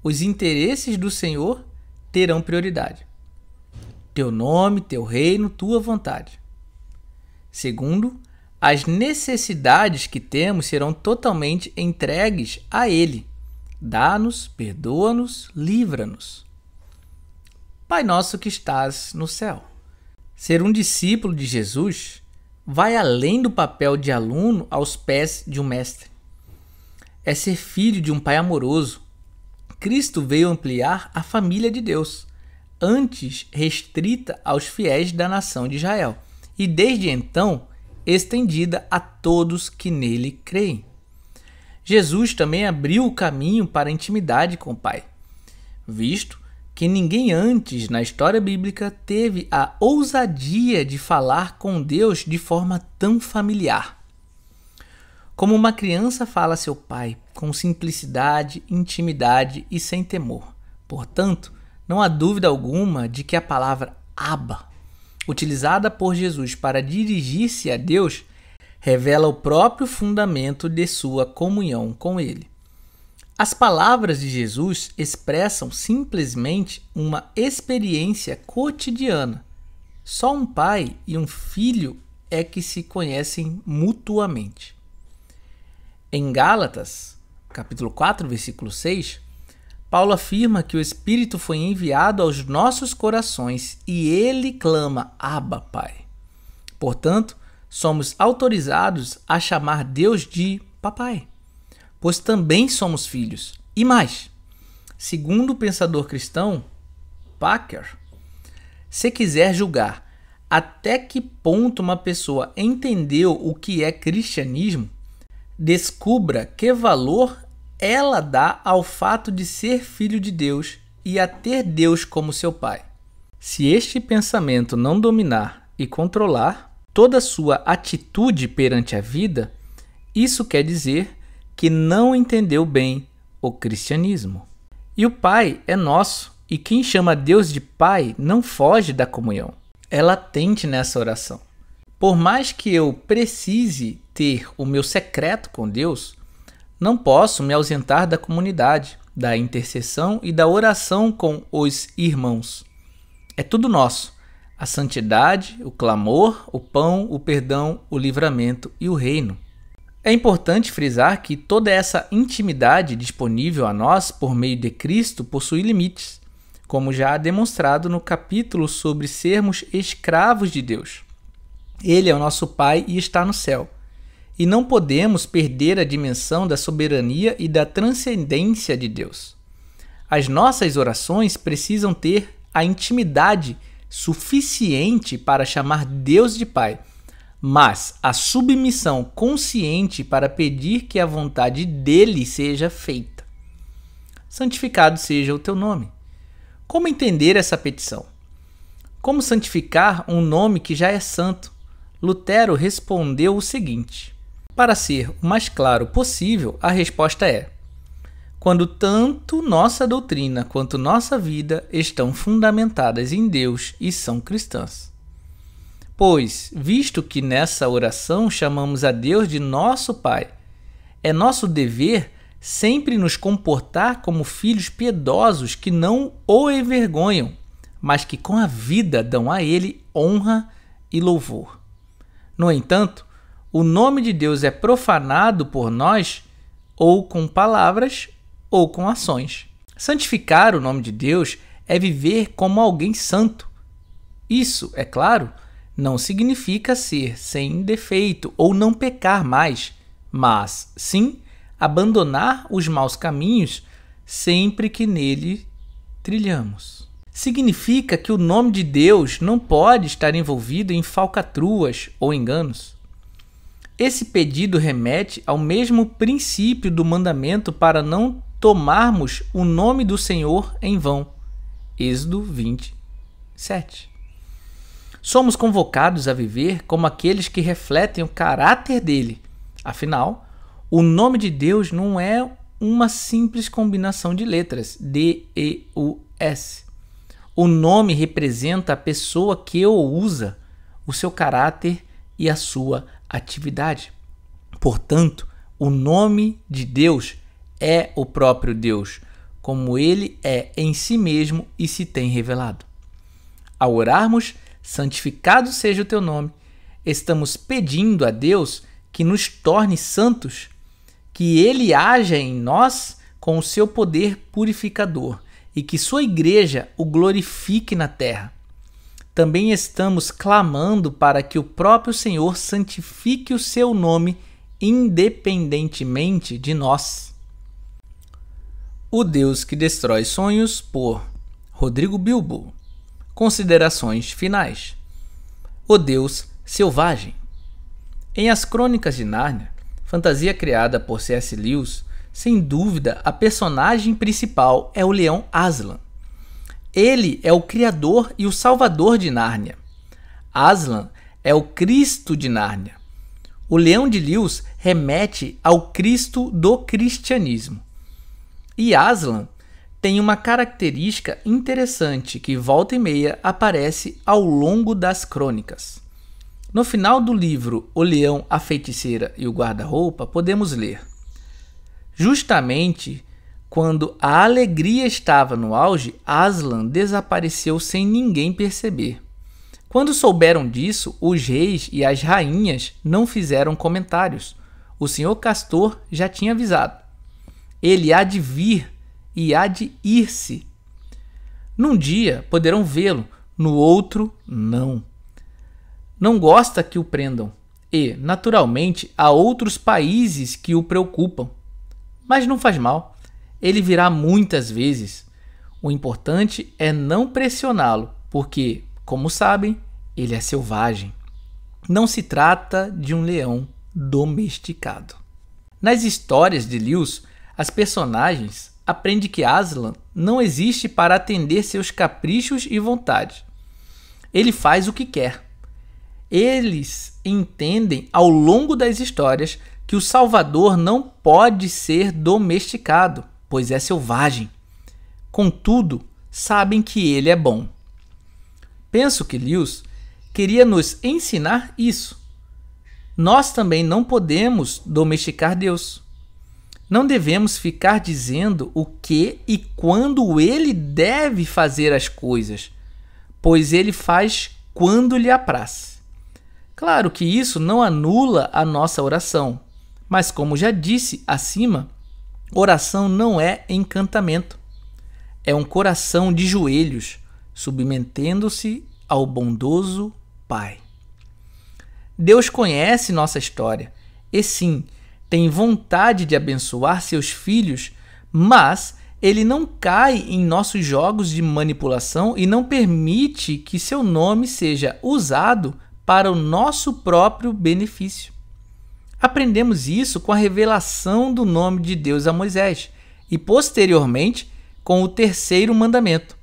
os interesses do Senhor terão prioridade. Teu nome, teu reino, tua vontade. Segundo, as necessidades que temos serão totalmente entregues a Ele. Dá-nos, perdoa-nos, livra-nos. Pai nosso que estás no céu. Ser um discípulo de Jesus vai além do papel de aluno aos pés de um mestre. É ser filho de um pai amoroso. Cristo veio ampliar a família de Deus, antes restrita aos fiéis da nação de Israel, e desde então estendida a todos que nele creem. Jesus também abriu o caminho para a intimidade com o Pai, visto que ninguém antes na história bíblica teve a ousadia de falar com Deus de forma tão familiar. Como uma criança fala a seu pai, com simplicidade, intimidade e sem temor. Portanto, não há dúvida alguma de que a palavra Abba, utilizada por Jesus para dirigir-se a Deus, revela o próprio fundamento de sua comunhão com Ele. As palavras de Jesus expressam simplesmente uma experiência cotidiana. Só um pai e um filho é que se conhecem mutuamente. Em Gálatas, capítulo 4, versículo 6, Paulo afirma que o Espírito foi enviado aos nossos corações e ele clama: Abba, Pai. Portanto, somos autorizados a chamar Deus de Papai pois também somos filhos. E mais, segundo o pensador cristão Packer, se quiser julgar até que ponto uma pessoa entendeu o que é cristianismo, descubra que valor ela dá ao fato de ser filho de Deus e a ter Deus como seu pai. Se este pensamento não dominar e controlar toda sua atitude perante a vida, isso quer dizer que não entendeu bem o cristianismo. E o Pai é nosso, e quem chama Deus de Pai não foge da comunhão. Ela é tente nessa oração. Por mais que eu precise ter o meu secreto com Deus, não posso me ausentar da comunidade, da intercessão e da oração com os irmãos. É tudo nosso: a santidade, o clamor, o pão, o perdão, o livramento e o reino. É importante frisar que toda essa intimidade disponível a nós por meio de Cristo possui limites, como já demonstrado no capítulo sobre sermos escravos de Deus. Ele é o nosso Pai e está no céu. E não podemos perder a dimensão da soberania e da transcendência de Deus. As nossas orações precisam ter a intimidade suficiente para chamar Deus de Pai mas a submissão consciente para pedir que a vontade dele seja feita. Santificado seja o teu nome. Como entender essa petição? Como santificar um nome que já é santo? Lutero respondeu o seguinte: Para ser o mais claro possível, a resposta é: Quando tanto nossa doutrina quanto nossa vida estão fundamentadas em Deus e são cristãs. Pois, visto que nessa oração chamamos a Deus de nosso Pai, é nosso dever sempre nos comportar como filhos piedosos que não o envergonham, mas que com a vida dão a Ele honra e louvor. No entanto, o nome de Deus é profanado por nós ou com palavras ou com ações. Santificar o nome de Deus é viver como alguém santo. Isso, é claro, não significa ser sem defeito ou não pecar mais, mas sim abandonar os maus caminhos sempre que nele trilhamos. Significa que o nome de Deus não pode estar envolvido em falcatruas ou enganos. Esse pedido remete ao mesmo princípio do mandamento para não tomarmos o nome do Senhor em vão. Êxodo 20, 7. Somos convocados a viver como aqueles que refletem o caráter dele. Afinal, o nome de Deus não é uma simples combinação de letras D, E, U, S. O nome representa a pessoa que o usa, o seu caráter e a sua atividade. Portanto, o nome de Deus é o próprio Deus, como ele é em si mesmo e se tem revelado. Ao orarmos, santificado seja o teu nome. Estamos pedindo a Deus que nos torne santos, que ele haja em nós com o seu poder purificador e que sua igreja o glorifique na terra. Também estamos clamando para que o próprio Senhor santifique o seu nome independentemente de nós. O Deus que destrói sonhos por Rodrigo Bilbo Considerações finais. O Deus Selvagem. Em As Crônicas de Nárnia, fantasia criada por C.S. Lewis, sem dúvida a personagem principal é o leão Aslan. Ele é o criador e o salvador de Nárnia. Aslan é o Cristo de Nárnia. O leão de Lewis remete ao Cristo do cristianismo. E Aslan tem uma característica interessante que volta e meia aparece ao longo das crônicas. No final do livro O Leão, a Feiticeira e o Guarda-Roupa, podemos ler: Justamente quando a alegria estava no auge, Aslan desapareceu sem ninguém perceber. Quando souberam disso, os reis e as rainhas não fizeram comentários. O senhor Castor já tinha avisado. Ele há de vir e há de ir-se. Num dia poderão vê-lo, no outro, não. Não gosta que o prendam, e, naturalmente, há outros países que o preocupam. Mas não faz mal, ele virá muitas vezes. O importante é não pressioná-lo, porque, como sabem, ele é selvagem. Não se trata de um leão domesticado. Nas histórias de Lewis, as personagens aprende que Aslan não existe para atender seus caprichos e vontades. Ele faz o que quer. Eles entendem ao longo das histórias que o Salvador não pode ser domesticado, pois é selvagem. Contudo, sabem que ele é bom. Penso que Lewis queria nos ensinar isso. Nós também não podemos domesticar Deus. Não devemos ficar dizendo o que e quando ele deve fazer as coisas, pois ele faz quando lhe apraz. Claro que isso não anula a nossa oração, mas como já disse acima, oração não é encantamento. É um coração de joelhos, submetendo-se ao bondoso Pai. Deus conhece nossa história, e sim, tem vontade de abençoar seus filhos, mas ele não cai em nossos jogos de manipulação e não permite que seu nome seja usado para o nosso próprio benefício. Aprendemos isso com a revelação do nome de Deus a Moisés e, posteriormente, com o terceiro mandamento.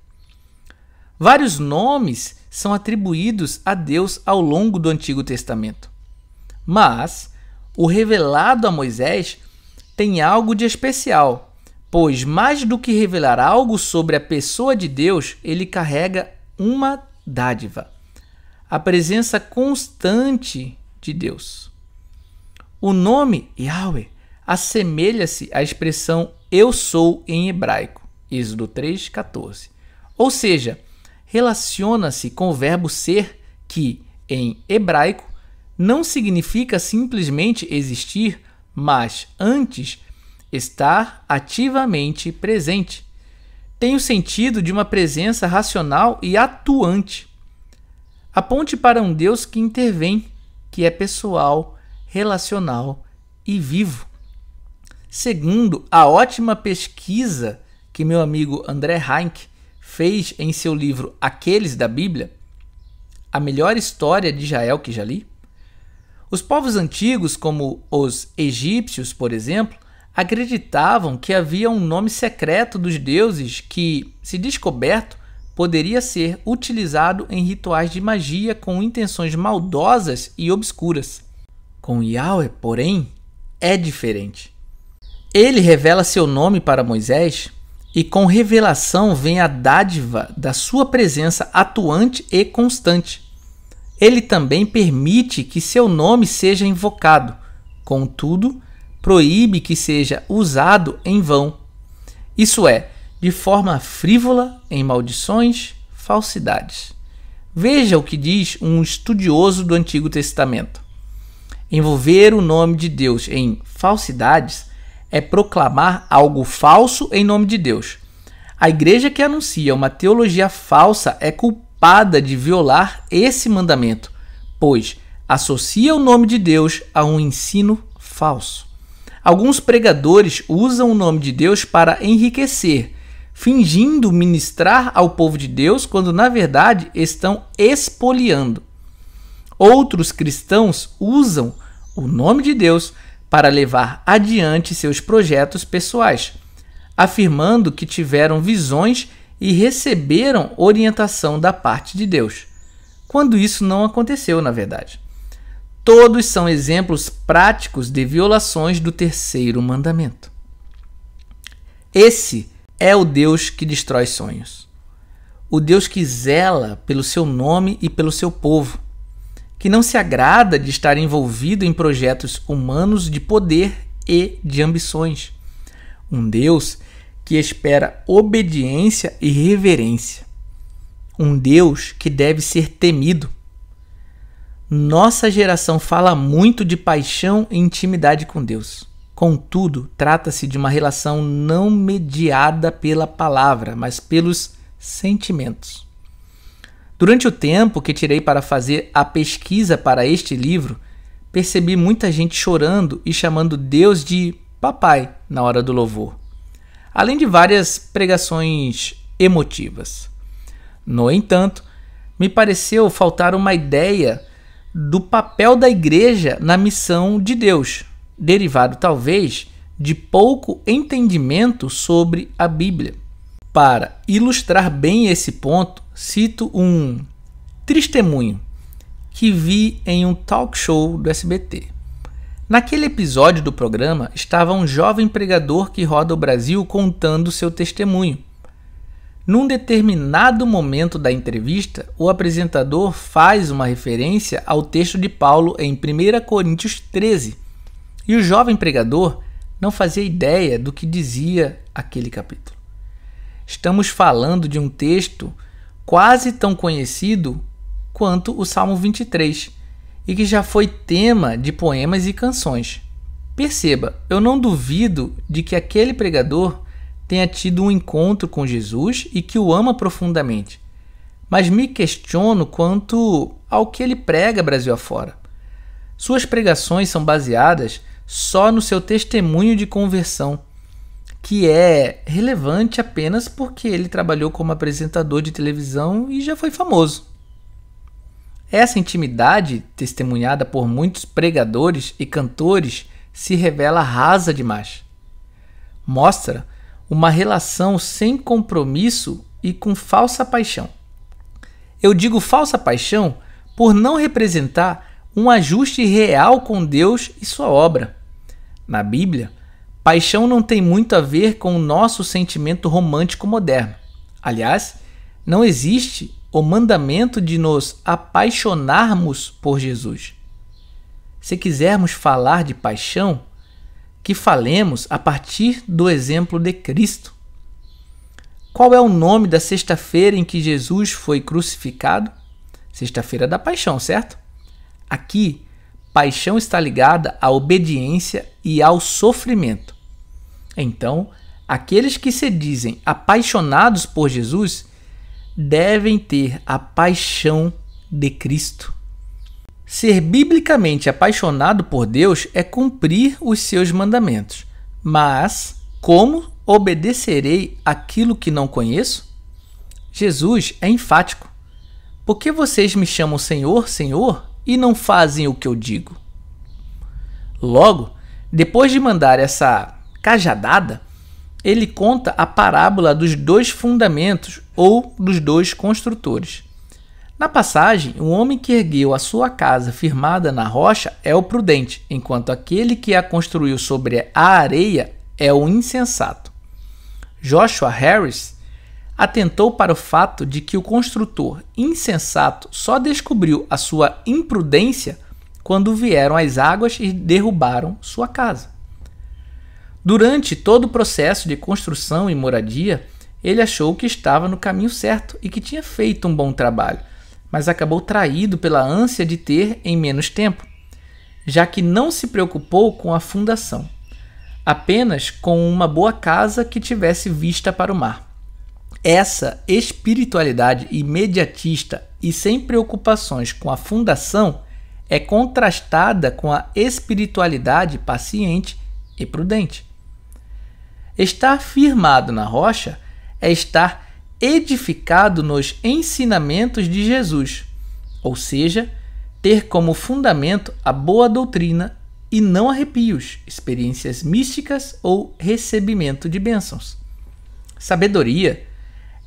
Vários nomes são atribuídos a Deus ao longo do Antigo Testamento, mas o revelado a Moisés tem algo de especial, pois mais do que revelar algo sobre a pessoa de Deus, ele carrega uma dádiva, a presença constante de Deus. O nome Yahweh assemelha-se à expressão eu sou em hebraico, Êxodo 3:14. Ou seja, relaciona-se com o verbo ser que em hebraico não significa simplesmente existir, mas antes estar ativamente presente. Tem o sentido de uma presença racional e atuante. Aponte para um Deus que intervém, que é pessoal, relacional e vivo. Segundo a ótima pesquisa que meu amigo André Heinck fez em seu livro Aqueles da Bíblia, a melhor história de Israel que já li, os povos antigos, como os egípcios, por exemplo, acreditavam que havia um nome secreto dos deuses que, se descoberto, poderia ser utilizado em rituais de magia com intenções maldosas e obscuras. Com Yahweh, porém, é diferente. Ele revela seu nome para Moisés e com revelação vem a dádiva da sua presença atuante e constante. Ele também permite que seu nome seja invocado, contudo, proíbe que seja usado em vão. Isso é, de forma frívola, em maldições, falsidades. Veja o que diz um estudioso do Antigo Testamento. Envolver o nome de Deus em falsidades é proclamar algo falso em nome de Deus. A igreja que anuncia uma teologia falsa é culpada culpada de violar esse mandamento, pois associa o nome de Deus a um ensino falso. Alguns pregadores usam o nome de Deus para enriquecer, fingindo ministrar ao povo de Deus quando na verdade estão expoliando. Outros cristãos usam o nome de Deus para levar adiante seus projetos pessoais, afirmando que tiveram visões e receberam orientação da parte de Deus, quando isso não aconteceu, na verdade. Todos são exemplos práticos de violações do terceiro mandamento. Esse é o Deus que destrói sonhos. O Deus que zela pelo seu nome e pelo seu povo, que não se agrada de estar envolvido em projetos humanos de poder e de ambições. Um Deus que espera obediência e reverência. Um Deus que deve ser temido. Nossa geração fala muito de paixão e intimidade com Deus. Contudo, trata-se de uma relação não mediada pela palavra, mas pelos sentimentos. Durante o tempo que tirei para fazer a pesquisa para este livro, percebi muita gente chorando e chamando Deus de papai na hora do louvor além de várias pregações emotivas. No entanto, me pareceu faltar uma ideia do papel da igreja na missão de Deus, derivado talvez de pouco entendimento sobre a Bíblia. Para ilustrar bem esse ponto, cito um testemunho que vi em um talk show do SBT. Naquele episódio do programa estava um jovem pregador que roda o Brasil contando seu testemunho. Num determinado momento da entrevista, o apresentador faz uma referência ao texto de Paulo em 1 Coríntios 13, e o jovem pregador não fazia ideia do que dizia aquele capítulo. Estamos falando de um texto quase tão conhecido quanto o Salmo 23 e que já foi tema de poemas e canções. Perceba, eu não duvido de que aquele pregador tenha tido um encontro com Jesus e que o ama profundamente, mas me questiono quanto ao que ele prega Brasil afora. Suas pregações são baseadas só no seu testemunho de conversão, que é relevante apenas porque ele trabalhou como apresentador de televisão e já foi famoso. Essa intimidade, testemunhada por muitos pregadores e cantores, se revela rasa demais. Mostra uma relação sem compromisso e com falsa paixão. Eu digo falsa paixão por não representar um ajuste real com Deus e sua obra. Na Bíblia, paixão não tem muito a ver com o nosso sentimento romântico moderno. Aliás, não existe o mandamento de nos apaixonarmos por Jesus. Se quisermos falar de paixão, que falemos a partir do exemplo de Cristo. Qual é o nome da sexta-feira em que Jesus foi crucificado? Sexta-feira da paixão, certo? Aqui, paixão está ligada à obediência e ao sofrimento. Então, aqueles que se dizem apaixonados por Jesus devem ter a paixão de Cristo. Ser biblicamente apaixonado por Deus é cumprir os seus mandamentos. Mas como obedecerei aquilo que não conheço? Jesus é enfático. Por que vocês me chamam Senhor, Senhor e não fazem o que eu digo? Logo, depois de mandar essa cajadada, ele conta a parábola dos dois fundamentos ou dos dois construtores. Na passagem, o homem que ergueu a sua casa firmada na rocha é o prudente, enquanto aquele que a construiu sobre a areia é o insensato. Joshua Harris atentou para o fato de que o construtor insensato só descobriu a sua imprudência quando vieram as águas e derrubaram sua casa. Durante todo o processo de construção e moradia, ele achou que estava no caminho certo e que tinha feito um bom trabalho, mas acabou traído pela ânsia de ter em menos tempo, já que não se preocupou com a fundação, apenas com uma boa casa que tivesse vista para o mar. Essa espiritualidade imediatista e sem preocupações com a fundação é contrastada com a espiritualidade paciente e prudente Estar firmado na rocha é estar edificado nos ensinamentos de Jesus, ou seja, ter como fundamento a boa doutrina e não arrepios, experiências místicas ou recebimento de bênçãos. Sabedoria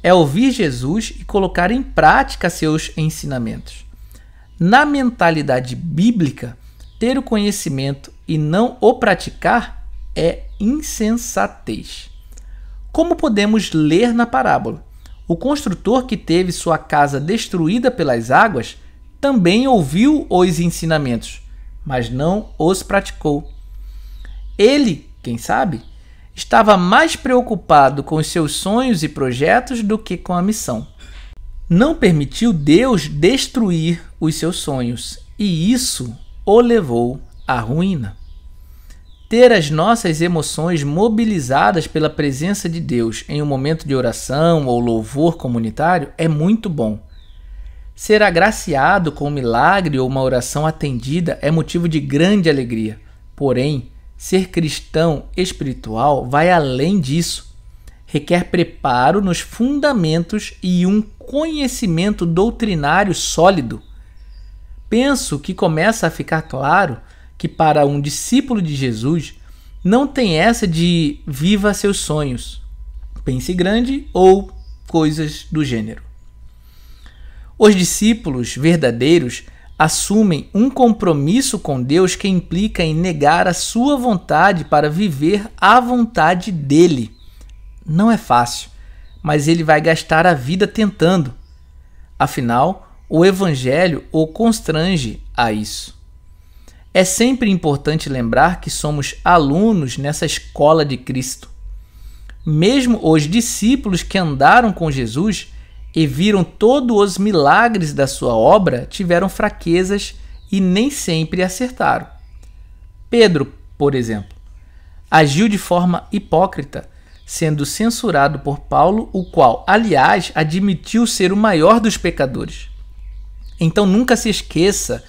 é ouvir Jesus e colocar em prática seus ensinamentos. Na mentalidade bíblica, ter o conhecimento e não o praticar é insensatez. Como podemos ler na parábola, o construtor que teve sua casa destruída pelas águas também ouviu os ensinamentos, mas não os praticou. Ele, quem sabe, estava mais preocupado com os seus sonhos e projetos do que com a missão. Não permitiu Deus destruir os seus sonhos, e isso o levou à ruína ter as nossas emoções mobilizadas pela presença de Deus em um momento de oração ou louvor comunitário é muito bom. Ser agraciado com um milagre ou uma oração atendida é motivo de grande alegria. Porém, ser cristão espiritual vai além disso. Requer preparo nos fundamentos e um conhecimento doutrinário sólido. Penso que começa a ficar claro que para um discípulo de Jesus não tem essa de viva seus sonhos, pense grande ou coisas do gênero. Os discípulos verdadeiros assumem um compromisso com Deus que implica em negar a sua vontade para viver à vontade dele. Não é fácil, mas ele vai gastar a vida tentando. Afinal, o Evangelho o constrange a isso. É sempre importante lembrar que somos alunos nessa escola de Cristo. Mesmo os discípulos que andaram com Jesus e viram todos os milagres da sua obra tiveram fraquezas e nem sempre acertaram. Pedro, por exemplo, agiu de forma hipócrita, sendo censurado por Paulo, o qual, aliás, admitiu ser o maior dos pecadores. Então nunca se esqueça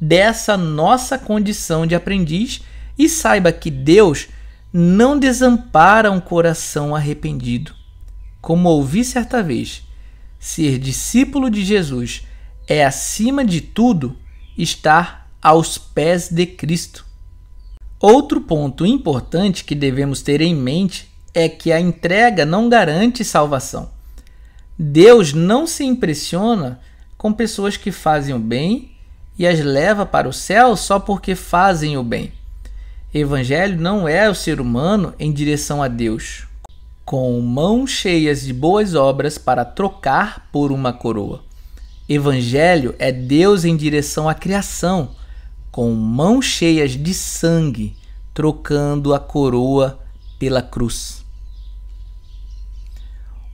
dessa nossa condição de aprendiz e saiba que Deus não desampara um coração arrependido. Como ouvi certa vez, ser discípulo de Jesus é, acima de tudo, estar aos pés de Cristo. Outro ponto importante que devemos ter em mente é que a entrega não garante salvação. Deus não se impressiona com pessoas que fazem o bem e as leva para o céu só porque fazem o bem. Evangelho não é o ser humano em direção a Deus, com mãos cheias de boas obras para trocar por uma coroa. Evangelho é Deus em direção à criação, com mãos cheias de sangue, trocando a coroa pela cruz.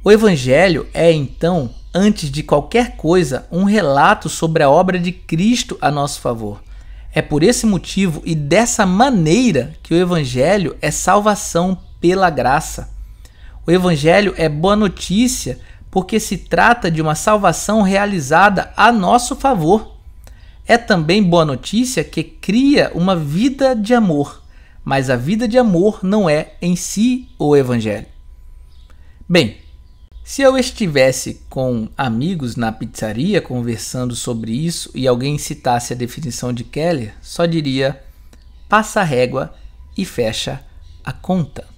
O Evangelho é então antes de qualquer coisa, um relato sobre a obra de Cristo a nosso favor. É por esse motivo e dessa maneira que o Evangelho é salvação pela graça. O Evangelho é boa notícia porque se trata de uma salvação realizada a nosso favor. É também boa notícia que cria uma vida de amor, mas a vida de amor não é em si o Evangelho. Bem, se eu estivesse com amigos na pizzaria conversando sobre isso e alguém citasse a definição de Keller, só diria: passa a régua e fecha a conta.